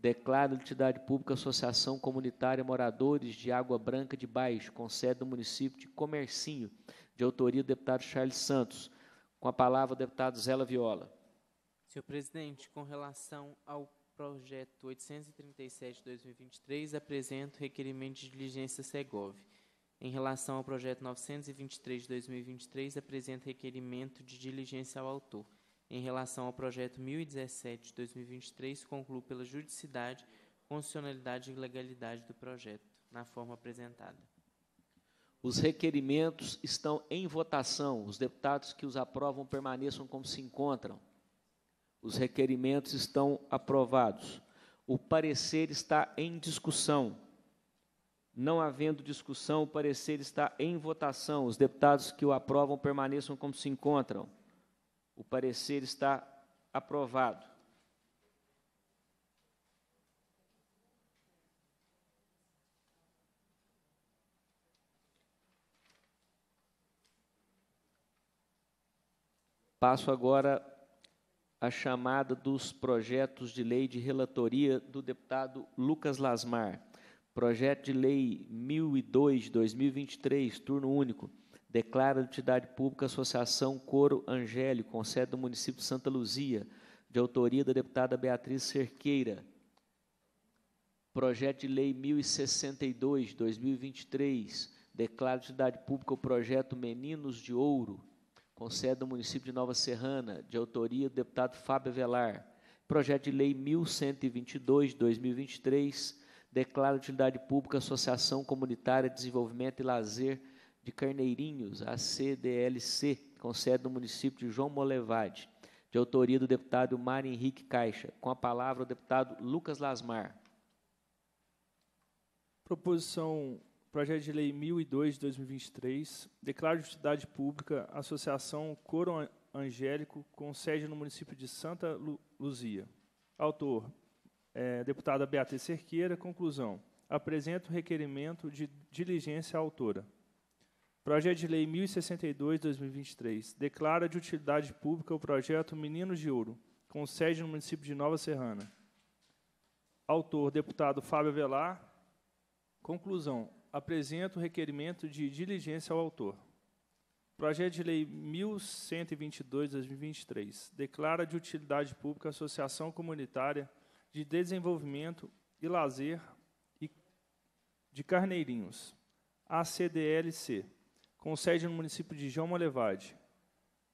Declaro entidade pública Associação Comunitária Moradores de Água Branca de Baixo, com sede no município de Comercinho, de autoria do deputado Charles Santos. Com a palavra, o deputado Zela Viola. Senhor presidente, com relação ao projeto 837-2023, apresento requerimento de diligência Segov. Em relação ao projeto 923-2023, apresento requerimento de diligência ao autor em relação ao projeto 1017 de 2023, concluo pela juridicidade, constitucionalidade e legalidade do projeto, na forma apresentada. Os requerimentos estão em votação. Os deputados que os aprovam permaneçam como se encontram. Os requerimentos estão aprovados. O parecer está em discussão. Não havendo discussão, o parecer está em votação. Os deputados que o aprovam permaneçam como se encontram. O parecer está aprovado. Passo agora a chamada dos projetos de lei de relatoria do deputado Lucas Lasmar. Projeto de Lei 1002 de 2023, turno único declara de utilidade pública a Associação Coro Angélico, com sede do município de Santa Luzia, de autoria da deputada Beatriz Cerqueira. Projeto de Lei 1062, 2023, declara de utilidade pública o projeto Meninos de Ouro, com sede do município de Nova Serrana, de autoria do deputado Fábio Velar. Projeto de Lei 1122, 2023, declara de utilidade pública a Associação Comunitária de Desenvolvimento e Lazer de Carneirinhos, a CDLC, com é sede no município de João Molevade, de autoria do deputado Mário Henrique Caixa. Com a palavra, o deputado Lucas Lasmar. Proposição Projeto de Lei 1002 de 2023. Declaro de utilidade pública Associação Coro Angélico, com sede no município de Santa Lu Luzia. Autor, é, deputada Beatriz Cerqueira. Conclusão. Apresento requerimento de diligência à autora. Projeto de Lei 1062-2023 declara de utilidade pública o projeto Meninos de Ouro, com sede no município de Nova Serrana. Autor, deputado Fábio Velar. Conclusão. Apresento o requerimento de diligência ao autor. Projeto de Lei 1122-2023 declara de utilidade pública a Associação Comunitária de Desenvolvimento e Lazer de Carneirinhos, ACDLC com sede no município de João Molevade.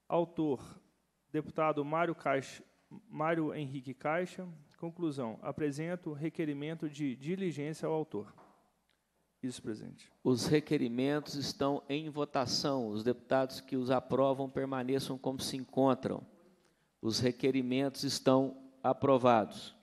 Autor, deputado Mário, Caixa, Mário Henrique Caixa. Conclusão, apresento requerimento de diligência ao autor. Isso, presidente. Os requerimentos estão em votação. Os deputados que os aprovam permaneçam como se encontram. Os requerimentos estão aprovados.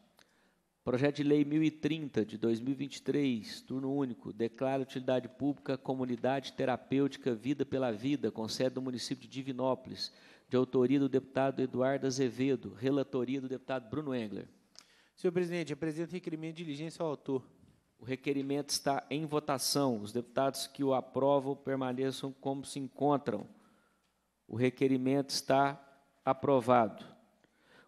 Projeto de Lei 1030 de 2023, turno único, declara utilidade pública comunidade terapêutica Vida pela Vida, com sede do município de Divinópolis, de autoria do deputado Eduardo Azevedo, relatoria do deputado Bruno Engler. Senhor presidente, apresento requerimento de diligência ao autor. O requerimento está em votação. Os deputados que o aprovam permaneçam como se encontram. O requerimento está aprovado.